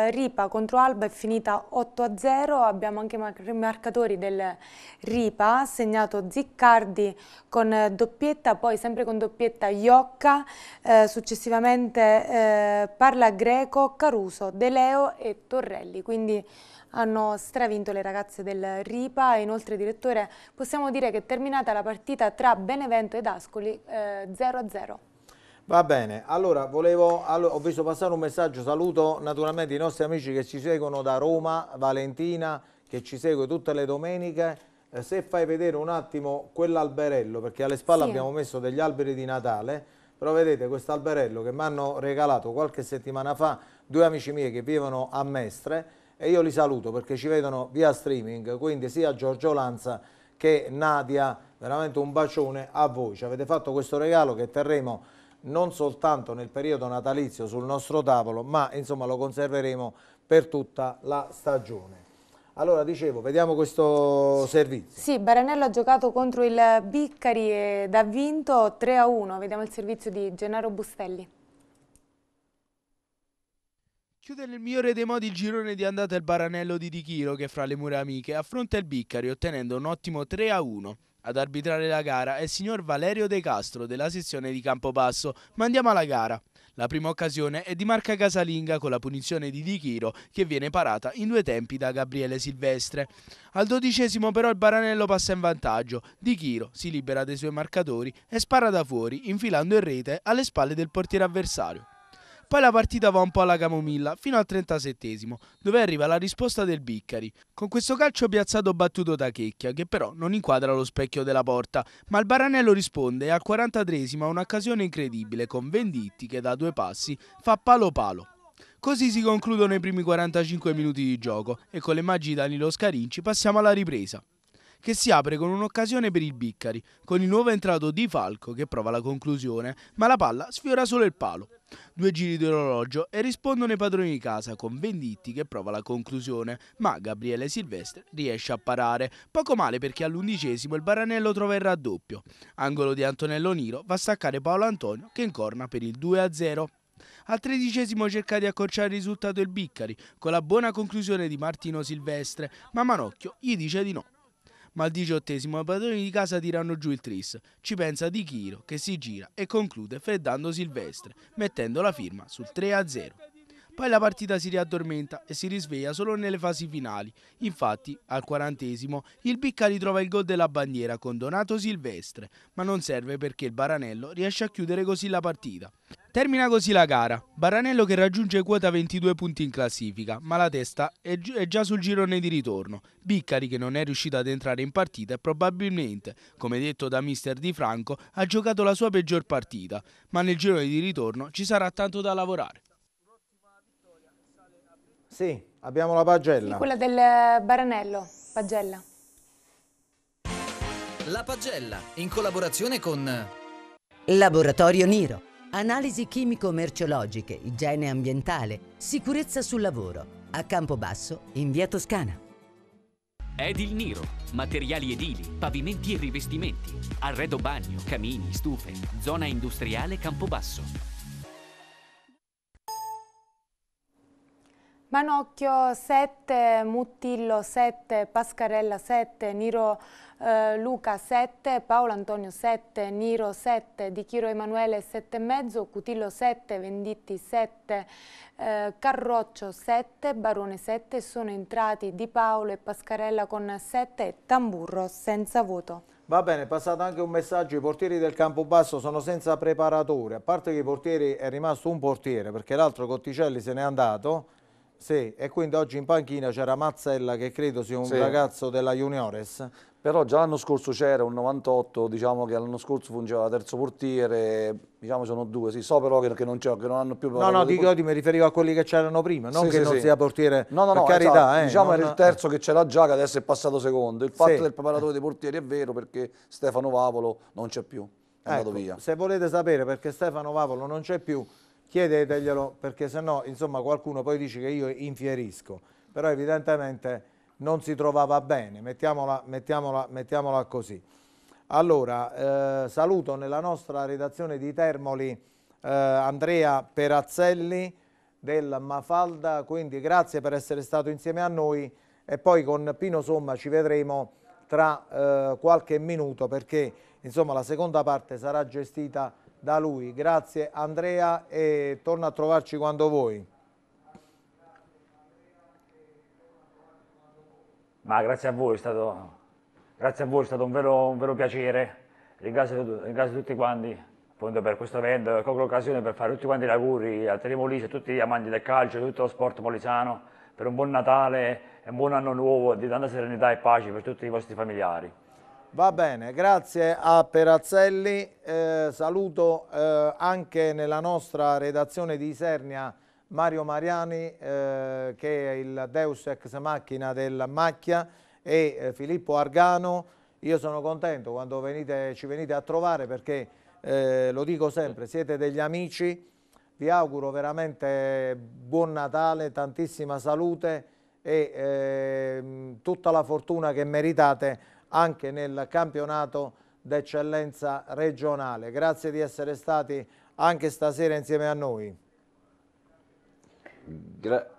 Speaker 2: eh, Ripa contro Alba è finita 8-0, abbiamo anche i marcatori del Ripa, segnato Ziccardi con doppietta, poi sempre con doppietta Iocca, eh, successivamente eh, Parla Greco, Caruso, De Leo e Torrelli, quindi hanno stravinto le ragazze del Ripa e inoltre direttore possiamo dire che è terminata la partita tra Benevento ed Ascoli 0-0. Eh,
Speaker 1: Va bene, allora volevo, allora, ho visto passare un messaggio, saluto naturalmente i nostri amici che ci seguono da Roma, Valentina che ci segue tutte le domeniche, eh, se fai vedere un attimo quell'alberello perché alle spalle sì. abbiamo messo degli alberi di Natale, però vedete questo alberello che mi hanno regalato qualche settimana fa due amici miei che vivono a Mestre, e io li saluto perché ci vedono via streaming, quindi sia Giorgio Lanza che Nadia, veramente un bacione a voi, ci avete fatto questo regalo che terremo non soltanto nel periodo natalizio sul nostro tavolo, ma insomma lo conserveremo per tutta la stagione. Allora, dicevo, vediamo questo servizio.
Speaker 2: Sì, Baranello ha giocato contro il Biccari ed ha vinto 3-1. Vediamo il servizio di Gennaro Bustelli.
Speaker 10: Chiude nel migliore dei modi il girone di andata il Baranello di Di Chiro che fra le mura amiche affronta il Biccari ottenendo un ottimo 3 a 1. Ad arbitrare la gara è il signor Valerio De Castro della sezione di Campobasso, ma andiamo alla gara. La prima occasione è di Marca Casalinga con la punizione di Di Chiro che viene parata in due tempi da Gabriele Silvestre. Al dodicesimo però il Baranello passa in vantaggio, Di Chiro si libera dei suoi marcatori e spara da fuori infilando in rete alle spalle del portiere avversario. Poi la partita va un po' alla camomilla, fino al 37esimo, dove arriva la risposta del Biccari. Con questo calcio piazzato battuto da Checchia, che però non inquadra lo specchio della porta, ma il Baranello risponde e al 43esimo ha un'occasione incredibile con Venditti che da due passi fa palo palo. Così si concludono i primi 45 minuti di gioco e con le magie di Danilo Scarinci passiamo alla ripresa che si apre con un'occasione per il Biccari, con il nuovo entrato Di Falco che prova la conclusione, ma la palla sfiora solo il palo. Due giri d'orologio e rispondono i padroni di casa con Venditti che prova la conclusione, ma Gabriele Silvestre riesce a parare, poco male perché all'undicesimo il Baranello trova il raddoppio. Angolo di Antonello Niro va a staccare Paolo Antonio che incorna per il 2-0. Al tredicesimo cerca di accorciare il risultato il Biccari con la buona conclusione di Martino Silvestre, ma Manocchio gli dice di no ma al diciottesimo i padroni di casa tirano giù il tris. Ci pensa Di Chiro che si gira e conclude freddando Silvestre, mettendo la firma sul 3-0. Poi la partita si riaddormenta e si risveglia solo nelle fasi finali. Infatti, al quarantesimo, il Bicca ritrova il gol della bandiera con Donato Silvestre, ma non serve perché il Baranello riesce a chiudere così la partita. Termina così la gara, Baranello che raggiunge quota 22 punti in classifica, ma la testa è, già sul girone di ritorno. Biccari che non è riuscito ad entrare in partita e probabilmente, come detto da mister Di Franco, ha giocato la sua peggior partita, ma nel girone di ritorno ci sarà tanto da lavorare.
Speaker 1: Sì, abbiamo la pagella.
Speaker 10: Sì,
Speaker 2: quella del Baranello, pagella.
Speaker 14: La pagella, in collaborazione con...
Speaker 2: Laboratorio Niro. Analisi chimico-merceologiche, igiene ambientale, sicurezza sul lavoro. A Campobasso, in via Toscana.
Speaker 14: Edil Niro, materiali edili, pavimenti e rivestimenti, arredo bagno, camini, stufe,
Speaker 15: zona industriale Campobasso.
Speaker 2: Manocchio 7, Muttillo 7, Pascarella 7, Niro eh, Luca 7, Paolo Antonio 7, Niro 7, Di Chiro Emanuele 7 e mezzo, Cutillo 7, Venditti 7, eh, Carroccio 7, Barone 7, sono entrati Di Paolo e Pascarella con 7 e Tamburro senza voto.
Speaker 1: Va bene, è passato anche un messaggio, i portieri del campo basso sono senza preparatore, a parte che i portieri è rimasto un portiere perché l'altro Cotticelli se n'è andato sì, e quindi oggi in panchina c'era Mazzella che credo sia un sì. ragazzo
Speaker 11: della Juniores. Però già l'anno scorso c'era un 98, diciamo che l'anno scorso fungeva da terzo portiere, diciamo sono due, sì, so però che, che non c'è, che non hanno più... No, no, dico,
Speaker 1: di mi riferivo a quelli
Speaker 11: che c'erano prima, non sì, che sì, non sia portiere, no, no, no, carità. Esatto. Eh, diciamo era il terzo che c'era già, che adesso è passato secondo. Il fatto del preparatore dei portieri è vero perché Stefano Vavolo non c'è più, è ecco, andato via.
Speaker 1: Se volete sapere perché Stefano Vavolo non c'è più, chiedeteglielo perché sennò insomma qualcuno poi dice che io infierisco, però evidentemente non si trovava bene, mettiamola, mettiamola, mettiamola così. Allora, eh, saluto nella nostra redazione di Termoli eh, Andrea Perazzelli del Mafalda, quindi grazie per essere stato insieme a noi e poi con Pino Somma ci vedremo tra eh, qualche minuto perché insomma, la seconda parte sarà gestita da lui. Grazie Andrea e torna a trovarci quando vuoi.
Speaker 13: Ma grazie a voi, è stato, grazie a voi, è stato un, vero, un vero piacere. Ringrazio, ringrazio, tutti quanti per questo evento, colgo l'occasione per fare tutti quanti gli auguri a Terry Molise, a tutti gli amanti del calcio, a tutto lo sport molisano, per un buon Natale e un buon anno nuovo di tanta serenità e pace per tutti i vostri familiari.
Speaker 1: Va bene, grazie a Perazzelli, eh, saluto eh, anche nella nostra redazione di Isernia Mario Mariani eh, che è il deus ex macchina del Macchia e eh, Filippo Argano, io sono contento quando venite, ci venite a trovare perché eh, lo dico sempre, siete degli amici, vi auguro veramente buon Natale, tantissima salute e ehm, tutta la fortuna che meritate anche nel campionato d'eccellenza regionale. Grazie di essere stati anche stasera insieme a noi.
Speaker 5: Gra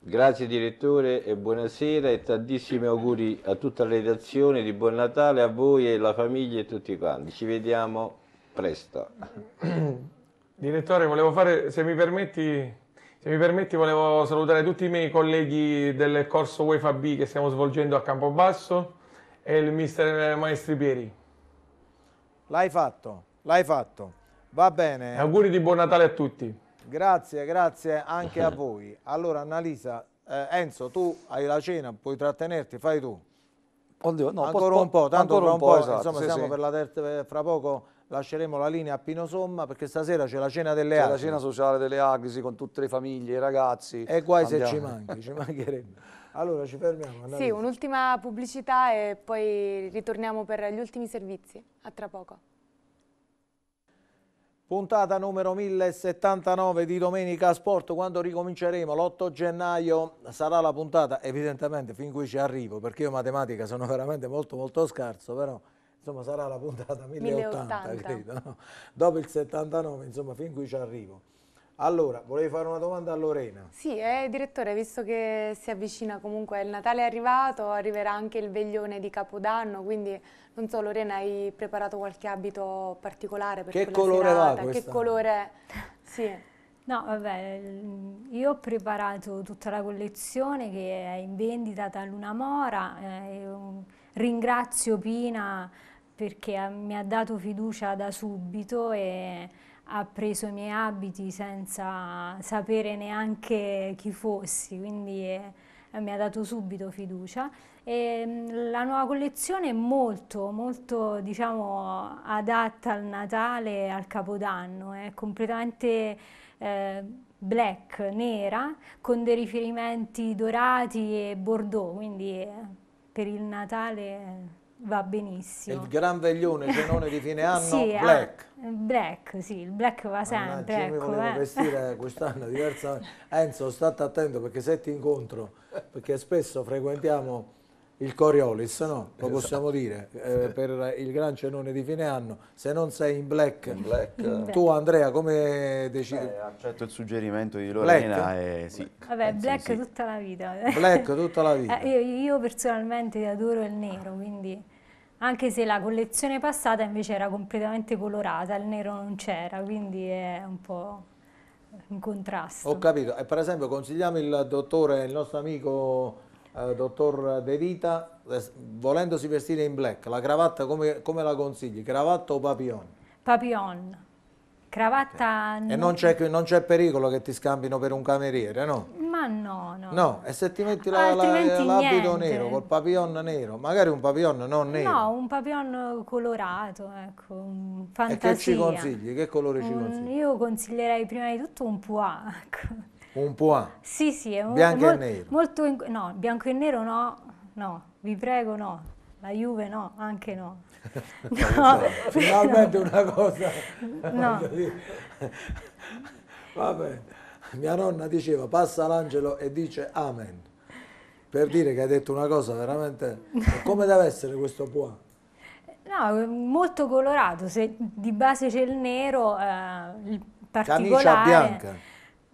Speaker 5: Grazie direttore e buonasera e tantissimi auguri a tutta la redazione di Buon Natale, a voi e alla famiglia e tutti quanti. Ci vediamo presto.
Speaker 6: Direttore, volevo fare, se mi permetti, se mi permetti volevo salutare tutti i miei colleghi del corso UEFA B che stiamo svolgendo a Campobasso e il mister Maestri Pieri.
Speaker 1: L'hai fatto, l'hai fatto. Va bene. Auguri di buon Natale a tutti. Grazie, grazie anche a voi. Allora Annalisa, eh, Enzo, tu hai la cena, puoi trattenerti, fai
Speaker 11: tu. Oddio, no, ancora po un po', tanto ancora un po', po esatto, insomma sì, siamo
Speaker 1: sì. per la terza, eh, fra poco lasceremo la linea a Pino Somma perché stasera c'è la cena delle Agri. C'è la cena
Speaker 11: sociale delle Agri, con tutte le famiglie, i ragazzi. E guai Andiamo. se ci manchi, ci mancherebbe. Allora ci fermiamo. Annalisa. Sì,
Speaker 2: un'ultima pubblicità e poi ritorniamo per gli ultimi servizi. A tra poco.
Speaker 1: Puntata numero 1079 di Domenica Sport, quando ricominceremo l'8 gennaio sarà la puntata, evidentemente fin qui ci arrivo perché io in matematica sono veramente molto molto scarso, però insomma sarà la puntata 1080, 1080. credo, no? dopo il 79 insomma fin qui ci arrivo. Allora, volevi fare una domanda a Lorena?
Speaker 2: Sì, eh, direttore, visto che si avvicina comunque il Natale è arrivato, arriverà anche il veglione di Capodanno, quindi non so, Lorena, hai preparato qualche abito particolare per che colore serata? Va che colore? Sì. No, vabbè,
Speaker 9: mm, io ho preparato tutta la collezione che è in vendita da Luna Mora, eh, ringrazio Pina perché eh, mi ha dato fiducia da subito e ha preso i miei abiti senza sapere neanche chi fossi, quindi eh, mi ha dato subito fiducia. E, mm, la nuova collezione è molto, molto diciamo, adatta al Natale al Capodanno, è completamente eh, black, nera, con dei riferimenti dorati e bordeaux, quindi eh, per il Natale va benissimo. Il
Speaker 1: gran veglione cenone di fine anno, sì, ah, black.
Speaker 9: Eh, black, sì, il black va sempre. Mannaggia, ecco, mi volevo eh.
Speaker 1: vestire quest'anno diversamente. Enzo, state attento perché se ti incontro, perché spesso frequentiamo il Coriolis, no? Lo esatto. possiamo dire, eh, per il gran cenone di fine anno, se non sei in black, in black. tu Andrea come decidi? Beh,
Speaker 8: accetto il suggerimento di Lorena
Speaker 1: e sì.
Speaker 9: Vabbè, black sì. tutta la vita. Black
Speaker 1: tutta la vita. Eh,
Speaker 9: io, io personalmente adoro il nero, quindi anche se la collezione passata invece era completamente colorata, il nero non c'era, quindi è un po' In contrasto. Ho
Speaker 1: capito, e per esempio consigliamo il dottore, il nostro amico eh, dottor De Vita, eh, volendosi vestire in black, la cravatta come, come la consigli? Cravatta o papillon?
Speaker 9: Papillon. Cravatta... Okay. E
Speaker 1: non c'è, pericolo che ti scambino per un cameriere, no?
Speaker 9: Ma no, no. No,
Speaker 1: e se ti metti ah, l'abito la, nero, col papillon nero, magari un papillon non nero. No,
Speaker 9: un papillon colorato, ecco, fantasia. E che ci consigli?
Speaker 1: Che colore ci consigli?
Speaker 9: Io consiglierei prima di tutto un pois, un po'. Sì, sì. È bianco mol, e nero. Molto in, no, bianco e nero no, no, vi prego no. La Juve no, anche no. Cioè, no. Finalmente una cosa. No.
Speaker 17: Vabbè.
Speaker 1: Mia nonna diceva passa l'angelo e dice amen. Per dire che hai detto una cosa veramente... Come deve essere questo point?
Speaker 9: No, molto colorato, se di base c'è il nero, eh, il particolare... Camicia bianca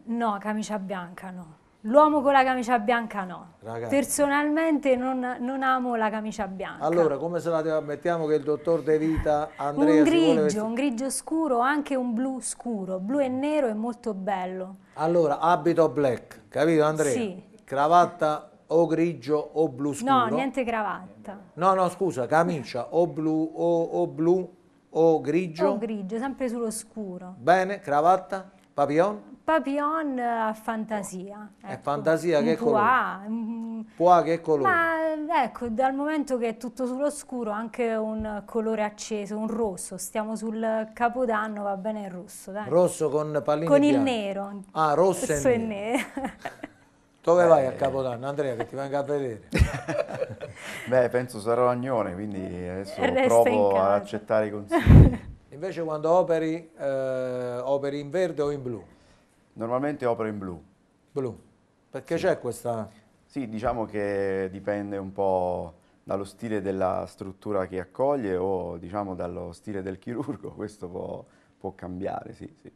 Speaker 9: No, camicia bianca no. L'uomo con la camicia bianca no. Ragazzi. Personalmente non, non, amo la camicia bianca. Allora,
Speaker 1: come se la mettiamo che il dottor De Vita Andrea... Un grigio, un
Speaker 9: grigio scuro, anche un blu scuro. Blu e nero è molto bello.
Speaker 1: Allora, abito black, capito Andrea? Sì. Cravatta o grigio o blu scuro. No, niente
Speaker 9: cravatta.
Speaker 1: No, no, scusa, camicia o blu o, o blu o grigio. O
Speaker 9: grigio, sempre sullo scuro.
Speaker 1: Bene, cravatta, papillon?
Speaker 9: Papillon eh, a fantasia. Ecco. È
Speaker 1: fantasia che colore? Poa che colore?
Speaker 9: Ma ecco, dal momento che è tutto sull'oscuro, anche un colore acceso, un rosso. Stiamo sul capodanno, va bene il rosso, dai. Rosso con pallini Con bianchi. il nero. Ah, rosso, rosso e nero. nero.
Speaker 1: Dove vai a eh. Capodanno, Andrea, che ti venga a vedere?
Speaker 8: Beh, penso sarò agnone, quindi adesso Resta provo ad accettare i consigli.
Speaker 1: Invece quando operi, eh, operi in verde o in blu?
Speaker 8: Normalmente opero in blu. Blu.
Speaker 1: Perché sì. c'è questa...
Speaker 8: Sì, diciamo che dipende un po' dallo stile della struttura che accoglie o diciamo dallo stile del chirurgo, questo può, può cambiare, sì, sì.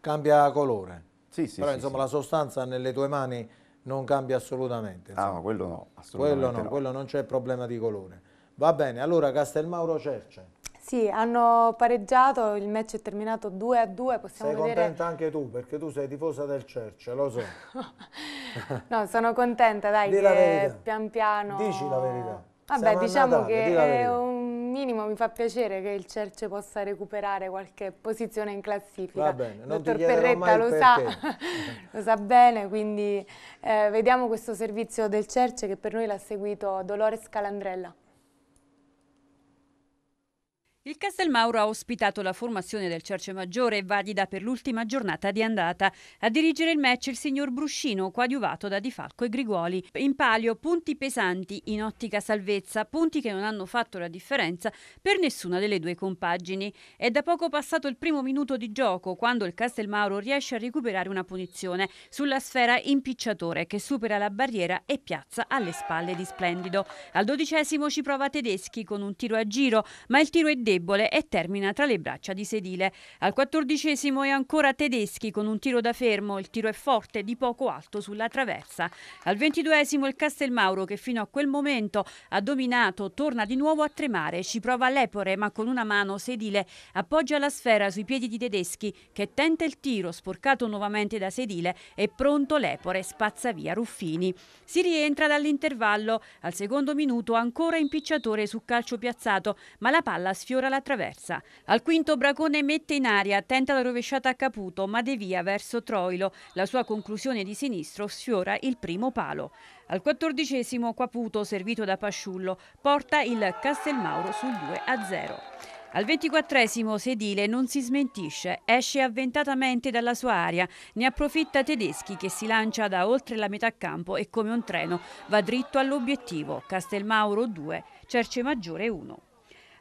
Speaker 1: Cambia colore? Sì, sì. Però sì, insomma sì. la sostanza nelle tue mani non cambia assolutamente.
Speaker 8: Ah, insomma. Ah, quello no, assolutamente quello no, no.
Speaker 1: quello non c'è problema di colore. Va bene, allora Castelmauro Cerce.
Speaker 2: Sì, hanno pareggiato, il match è terminato 2 a 2, possiamo sei vedere... Sei contenta
Speaker 1: anche tu, perché tu sei tifosa del Cerce, lo
Speaker 14: so.
Speaker 2: no, sono contenta, dai, Dì che pian piano... Dici la verità. Vabbè, Siamo diciamo Natale, che è un minimo, mi fa piacere che il Cerce possa recuperare qualche posizione in classifica. Va bene, non Dottor Perretta lo sa, lo sa bene, quindi eh, vediamo questo servizio del Cerce che per noi l'ha seguito Dolores Calandrella.
Speaker 15: Il Castelmauro ha ospitato la formazione del Cerce Maggiore e valida per l'ultima giornata di andata. A dirigere il match il signor Bruscino, coadiuvato da Di Falco e Grigoli. In palio punti pesanti in ottica salvezza, punti che non hanno fatto la differenza per nessuna delle due compagini. È da poco passato il primo minuto di gioco quando il Castelmauro riesce a recuperare una punizione sulla sfera impicciatore che supera la barriera e piazza alle spalle di Splendido. Al dodicesimo ci prova Tedeschi con un tiro a giro, ma il tiro è debole debole e termina tra le braccia di sedile. Al quattordicesimo è ancora Tedeschi con un tiro da fermo, il tiro è forte, di poco alto sulla traversa. Al ventiduesimo il Castelmauro che fino a quel momento ha dominato, torna di nuovo a tremare, ci prova l'Epore ma con una mano sedile appoggia la sfera sui piedi di Tedeschi che tenta il tiro sporcato nuovamente da sedile e pronto l'Epore spazza via Ruffini. Si rientra dall'intervallo, al secondo minuto ancora impicciatore su calcio piazzato ma la palla sfiora supera la traversa. Al quinto Bracone mette in aria, tenta la rovesciata a Caputo, ma devia verso Troilo. La sua conclusione di sinistro sfiora il primo palo. Al quattordicesimo Caputo, servito da Pasciullo, porta il Castelmauro sul 2-0. Al ventiquattresimo sedile non si smentisce, esce avventatamente dalla sua area, ne approfitta Tedeschi che si lancia da oltre la metà campo e come un treno va dritto all'obiettivo, Castelmauro 2, Cerce Maggiore 1.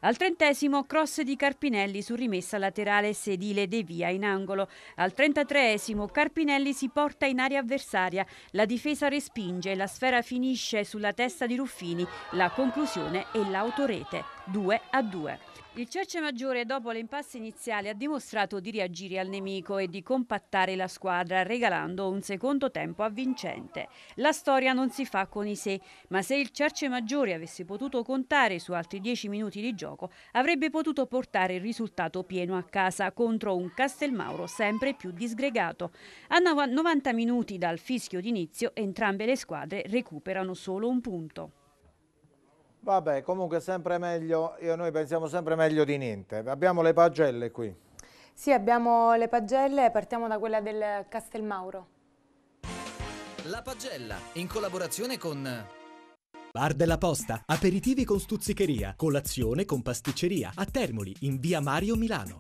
Speaker 15: Al trentesimo cross di Carpinelli su rimessa laterale sedile De Via in angolo. Al trentatreesimo Carpinelli si porta in area avversaria, la difesa respinge, la sfera finisce sulla testa di Ruffini, la conclusione e l'autorete 2 a 2. Il Cerce Maggiore dopo l'impasse iniziale ha dimostrato di reagire al nemico e di compattare la squadra regalando un secondo tempo a Vincente. La storia non si fa con i sé, ma se il Cerce Maggiore avesse potuto contare su altri 10 minuti di gioco avrebbe potuto portare il risultato pieno a casa contro un Castelmauro sempre più disgregato. A 90 minuti dal fischio d'inizio entrambe le squadre recuperano solo un punto.
Speaker 1: Vabbè, comunque sempre meglio, io, noi pensiamo sempre meglio di niente. Abbiamo le pagelle
Speaker 14: qui.
Speaker 2: Sì, abbiamo le pagelle, partiamo da quella del Castelmauro.
Speaker 14: La pagella, in collaborazione con... Bar della Posta, aperitivi con stuzzicheria, colazione con pasticceria, a Termoli, in via Mario Milano.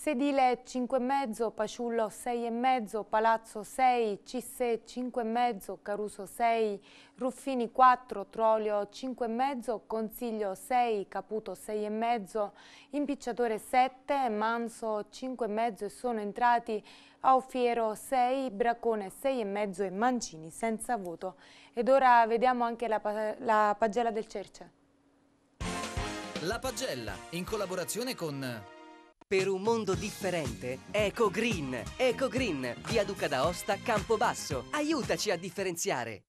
Speaker 2: Sedile 5,5, Paciullo 6,5, Palazzo 6, Cisse 5,5, Caruso 6, Ruffini 4, Trolio 5,5, Consiglio 6, Caputo 6,5, Impicciatore 7, Manso 5,5 e sono entrati Aufiero 6, Bracone 6,5 e Mancini senza voto. Ed ora vediamo anche la, la pagella del Cerce.
Speaker 14: La pagella in collaborazione con... Per un mondo differente, Eco Green. Eco Green, via Duca d'Aosta, Campobasso. Aiutaci a differenziare.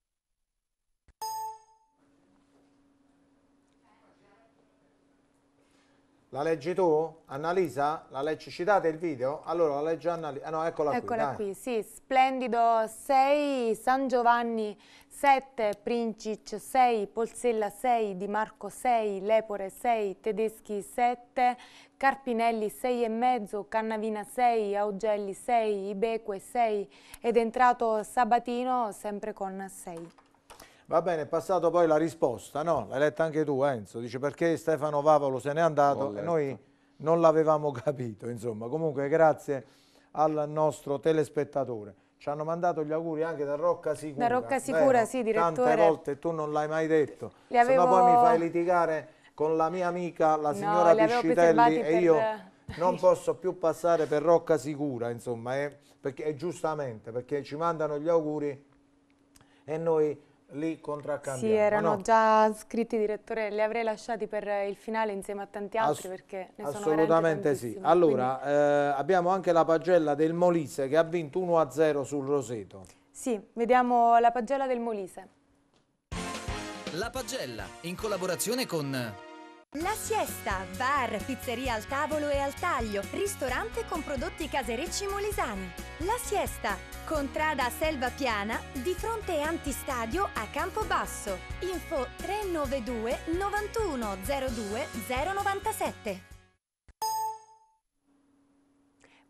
Speaker 1: La leggi tu? Annalisa? La leggi? Citate il video? Allora la leggi Annalisa. Ah, eh no, eccola, eccola qui. Eccola qui,
Speaker 2: sì. Splendido 6, San Giovanni 7, Princic 6, Polsella 6, Di Marco 6, Lepore 6, Tedeschi 7, Carpinelli 6,5, Cannavina 6, Augelli 6, Ibeque 6 ed entrato Sabatino sempre con 6.
Speaker 1: Va bene, è passato poi la risposta, no? L'hai letta anche tu Enzo, dice perché Stefano Vavolo se n'è andato e noi non l'avevamo capito, insomma. Comunque grazie al nostro telespettatore. Ci hanno mandato gli auguri anche da Rocca Sicura.
Speaker 2: Da Rocca Sicura, Beh, sì, direttore. Tante volte
Speaker 1: tu non l'hai mai detto, avevo... se no poi mi fai litigare con la mia amica, la signora no, Piscitelli, e io non posso più passare per Rocca Sicura, insomma, è, eh, perché, è giustamente, perché ci mandano gli auguri e noi lì contro a contraccambiamo. Sì, erano no?
Speaker 2: già scritti direttore, li avrei lasciati per il finale insieme a tanti altri Ass perché ne Assolutamente sì. Allora,
Speaker 1: eh, abbiamo anche la pagella del Molise che ha vinto 1-0 sul Roseto.
Speaker 2: Sì, vediamo la pagella del Molise.
Speaker 14: La pagella in collaborazione con
Speaker 15: la siesta, bar, pizzeria al tavolo e al taglio, ristorante con prodotti
Speaker 4: caserecci molisani. La siesta, contrada Selva Piana, di fronte antistadio a Campobasso. Info 392 91
Speaker 2: 097.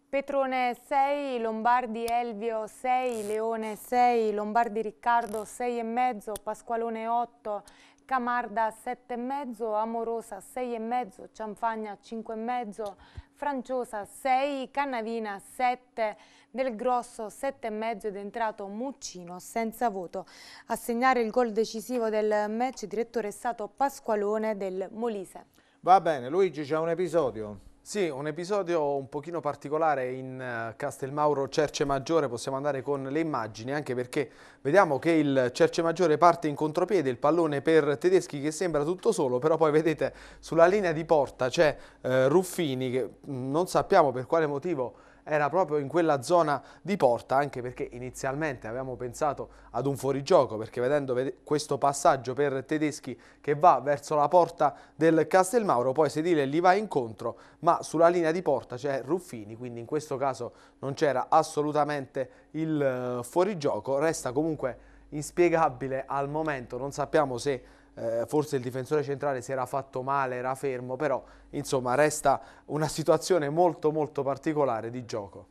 Speaker 2: Petrone 6, Lombardi Elvio 6, Leone 6, Lombardi Riccardo 6,5, Pasqualone 8, Camarda 7,5, Amorosa 6,5, Cianfagna 5,5, Franciosa 6, Cannavina 7, Del Grosso 7,5 ed è entrato Muccino senza voto. A segnare il gol decisivo del match il direttore è stato Pasqualone del Molise.
Speaker 3: Va bene, Luigi c'è un episodio. Sì, un episodio un pochino particolare in eh, Castelmauro Cerce Maggiore, possiamo andare con le immagini anche perché vediamo che il Cerce Maggiore parte in contropiede, il pallone per Tedeschi che sembra tutto solo, però poi vedete sulla linea di porta c'è eh, Ruffini che mm, non sappiamo per quale motivo era proprio in quella zona di porta, anche perché inizialmente avevamo pensato ad un fuorigioco, perché vedendo questo passaggio per Tedeschi che va verso la porta del Castelmauro, poi Sedile gli va incontro, ma sulla linea di porta c'è Ruffini, quindi in questo caso non c'era assolutamente il eh, fuorigioco, resta comunque inspiegabile al momento, non sappiamo se eh, forse il difensore centrale si era fatto male, era fermo, però insomma resta una situazione molto molto particolare di gioco.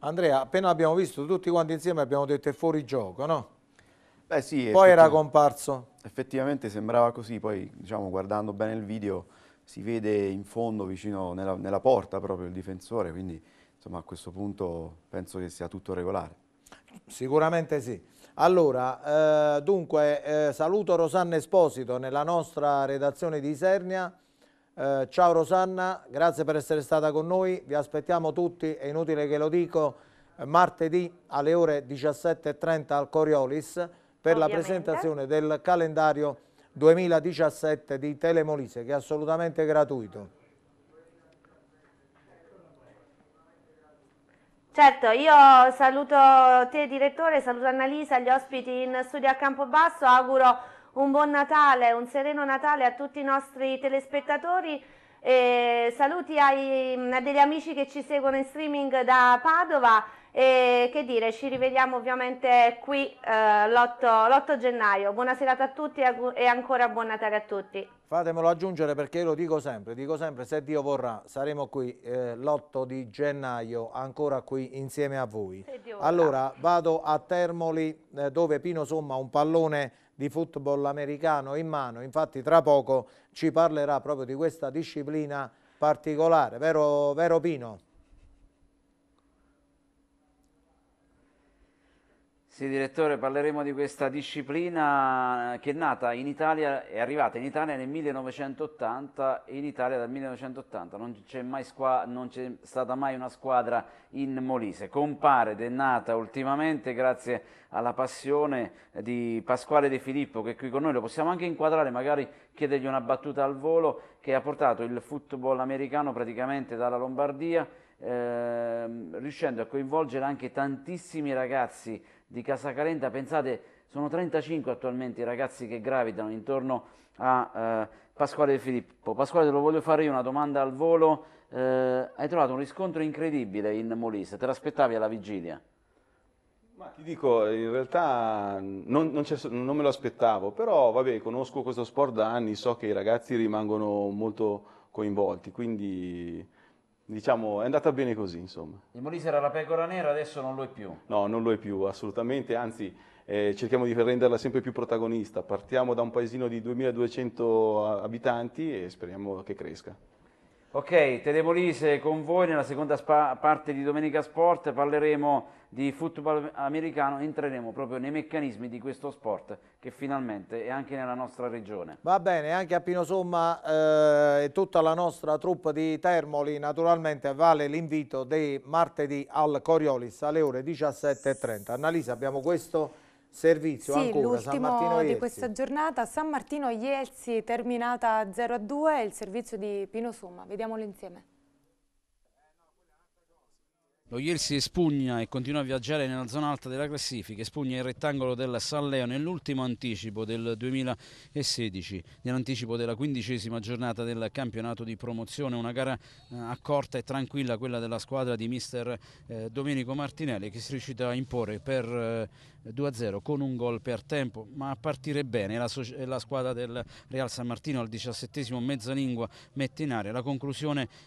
Speaker 3: Andrea, appena abbiamo visto tutti quanti insieme abbiamo detto è fuori gioco, no?
Speaker 8: Beh sì. Poi era comparso. Effettivamente sembrava così, poi diciamo guardando bene il video si vede in fondo vicino nella, nella porta proprio il difensore, quindi insomma a questo punto penso che sia tutto regolare. Sicuramente sì. Allora,
Speaker 1: eh, dunque, eh, saluto Rosanna Esposito nella nostra redazione di Isernia. Eh, ciao Rosanna, grazie per essere stata con noi, vi aspettiamo tutti, è inutile che lo dico, martedì alle ore 17.30 al Coriolis per Ovviamente. la presentazione del calendario 2017 di Telemolise che è assolutamente gratuito.
Speaker 4: Certo, io saluto te direttore, saluto Annalisa, gli ospiti in studio a Campobasso, auguro un buon Natale, un sereno Natale a tutti i nostri telespettatori, eh, saluti ai, a degli amici che ci seguono in streaming da Padova e che dire, ci rivediamo ovviamente qui eh, l'8, gennaio. Buona serata a tutti e, ancora buon Natale a tutti.
Speaker 1: Fatemelo aggiungere perché io lo dico sempre, dico sempre se Dio vorrà saremo qui eh, l'8 di gennaio ancora qui insieme a voi. Allora vado a Termoli eh, dove Pino Somma ha un pallone di football americano in mano, infatti tra poco ci parlerà proprio di questa disciplina particolare, vero, vero Pino?
Speaker 7: Sì, direttore, parleremo di questa disciplina che è nata in Italia, è arrivata in Italia nel 1980 e in Italia dal 1980 non c'è stata mai una squadra in Molise. Compare ed è nata ultimamente grazie alla passione di Pasquale De Filippo che è qui con noi, lo possiamo anche inquadrare, magari chiedergli una battuta al volo, che ha portato il football americano praticamente dalla Lombardia, eh, riuscendo a coinvolgere anche tantissimi ragazzi di Casacalenta, pensate, sono 35 attualmente i ragazzi che gravitano intorno a eh, Pasquale De Filippo. Pasquale, te lo voglio fare io una domanda al volo. Eh, hai trovato un riscontro incredibile in Molise, te l'aspettavi alla vigilia?
Speaker 19: Ma ti dico, in realtà non, non, non me lo aspettavo, però vabbè, conosco questo sport da anni, so che i ragazzi rimangono molto coinvolti, quindi diciamo, è andata bene così, insomma. Il
Speaker 7: Molise era la pecora nera, adesso non lo è più.
Speaker 19: No, non lo è più, assolutamente, anzi eh, cerchiamo di renderla sempre più protagonista. Partiamo da un paesino di 2200 abitanti e speriamo che cresca.
Speaker 7: Ok, Telepolise con voi nella seconda parte di Domenica Sport parleremo di football americano, entreremo proprio nei meccanismi di questo sport che finalmente è anche nella nostra regione.
Speaker 1: Va bene, anche a Pinosomma eh, e tutta la nostra troupe di Termoli naturalmente vale l'invito di martedì al Coriolis alle ore 17.30. Annalisa abbiamo questo Servizio sì, ancora, San Martino di questa
Speaker 2: giornata, San Martino Ielsi terminata 0 a 2, il servizio di Pino Summa, vediamolo insieme.
Speaker 7: Lo Ielsi spugna e continua a viaggiare nella zona alta della classifica, spugna il rettangolo del San Leo nell'ultimo anticipo del 2016, nell'anticipo della quindicesima giornata del campionato di promozione, una gara eh, accorta e tranquilla quella della squadra di mister eh, Domenico Martinelli che si riuscita a imporre per eh, 2-0 con un gol per tempo, ma a partire bene la, so la squadra del Real San Martino al 17 mezzalingua mette in aria la,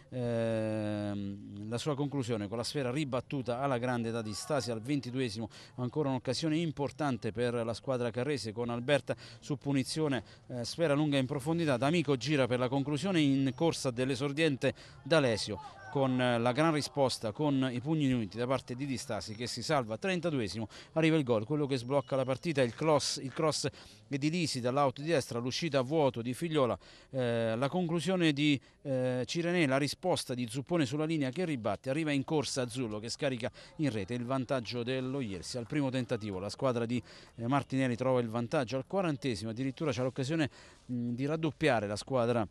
Speaker 7: ehm, la sua conclusione con la sfera ribattuta alla grande da Distasi al 22 ancora un'occasione importante per la squadra carrese con Alberta su punizione, eh, sfera lunga in profondità, D'Amico gira per la conclusione in corsa dell'esordiente D'Alesio con la gran risposta con i pugni uniti da parte di Di Stasi che si salva 32esimo arriva il gol quello che sblocca la partita il cross, il cross di Lisi dall'auto di destra l'uscita a vuoto di Figliola eh, la conclusione di eh, Cirenè la risposta di Zuppone sulla linea che ribatte arriva in corsa Azzurro che scarica in rete il vantaggio dello Iersi al primo tentativo la squadra di eh, Martinelli trova il vantaggio al quarantesimo addirittura c'è l'occasione di raddoppiare la squadra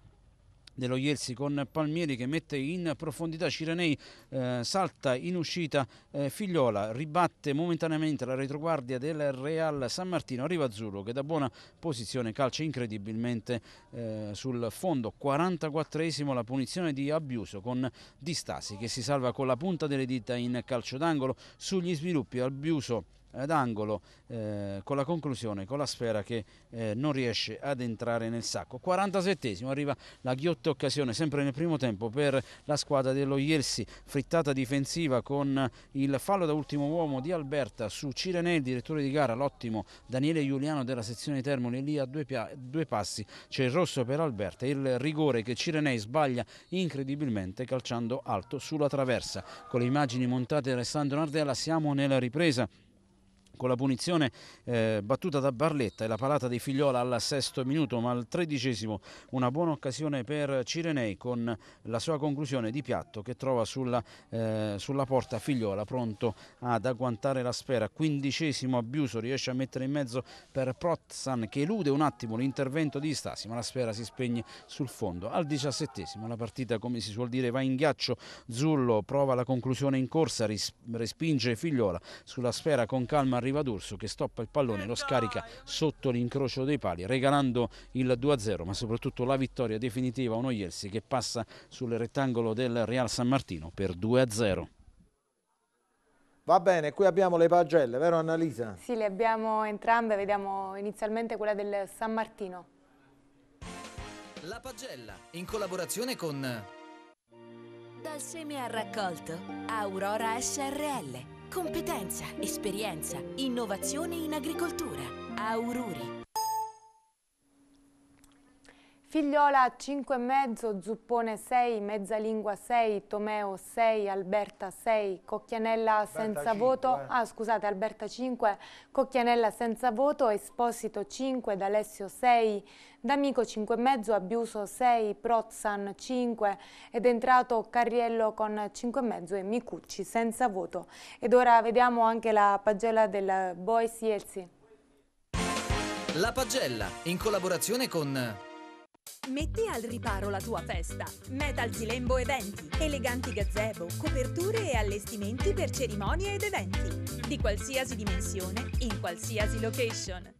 Speaker 7: dello Iersi con Palmieri che mette in profondità Cirenei, eh, salta in uscita eh, Figliola, ribatte momentaneamente la retroguardia del Real San Martino, arriva Azzurro che da buona posizione calcia incredibilmente eh, sul fondo, 44esimo la punizione di Abiuso con Di Stasi che si salva con la punta delle dita in calcio d'angolo, sugli sviluppi Abiuso d'angolo eh, con la conclusione, con la sfera che eh, non riesce ad entrare nel sacco. 47esimo arriva la ghiotta occasione sempre nel primo tempo per la squadra dello Ielsi, frittata difensiva con il fallo da ultimo uomo di Alberta su Cirenè, il direttore di gara, l'ottimo Daniele Giuliano della sezione Termoli, lì a due, due passi c'è il rosso per Alberta, il rigore che Cirenè sbaglia incredibilmente calciando alto sulla traversa. Con le immagini montate da Alessandro Nardella siamo nella ripresa con la punizione eh, battuta da Barletta e la palata dei Figliola al sesto minuto ma al tredicesimo una buona occasione per Cirenei con la sua conclusione di piatto che trova sulla, eh, sulla porta Figliola pronto ad agguantare la sfera quindicesimo Abiuso riesce a mettere in mezzo per Protzan che elude un attimo l'intervento di Stasi ma la sfera si spegne sul fondo al diciassettesimo la partita come si suol dire va in ghiaccio Zullo prova la conclusione in corsa respinge Figliola sulla sfera con calma arriva D'Urso che stoppa il pallone, lo scarica sotto l'incrocio dei pali, regalando il 2-0, ma soprattutto la vittoria definitiva a uno Ielsi che passa sul rettangolo del Real San Martino per 2-0.
Speaker 1: Va bene, qui abbiamo le pagelle, vero Annalisa?
Speaker 2: Sì, le abbiamo entrambe, vediamo inizialmente quella del San Martino.
Speaker 14: La pagella, in collaborazione con...
Speaker 4: Dal seme al raccolto,
Speaker 15: Aurora SRL. Competenza, esperienza, innovazione in agricoltura.
Speaker 2: Aururi Figliola 5,5, Zuppone 6, Mezzalingua 6, Tomeo 6, Alberta 6, Cocchianella senza 5, voto, ah scusate Alberta 5, Cocchianella senza voto, Esposito 5, D'Alessio 6, D'Amico 5,5, Abiuso 6, Prozzan 5 ed entrato Carriello con 5,5 e Micucci senza voto. Ed ora vediamo anche la pagella del Boys Yelsi.
Speaker 14: La pagella in collaborazione con...
Speaker 15: Metti al riparo la tua festa. Metal Zilembo Eventi. Eleganti gazebo, coperture e allestimenti per cerimonie ed eventi. Di qualsiasi dimensione, in qualsiasi location.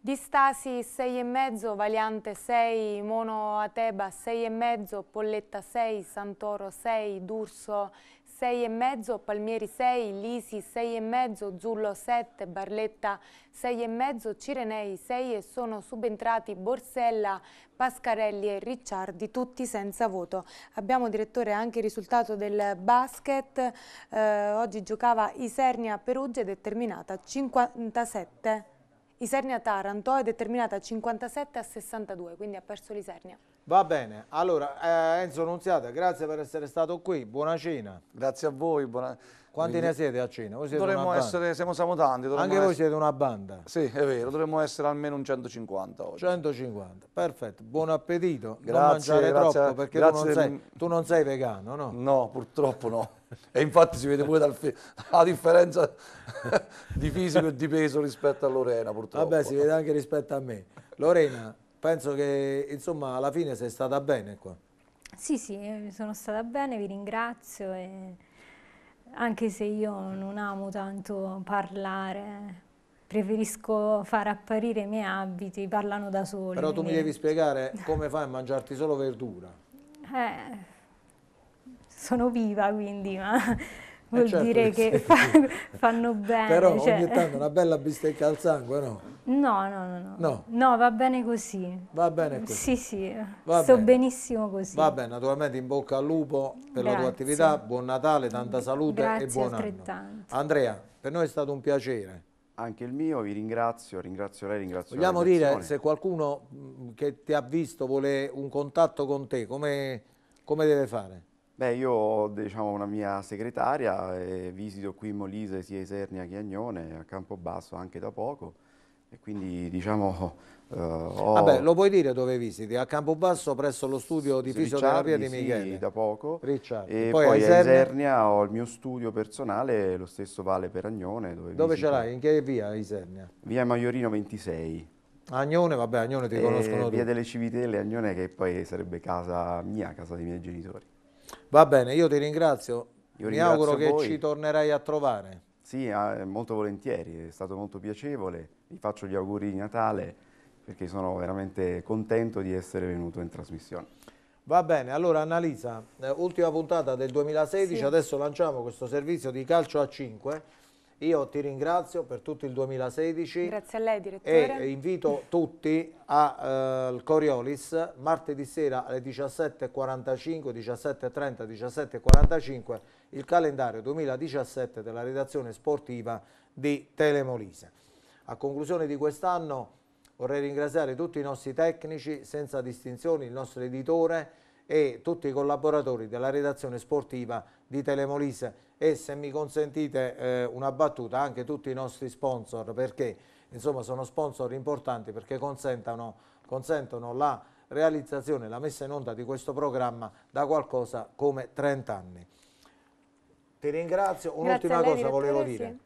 Speaker 2: Di Stasi 6,5, Valiante 6, Mono Ateba 6,5, Polletta 6, Santoro 6, D'Urso 6. 6,5, Palmieri 6, Lisi 6,5, Zullo 7, Barletta 6,5, Cirenei 6 e sono subentrati Borsella, Pascarelli e Ricciardi, tutti senza voto. Abbiamo direttore anche il risultato del basket, eh, oggi giocava Isernia-Perugia ed è terminata 57 Isernia Taranto è determinata 57 a 62, quindi ha perso l'Isernia.
Speaker 1: Va bene, allora eh, Enzo Nunziata, grazie per essere stato qui,
Speaker 11: buona cena. Grazie a voi, buona... Quanti ne siete a cena? Voi siete dovremmo essere, siamo, siamo tanti. Anche essere... voi siete una banda. Sì, è vero, dovremmo essere almeno un 150 oggi. 150, perfetto, buon appetito, grazie, non mangiare grazie, troppo perché tu non, sei, tu non sei vegano, no? No, purtroppo no. E infatti si vede pure dal fi- la differenza di fisico e di peso rispetto a Lorena purtroppo. Vabbè, si
Speaker 1: vede anche rispetto a me.
Speaker 11: Lorena, penso
Speaker 1: che insomma alla fine sei stata bene qua.
Speaker 9: Sì, sì, sono stata bene, vi ringrazio e anche se io non amo tanto parlare, preferisco far apparire i miei abiti, parlano da soli. Però tu mi devi
Speaker 1: spiegare come fai a mangiarti solo verdura.
Speaker 9: Eh sono viva quindi, ma eh, vuol eh certo dire che, che fa, fanno bene. Però cioè. ogni tanto
Speaker 1: una bella bistecca al sangue, no?
Speaker 9: No, no, no. No, no. no va bene così. Va bene così. Sì, sì, va sto bene. benissimo così. Va
Speaker 1: bene, naturalmente in bocca al lupo per Grazie. la tua attività, buon Natale, tanta salute Grazie e buon
Speaker 9: anno.
Speaker 1: Andrea, per noi è stato un piacere.
Speaker 8: Anche il mio, vi ringrazio, ringrazio lei, ringrazio Vogliamo dire, se
Speaker 1: qualcuno mm, che ti ha visto vuole un contatto con te, come, come deve fare?
Speaker 8: Beh, io ho diciamo, una mia segretaria e visito qui in Molise sia Isernia che Agnone, a Campobasso anche da poco e quindi diciamo... Eh, ho... Vabbè, lo puoi dire dove
Speaker 1: visiti? A Campobasso presso lo studio di fisioterapia di Michele? Sì, da poco. Ricciardi. E poi, poi a
Speaker 8: Isernia... ho il mio studio personale, lo stesso vale per Agnone. Dove, dove ce l'hai? In che via Isernia? Via Maiorino 26.
Speaker 1: Agnone, vabbè, Agnone ti conoscono Via tutti. delle
Speaker 8: Civitelle, Agnone che poi sarebbe casa mia, casa dei miei genitori. Va bene, io ti ringrazio. Io Mi auguro che voi. ci
Speaker 1: tornerai a trovare.
Speaker 8: Sì, ah, eh, molto volentieri, è stato molto piacevole. Vi faccio gli auguri di Natale perché sono veramente contento di essere venuto in trasmissione.
Speaker 1: Va bene, allora Annalisa, eh, ultima puntata del 2016, sì. adesso lanciamo questo servizio di calcio a 5 io ti ringrazio per tutto il 2016. Grazie
Speaker 2: a lei direttore. E eh,
Speaker 1: invito tutti al eh, Coriolis martedì sera alle 17.45, 17.30, 17.45 il calendario 2017 della redazione sportiva di Telemolise. A conclusione di quest'anno vorrei ringraziare tutti i nostri tecnici, senza distinzioni, il nostro editore, e tutti i collaboratori della redazione sportiva di Telemolise e se mi consentite eh, una battuta anche tutti i nostri sponsor perché insomma sono sponsor importanti perché consentono la realizzazione, la messa in onda di questo programma da qualcosa come 30 anni. Ti ringrazio, un'ultima cosa volevo dire.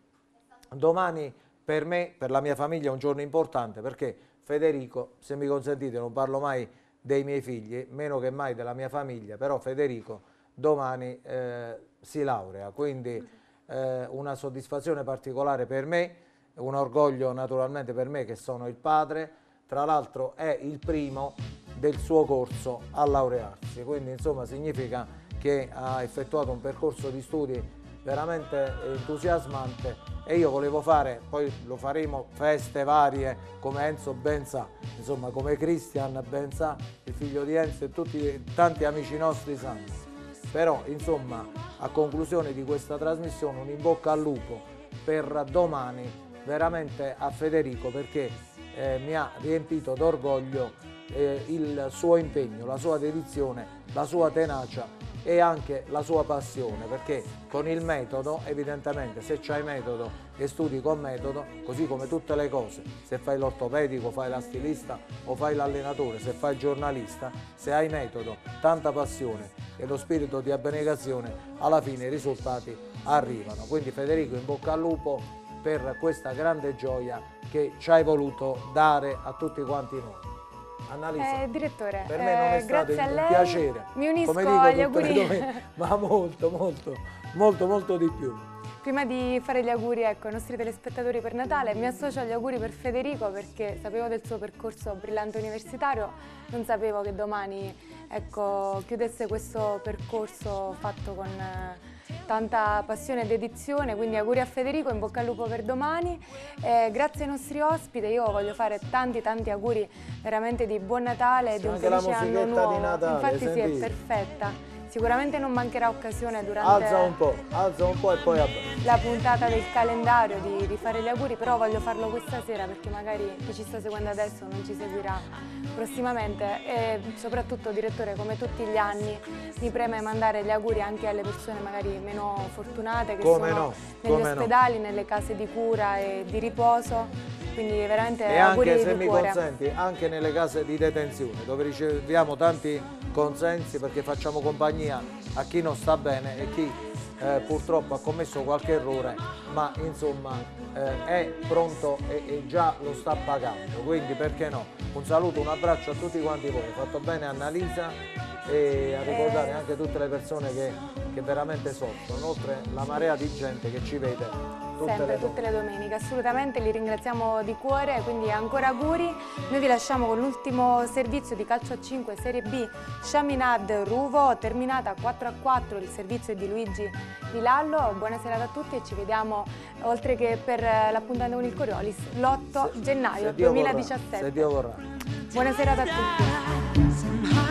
Speaker 1: Sì. Domani per me, per la mia famiglia è un giorno importante perché Federico, se mi consentite, non parlo mai dei miei figli, meno che mai della mia famiglia, però Federico domani eh, si laurea, quindi eh, una soddisfazione particolare per me, un orgoglio naturalmente per me che sono il padre, tra l'altro è il primo del suo corso a laurearsi, quindi insomma significa che ha effettuato un percorso di studi veramente entusiasmante e io volevo fare, poi lo faremo, feste varie come Enzo ben sa, insomma come Christian ben sa, il figlio di Enzo e tutti, tanti amici nostri sanno. Però insomma a conclusione di questa trasmissione un in bocca al lupo per domani veramente a Federico perché eh, mi ha riempito d'orgoglio eh, il suo impegno, la sua dedizione, la sua tenacia e anche la sua passione perché con il metodo evidentemente se c'hai metodo e studi con metodo così come tutte le cose se fai l'ortopedico, fai la stilista o fai l'allenatore, se fai il giornalista se hai metodo, tanta passione e lo spirito di abnegazione alla fine i risultati arrivano quindi Federico in bocca al lupo per questa grande gioia che ci hai voluto dare a tutti quanti noi Annalisa, eh, direttore, per me non è eh, stato un lei, piacere. Mi unisco Come dico, agli auguri. Domenica, ma molto, molto, molto, molto di più.
Speaker 2: Prima di fare gli auguri ecco, ai nostri telespettatori per Natale, mi associo agli auguri per Federico perché sapevo del suo percorso brillante universitario, non sapevo che domani ecco, chiudesse questo percorso fatto con... Eh, tanta passione e dedizione, quindi auguri a Federico, in bocca al lupo per domani. Eh, grazie ai nostri ospiti, io voglio fare tanti tanti auguri veramente di buon Natale e di un felice anno nuovo. Infatti senti? sì, è perfetta. Sicuramente non mancherà occasione durante alza un
Speaker 1: po', alza un po' e poi
Speaker 2: la puntata del calendario di, di, fare gli auguri, però voglio farlo questa sera perché magari chi ci sta seguendo adesso non ci seguirà prossimamente e soprattutto direttore come tutti gli anni mi preme mandare gli auguri anche alle persone magari meno fortunate che come sono no, negli ospedali, no. nelle case di cura e di riposo quindi veramente e auguri anche se mi cuore. consenti
Speaker 1: anche nelle case di detenzione dove riceviamo tanti consensi perché facciamo compagnia compagnia a chi non sta bene e chi eh, purtroppo ha commesso qualche errore ma insomma eh, è pronto e, e, già lo sta pagando quindi perché no un saluto un abbraccio a tutti quanti voi fatto bene Annalisa e a ricordare anche tutte le persone che, che veramente soffrono, oltre la marea di gente che ci vede tutte
Speaker 2: Sempre, le tutte le domeniche, assolutamente li ringraziamo di cuore, quindi ancora auguri. Noi vi lasciamo con l'ultimo servizio di calcio a 5 Serie B, Chaminade Ruvo, terminata 4 a 4 il servizio di Luigi Vilallo. Buona serata a tutti e ci vediamo oltre che per eh, l'appuntamento con il Coriolis l'8 gennaio se 2017. Vorrà, se Dio vorrà. Buona serata a tutti.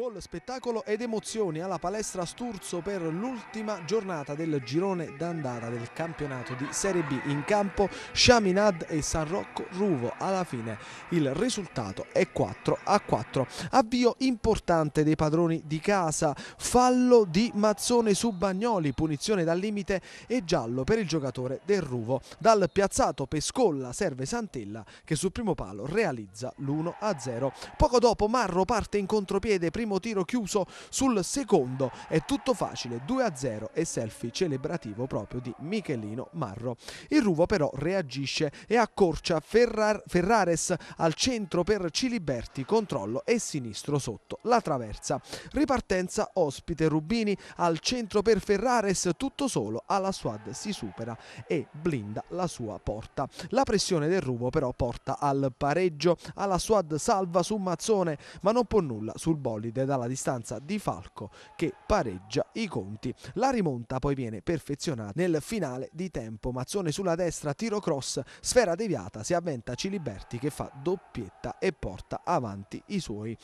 Speaker 3: Gol, spettacolo ed emozioni alla palestra Sturzo per l'ultima giornata del girone d'andata del campionato di Serie B. In campo Shaminad e San Rocco Ruvo. Alla fine il risultato è 4 a 4. Avvio importante dei padroni di casa. Fallo di Mazzone su Bagnoli. Punizione dal limite e giallo per il giocatore del Ruvo. Dal piazzato Pescolla serve Santella che sul primo palo realizza l'1 a 0. Poco dopo Marro parte in contropiede prima primo tiro chiuso sul secondo è tutto facile 2-0 a e selfie celebrativo proprio di Michelino Marro. Il Ruvo però reagisce e accorcia Ferrar Ferrares al centro per Ciliberti, controllo e sinistro sotto la traversa. Ripartenza ospite Rubini al centro per Ferrares tutto solo alla Suad si supera e blinda la sua porta. La pressione del Ruvo però porta al pareggio, alla Suad salva su Mazzone ma non può nulla sul bolide ripete dalla distanza di Falco che pareggia i conti. La rimonta poi viene perfezionata nel finale di tempo. Mazzone sulla destra, tiro cross, sfera deviata, si avventa Ciliberti che fa doppietta e porta avanti i suoi.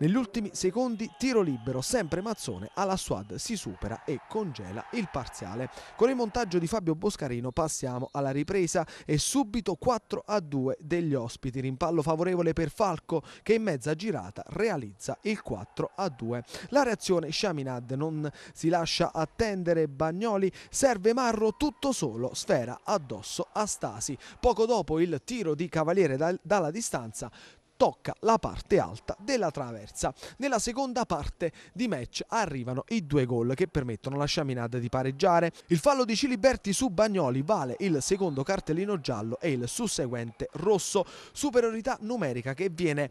Speaker 3: Negli ultimi secondi tiro libero, sempre Mazzone, alla Suad si supera e congela il parziale. Con il montaggio di Fabio Boscarino passiamo alla ripresa e subito 4 a 2 degli ospiti. Rimpallo favorevole per Falco che in mezza girata realizza il 4 a 2. La reazione Shaminad non si lascia attendere, Bagnoli serve Marro tutto solo, sfera addosso a Stasi. Poco dopo il tiro di Cavaliere dalla distanza tocca la parte alta della traversa. Nella seconda parte di match arrivano i due gol che permettono alla Sciaminada di pareggiare. Il fallo di Ciliberti su Bagnoli vale il secondo cartellino giallo e il susseguente rosso. Superiorità numerica che viene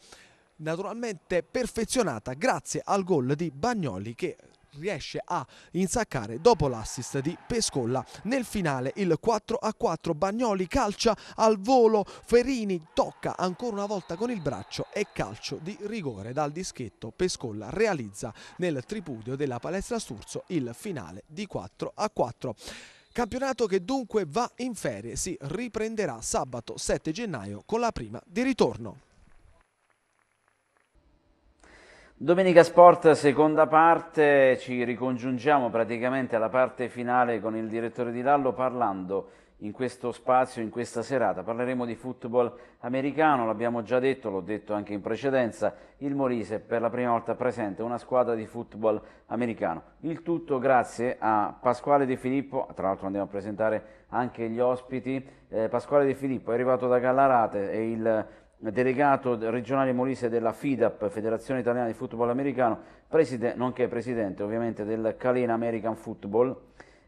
Speaker 3: naturalmente perfezionata grazie al gol di Bagnoli che riesce a insaccare dopo l'assist di Pescolla. Nel finale il 4 a 4 Bagnoli calcia al volo, Ferini tocca ancora una volta con il braccio e calcio di rigore dal dischetto. Pescolla realizza nel tripudio della palestra Sturzo il finale di 4 a 4. Campionato che dunque va in ferie, si riprenderà sabato 7 gennaio con la prima di ritorno.
Speaker 7: Domenica Sport, seconda parte, ci ricongiungiamo praticamente alla parte finale con il direttore di Lallo parlando in questo spazio, in questa serata. Parleremo di football americano, l'abbiamo già detto, l'ho detto anche in precedenza, il Molise per la prima volta presente una squadra di football americano. Il tutto grazie a Pasquale De Filippo, tra l'altro andiamo a presentare anche gli ospiti. Eh, Pasquale De Filippo è arrivato da Gallarate e il delegato regionale molise della FIDAP, Federazione Italiana di Football Americano, preside, nonché presidente ovviamente del Calena American Football,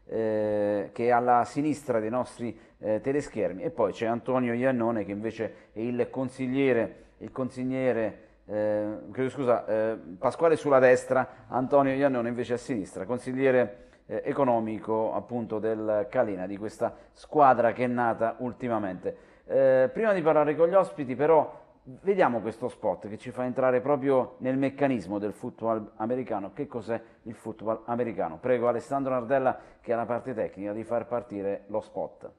Speaker 7: eh, che è alla sinistra dei nostri eh, teleschermi. E poi c'è Antonio Iannone che invece è il consigliere, il consigliere eh, scusa, eh, Pasquale sulla destra, Antonio Iannone invece a sinistra, consigliere eh, economico appunto del Calena, di questa squadra che è nata ultimamente. Eh, prima di parlare con gli ospiti però vediamo questo spot che ci fa entrare proprio nel meccanismo del football americano. Che cos'è il football americano? Prego Alessandro Nardella che ha la parte tecnica di far partire lo spot.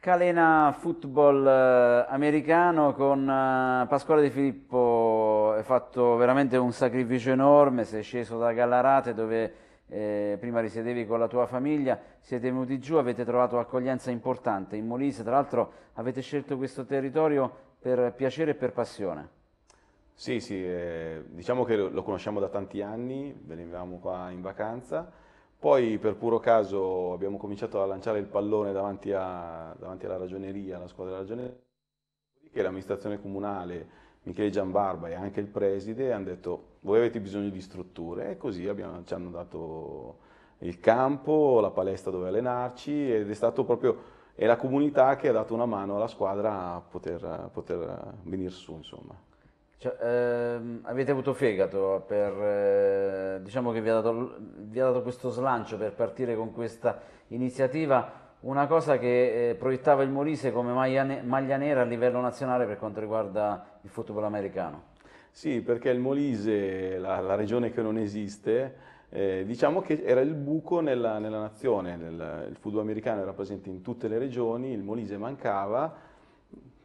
Speaker 7: Calena football eh, americano con eh, Pasquale De Filippo è fatto veramente un sacrificio enorme, sei sceso da Gallarate dove eh, prima risiedevi con la tua famiglia, siete venuti giù, avete trovato accoglienza importante in
Speaker 19: Molise, tra l'altro avete scelto questo territorio per piacere e per passione. Sì, sì, eh, diciamo che lo conosciamo da tanti anni, venivamo qua in vacanza poi per puro caso abbiamo cominciato a lanciare il pallone davanti, a, davanti alla ragioneria, alla squadra della ragioneria, che l'amministrazione comunale, Michele Giambarba e anche il preside hanno detto voi avete bisogno di strutture e così abbiamo, ci hanno dato il campo, la palestra dove allenarci ed è stato proprio è la comunità che ha dato una mano alla squadra a poter, a poter venire su insomma. Cioè, ehm, avete avuto fegato per, eh, diciamo che vi ha, dato, vi
Speaker 7: ha, dato, questo slancio per partire con questa iniziativa, una cosa che eh, proiettava il Molise come maglia, maglia, nera a livello nazionale per quanto riguarda il football americano.
Speaker 19: Sì, perché il Molise, la, la regione che non esiste, eh, diciamo che era il buco nella, nella nazione, nel, il football americano era presente in tutte le regioni, il Molise mancava,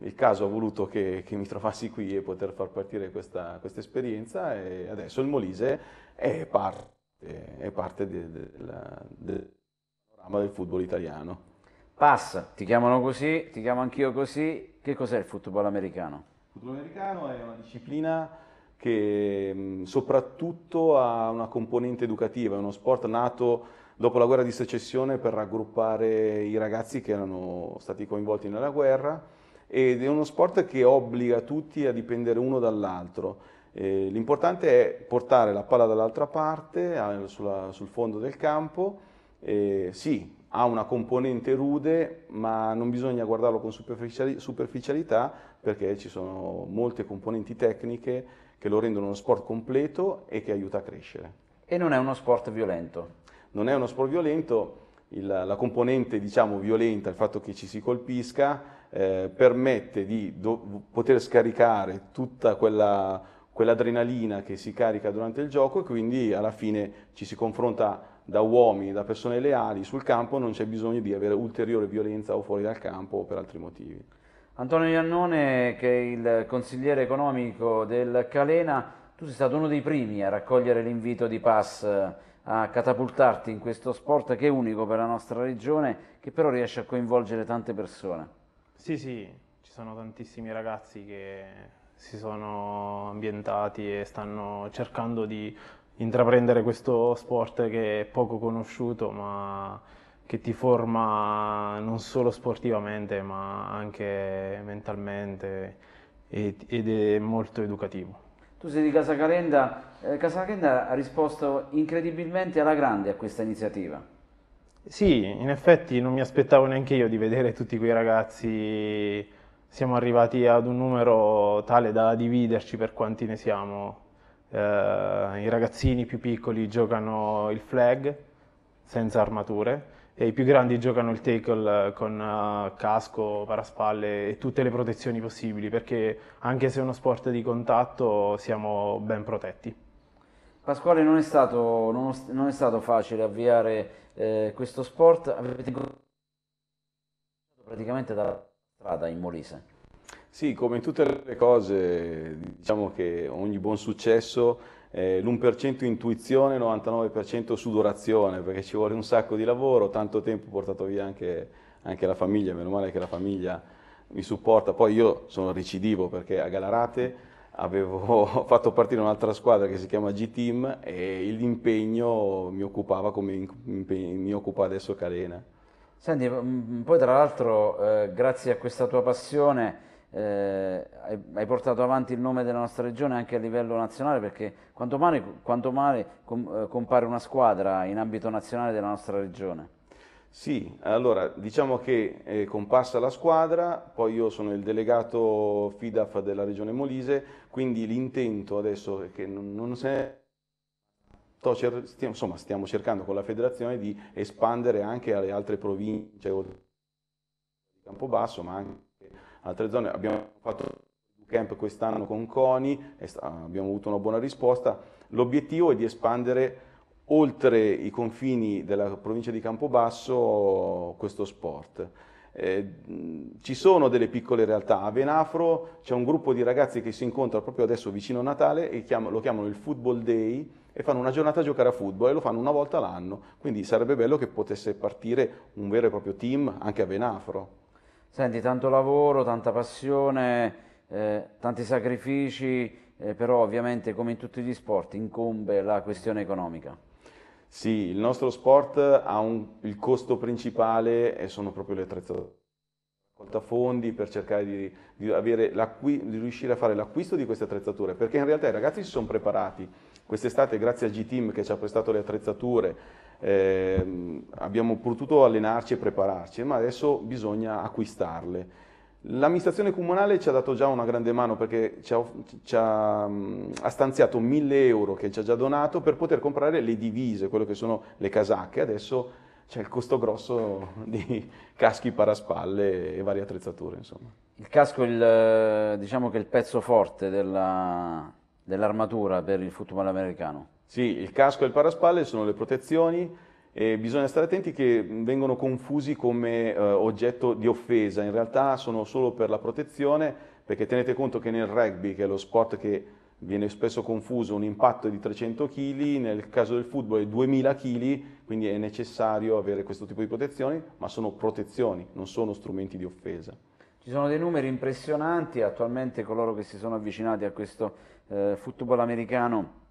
Speaker 19: il caso ha voluto che, che, mi trovassi qui e poter far partire questa, questa esperienza e adesso il Molise è parte, è parte del, del, del panorama del football italiano. Pass, ti chiamano così, ti chiamo anch'io così. Che cos'è il football americano? Il football americano è una disciplina che soprattutto ha una componente educativa, è uno sport nato dopo la guerra di secessione per raggruppare i ragazzi che erano stati coinvolti nella guerra ed è uno sport che obbliga tutti a dipendere uno dall'altro. Eh, l'importante è portare la palla dall'altra parte, sulla, sul fondo del campo. Eh, sì, ha una componente rude, ma non bisogna guardarlo con superficialità perché ci sono molte componenti tecniche che lo rendono uno sport completo e che aiuta a crescere. E non è uno sport violento? Non è uno sport violento, il, la componente diciamo violenta, il fatto che ci si colpisca, eh, permette di poter scaricare tutta quella, quell'adrenalina che si carica durante il gioco e quindi alla fine ci si confronta da uomini, da persone leali sul campo, non c'è bisogno di avere ulteriore violenza o fuori dal campo o per altri motivi.
Speaker 7: Antonio Iannone, che è il consigliere economico del Calena, tu sei stato uno dei primi a raccogliere l'invito di Pass eh, a catapultarti in questo sport che è unico per la nostra regione, che però riesce a coinvolgere tante
Speaker 20: persone. Sì, sì, ci sono tantissimi ragazzi che si sono ambientati e stanno cercando di intraprendere questo sport che è poco conosciuto ma che ti forma non solo sportivamente ma anche mentalmente ed è molto educativo. Tu sei di Casa Calenda, eh, Casa Calenda ha risposto incredibilmente alla grande a questa iniziativa. Sì, in effetti non mi aspettavo neanche io di vedere tutti quei ragazzi. Siamo arrivati ad un numero tale da dividerci per quanti ne siamo. Eh, I ragazzini più piccoli giocano il flag senza armature e i più grandi giocano il tackle eh, con uh, casco, paraspalle e tutte le protezioni possibili perché anche se è uno sport di contatto siamo ben protetti.
Speaker 7: Pasquale non è stato, non è stato facile avviare eh, questo sport avete praticamente dalla strada in Molise.
Speaker 19: Sì, come in tutte le cose, diciamo che ogni buon successo è eh, l'1% intuizione, 99% sudorazione, perché ci vuole un sacco di lavoro, tanto tempo portato via anche, anche la famiglia, meno male che la famiglia mi supporta. Poi io sono recidivo perché a Galarate avevo fatto partire un'altra squadra che si chiama G-Team e l'impegno mi occupava come mi occupa adesso Calena.
Speaker 7: Senti, poi tra l'altro eh, grazie a questa tua passione eh, hai, hai, portato avanti il nome della nostra regione anche a livello nazionale perché quanto male, quanto male com, eh, compare una squadra in
Speaker 19: ambito nazionale della nostra regione. Sì, allora diciamo che è eh, comparsa la squadra, poi io sono il delegato FIDAF della regione Molise, quindi l'intento adesso è che non, non se... Stiamo, insomma, stiamo cercando con la federazione di espandere anche alle altre province, di Campobasso, ma anche altre zone. Abbiamo fatto il camp quest'anno con CONI, abbiamo avuto una buona risposta. L'obiettivo è di espandere oltre i confini della provincia di Campobasso questo sport. Eh, ci sono delle piccole realtà, a Venafro c'è un gruppo di ragazzi che si incontra proprio adesso vicino a Natale e chiamano, lo chiamano il Football Day e fanno una giornata a giocare a football e lo fanno una volta l'anno, quindi sarebbe bello che potesse partire un vero e proprio team anche a Venafro.
Speaker 7: Senti, tanto lavoro, tanta passione, eh, tanti sacrifici, eh, però ovviamente come in tutti gli sport incombe la questione economica. Sì, il
Speaker 19: nostro sport ha un, il costo principale e sono proprio le attrezzature raccolta fondi per cercare di, di, di riuscire a fare l'acquisto di queste attrezzature, perché in realtà i ragazzi si sono preparati. Quest'estate, grazie al G-Team che ci ha prestato le attrezzature, eh, abbiamo potuto allenarci e prepararci, ma adesso bisogna acquistarle. L'amministrazione comunale ci ha dato già una grande mano perché ci ha, ci ha, mm, ha stanziato 1000 euro che ci ha già donato per poter comprare le divise, quello che sono le casacche. Adesso c'è il costo grosso di caschi, paraspalle e varie attrezzature. Insomma. Il casco è diciamo il
Speaker 7: pezzo forte
Speaker 19: dell'armatura per il football americano. Sì, il casco e il paraspalle sono le protezioni e bisogna stare attenti che vengono confusi come eh, oggetto di offesa, in realtà sono solo per la protezione, perché tenete conto che nel rugby, che è lo sport che viene spesso confuso, un impatto è di 300 kg, nel caso del football è 2000 kg, quindi è necessario avere questo tipo di protezioni, ma sono protezioni, non sono strumenti di offesa.
Speaker 7: Ci sono dei numeri impressionanti, attualmente coloro che si sono avvicinati a questo eh, football americano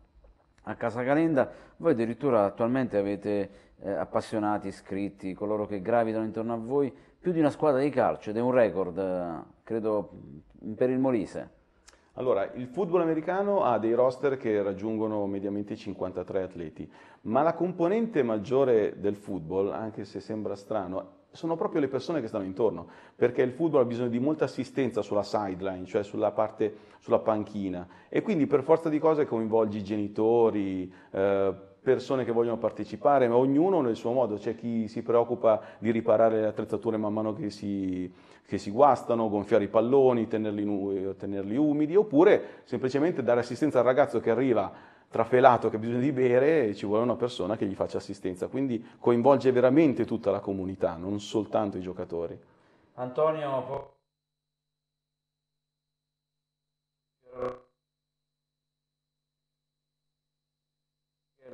Speaker 7: a Casa Calenda, voi addirittura attualmente avete eh, appassionati, iscritti, coloro che gravitano intorno a voi, più di una squadra di calcio
Speaker 19: ed è un record, eh, credo, mm, per il Molise. Allora, il football americano ha dei roster che raggiungono mediamente 53 atleti, ma la componente maggiore del football, anche se sembra strano, sono proprio le persone che stanno intorno, perché il football ha bisogno di molta assistenza sulla sideline, cioè sulla parte, sulla panchina, e quindi per forza di cose coinvolgi genitori, eh, persone che vogliono partecipare, ma ognuno nel suo modo, c'è chi si preoccupa di riparare le attrezzature man mano che si, che si guastano, gonfiare i palloni, tenerli, tenerli umidi, oppure semplicemente dare assistenza al ragazzo che arriva trafelato che ha bisogno di bere e ci vuole una persona che gli faccia assistenza. Quindi coinvolge veramente tutta la comunità, non soltanto i giocatori.
Speaker 7: Antonio,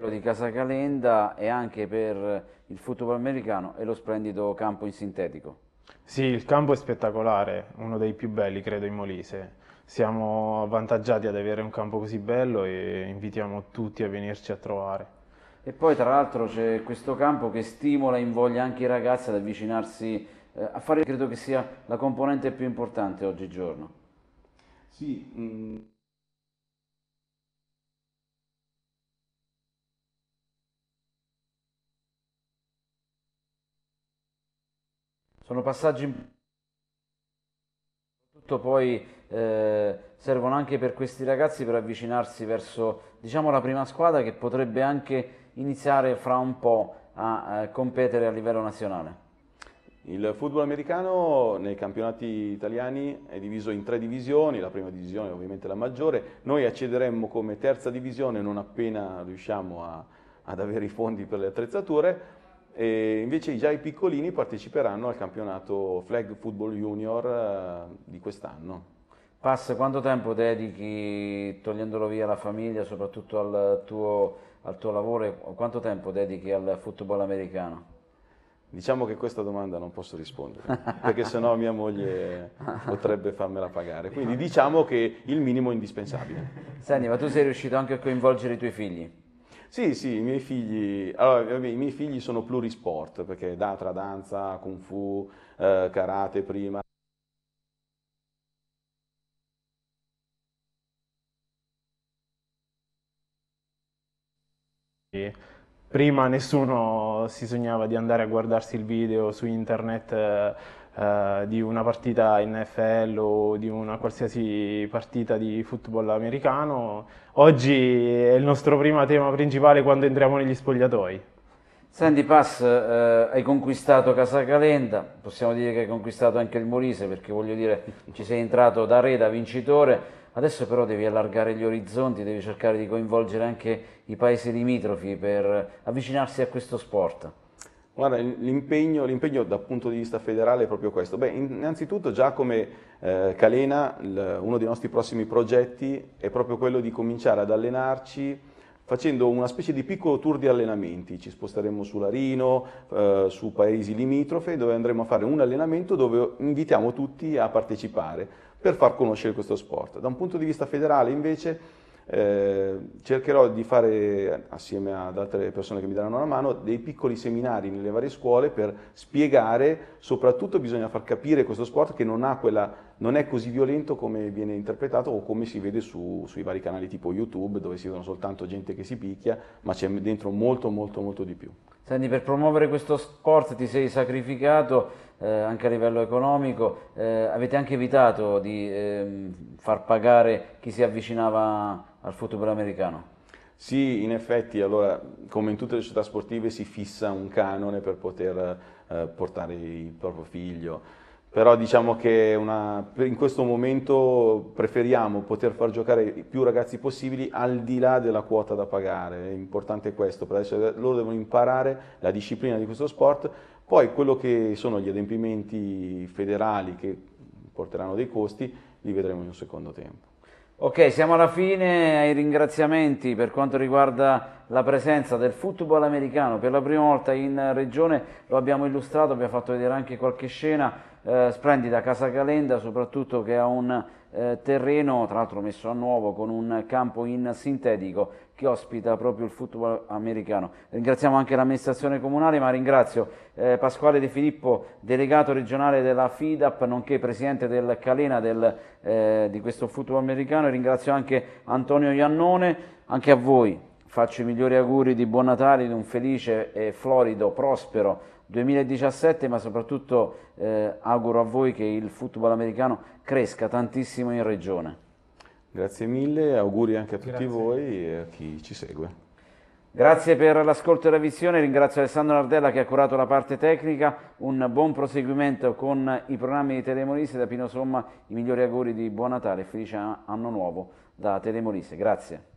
Speaker 7: Quello di Casa Calenda e anche
Speaker 20: per il football americano e lo splendido campo in sintetico. Sì, il campo è spettacolare, uno dei più belli credo in Molise. Siamo avvantaggiati ad avere un campo così bello e invitiamo tutti a venirci a trovare. E poi tra l'altro c'è
Speaker 7: questo campo che stimola e invoglia anche i ragazzi ad avvicinarsi eh, a fare, credo che sia la componente più importante oggigiorno.
Speaker 19: Sì, mh. Mm.
Speaker 7: sono passaggi importanti poi eh, servono anche per questi ragazzi per avvicinarsi verso diciamo la prima squadra che potrebbe anche iniziare fra un
Speaker 19: po' a eh, competere a livello nazionale. Il football americano nei campionati italiani è diviso in tre divisioni, la prima divisione è ovviamente la maggiore, noi accederemmo come terza divisione non appena riusciamo a, ad avere i fondi per le attrezzature, e invece già i piccolini parteciperanno al campionato Flag Football Junior eh, di quest'anno.
Speaker 7: Passa quanto tempo dedichi, togliendolo via la famiglia, soprattutto al tuo, al tuo lavoro, quanto tempo dedichi al
Speaker 19: football americano? Diciamo che questa domanda non posso rispondere, perché sennò mia moglie potrebbe farmela pagare. Quindi diciamo che il minimo è indispensabile. Senti, ma tu sei riuscito anche a coinvolgere i tuoi figli? Sì, sì, i miei figli, allora, vabbè, i miei figli sono plurisport, perché da tra danza, kung fu, eh, karate prima.
Speaker 20: Prima nessuno si sognava di andare a guardarsi il video su internet eh, eh, di una partita NFL o di una qualsiasi partita di football americano. Oggi è il nostro primo tema principale quando entriamo negli spogliatoi.
Speaker 7: Sandy Pass, eh, hai conquistato Casa Calenda, possiamo dire che hai conquistato anche il Molise perché voglio dire ci sei entrato da re, da vincitore, adesso però devi allargare gli orizzonti, devi cercare di coinvolgere anche i paesi limitrofi per avvicinarsi a questo sport.
Speaker 19: Guarda, l'impegno, l'impegno dal punto di vista federale è proprio questo. Beh, innanzitutto già come eh, Calena, l, uno dei nostri prossimi progetti è proprio quello di cominciare ad allenarci facendo una specie di piccolo tour di allenamenti. Ci sposteremo su Larino, eh, su paesi limitrofe, dove andremo a fare un allenamento dove invitiamo tutti a partecipare per far conoscere questo sport. Da un punto di vista federale invece eh, cercherò di fare, assieme ad altre persone che mi daranno una mano, dei piccoli seminari nelle varie scuole per spiegare, soprattutto bisogna far capire questo sport che non, quella, non è così violento come viene interpretato o come si vede su, sui vari canali tipo YouTube dove si vedono soltanto gente che si picchia, ma c'è dentro molto molto molto di più.
Speaker 7: Senti, per promuovere questo sport ti sei sacrificato eh, anche a livello economico, eh, avete anche evitato di ehm, far pagare chi si avvicinava
Speaker 19: al football americano. Sì, in effetti, allora, come in tutte le società sportive si fissa un canone per poter eh, portare il proprio figlio, però diciamo che una, in questo momento preferiamo poter far giocare più ragazzi possibili al di là della quota da pagare, è importante questo, per adesso loro devono imparare la disciplina di questo sport, poi quello che sono gli adempimenti federali che porteranno dei costi li vedremo in un secondo tempo.
Speaker 7: Ok, siamo alla fine ai ringraziamenti per quanto riguarda la presenza del football americano per la prima volta in regione, lo abbiamo illustrato, abbiamo fatto vedere anche qualche scena, eh, splendida Casa Calenda soprattutto che ha un eh, terreno, tra l'altro messo a nuovo con un campo in sintetico che ospita proprio il football americano. Ringraziamo anche l'amministrazione comunale, ma ringrazio eh, Pasquale De Filippo, delegato regionale della FIDAP, nonché presidente del Calena del, eh, di questo football americano. ringrazio anche Antonio Iannone, anche a voi faccio i migliori auguri di buon Natale, di un felice e florido, prospero 2017, ma soprattutto eh, auguro a voi che il football americano cresca tantissimo in regione. Grazie mille, auguri
Speaker 19: anche a tutti Grazie. voi e a chi ci segue.
Speaker 7: Grazie per l'ascolto e la visione, ringrazio Alessandro Nardella che ha curato la parte tecnica, un buon proseguimento con i programmi di Telemolise, da Pino Somma i migliori auguri di Buon Natale e felice anno nuovo da Telemolise. Grazie.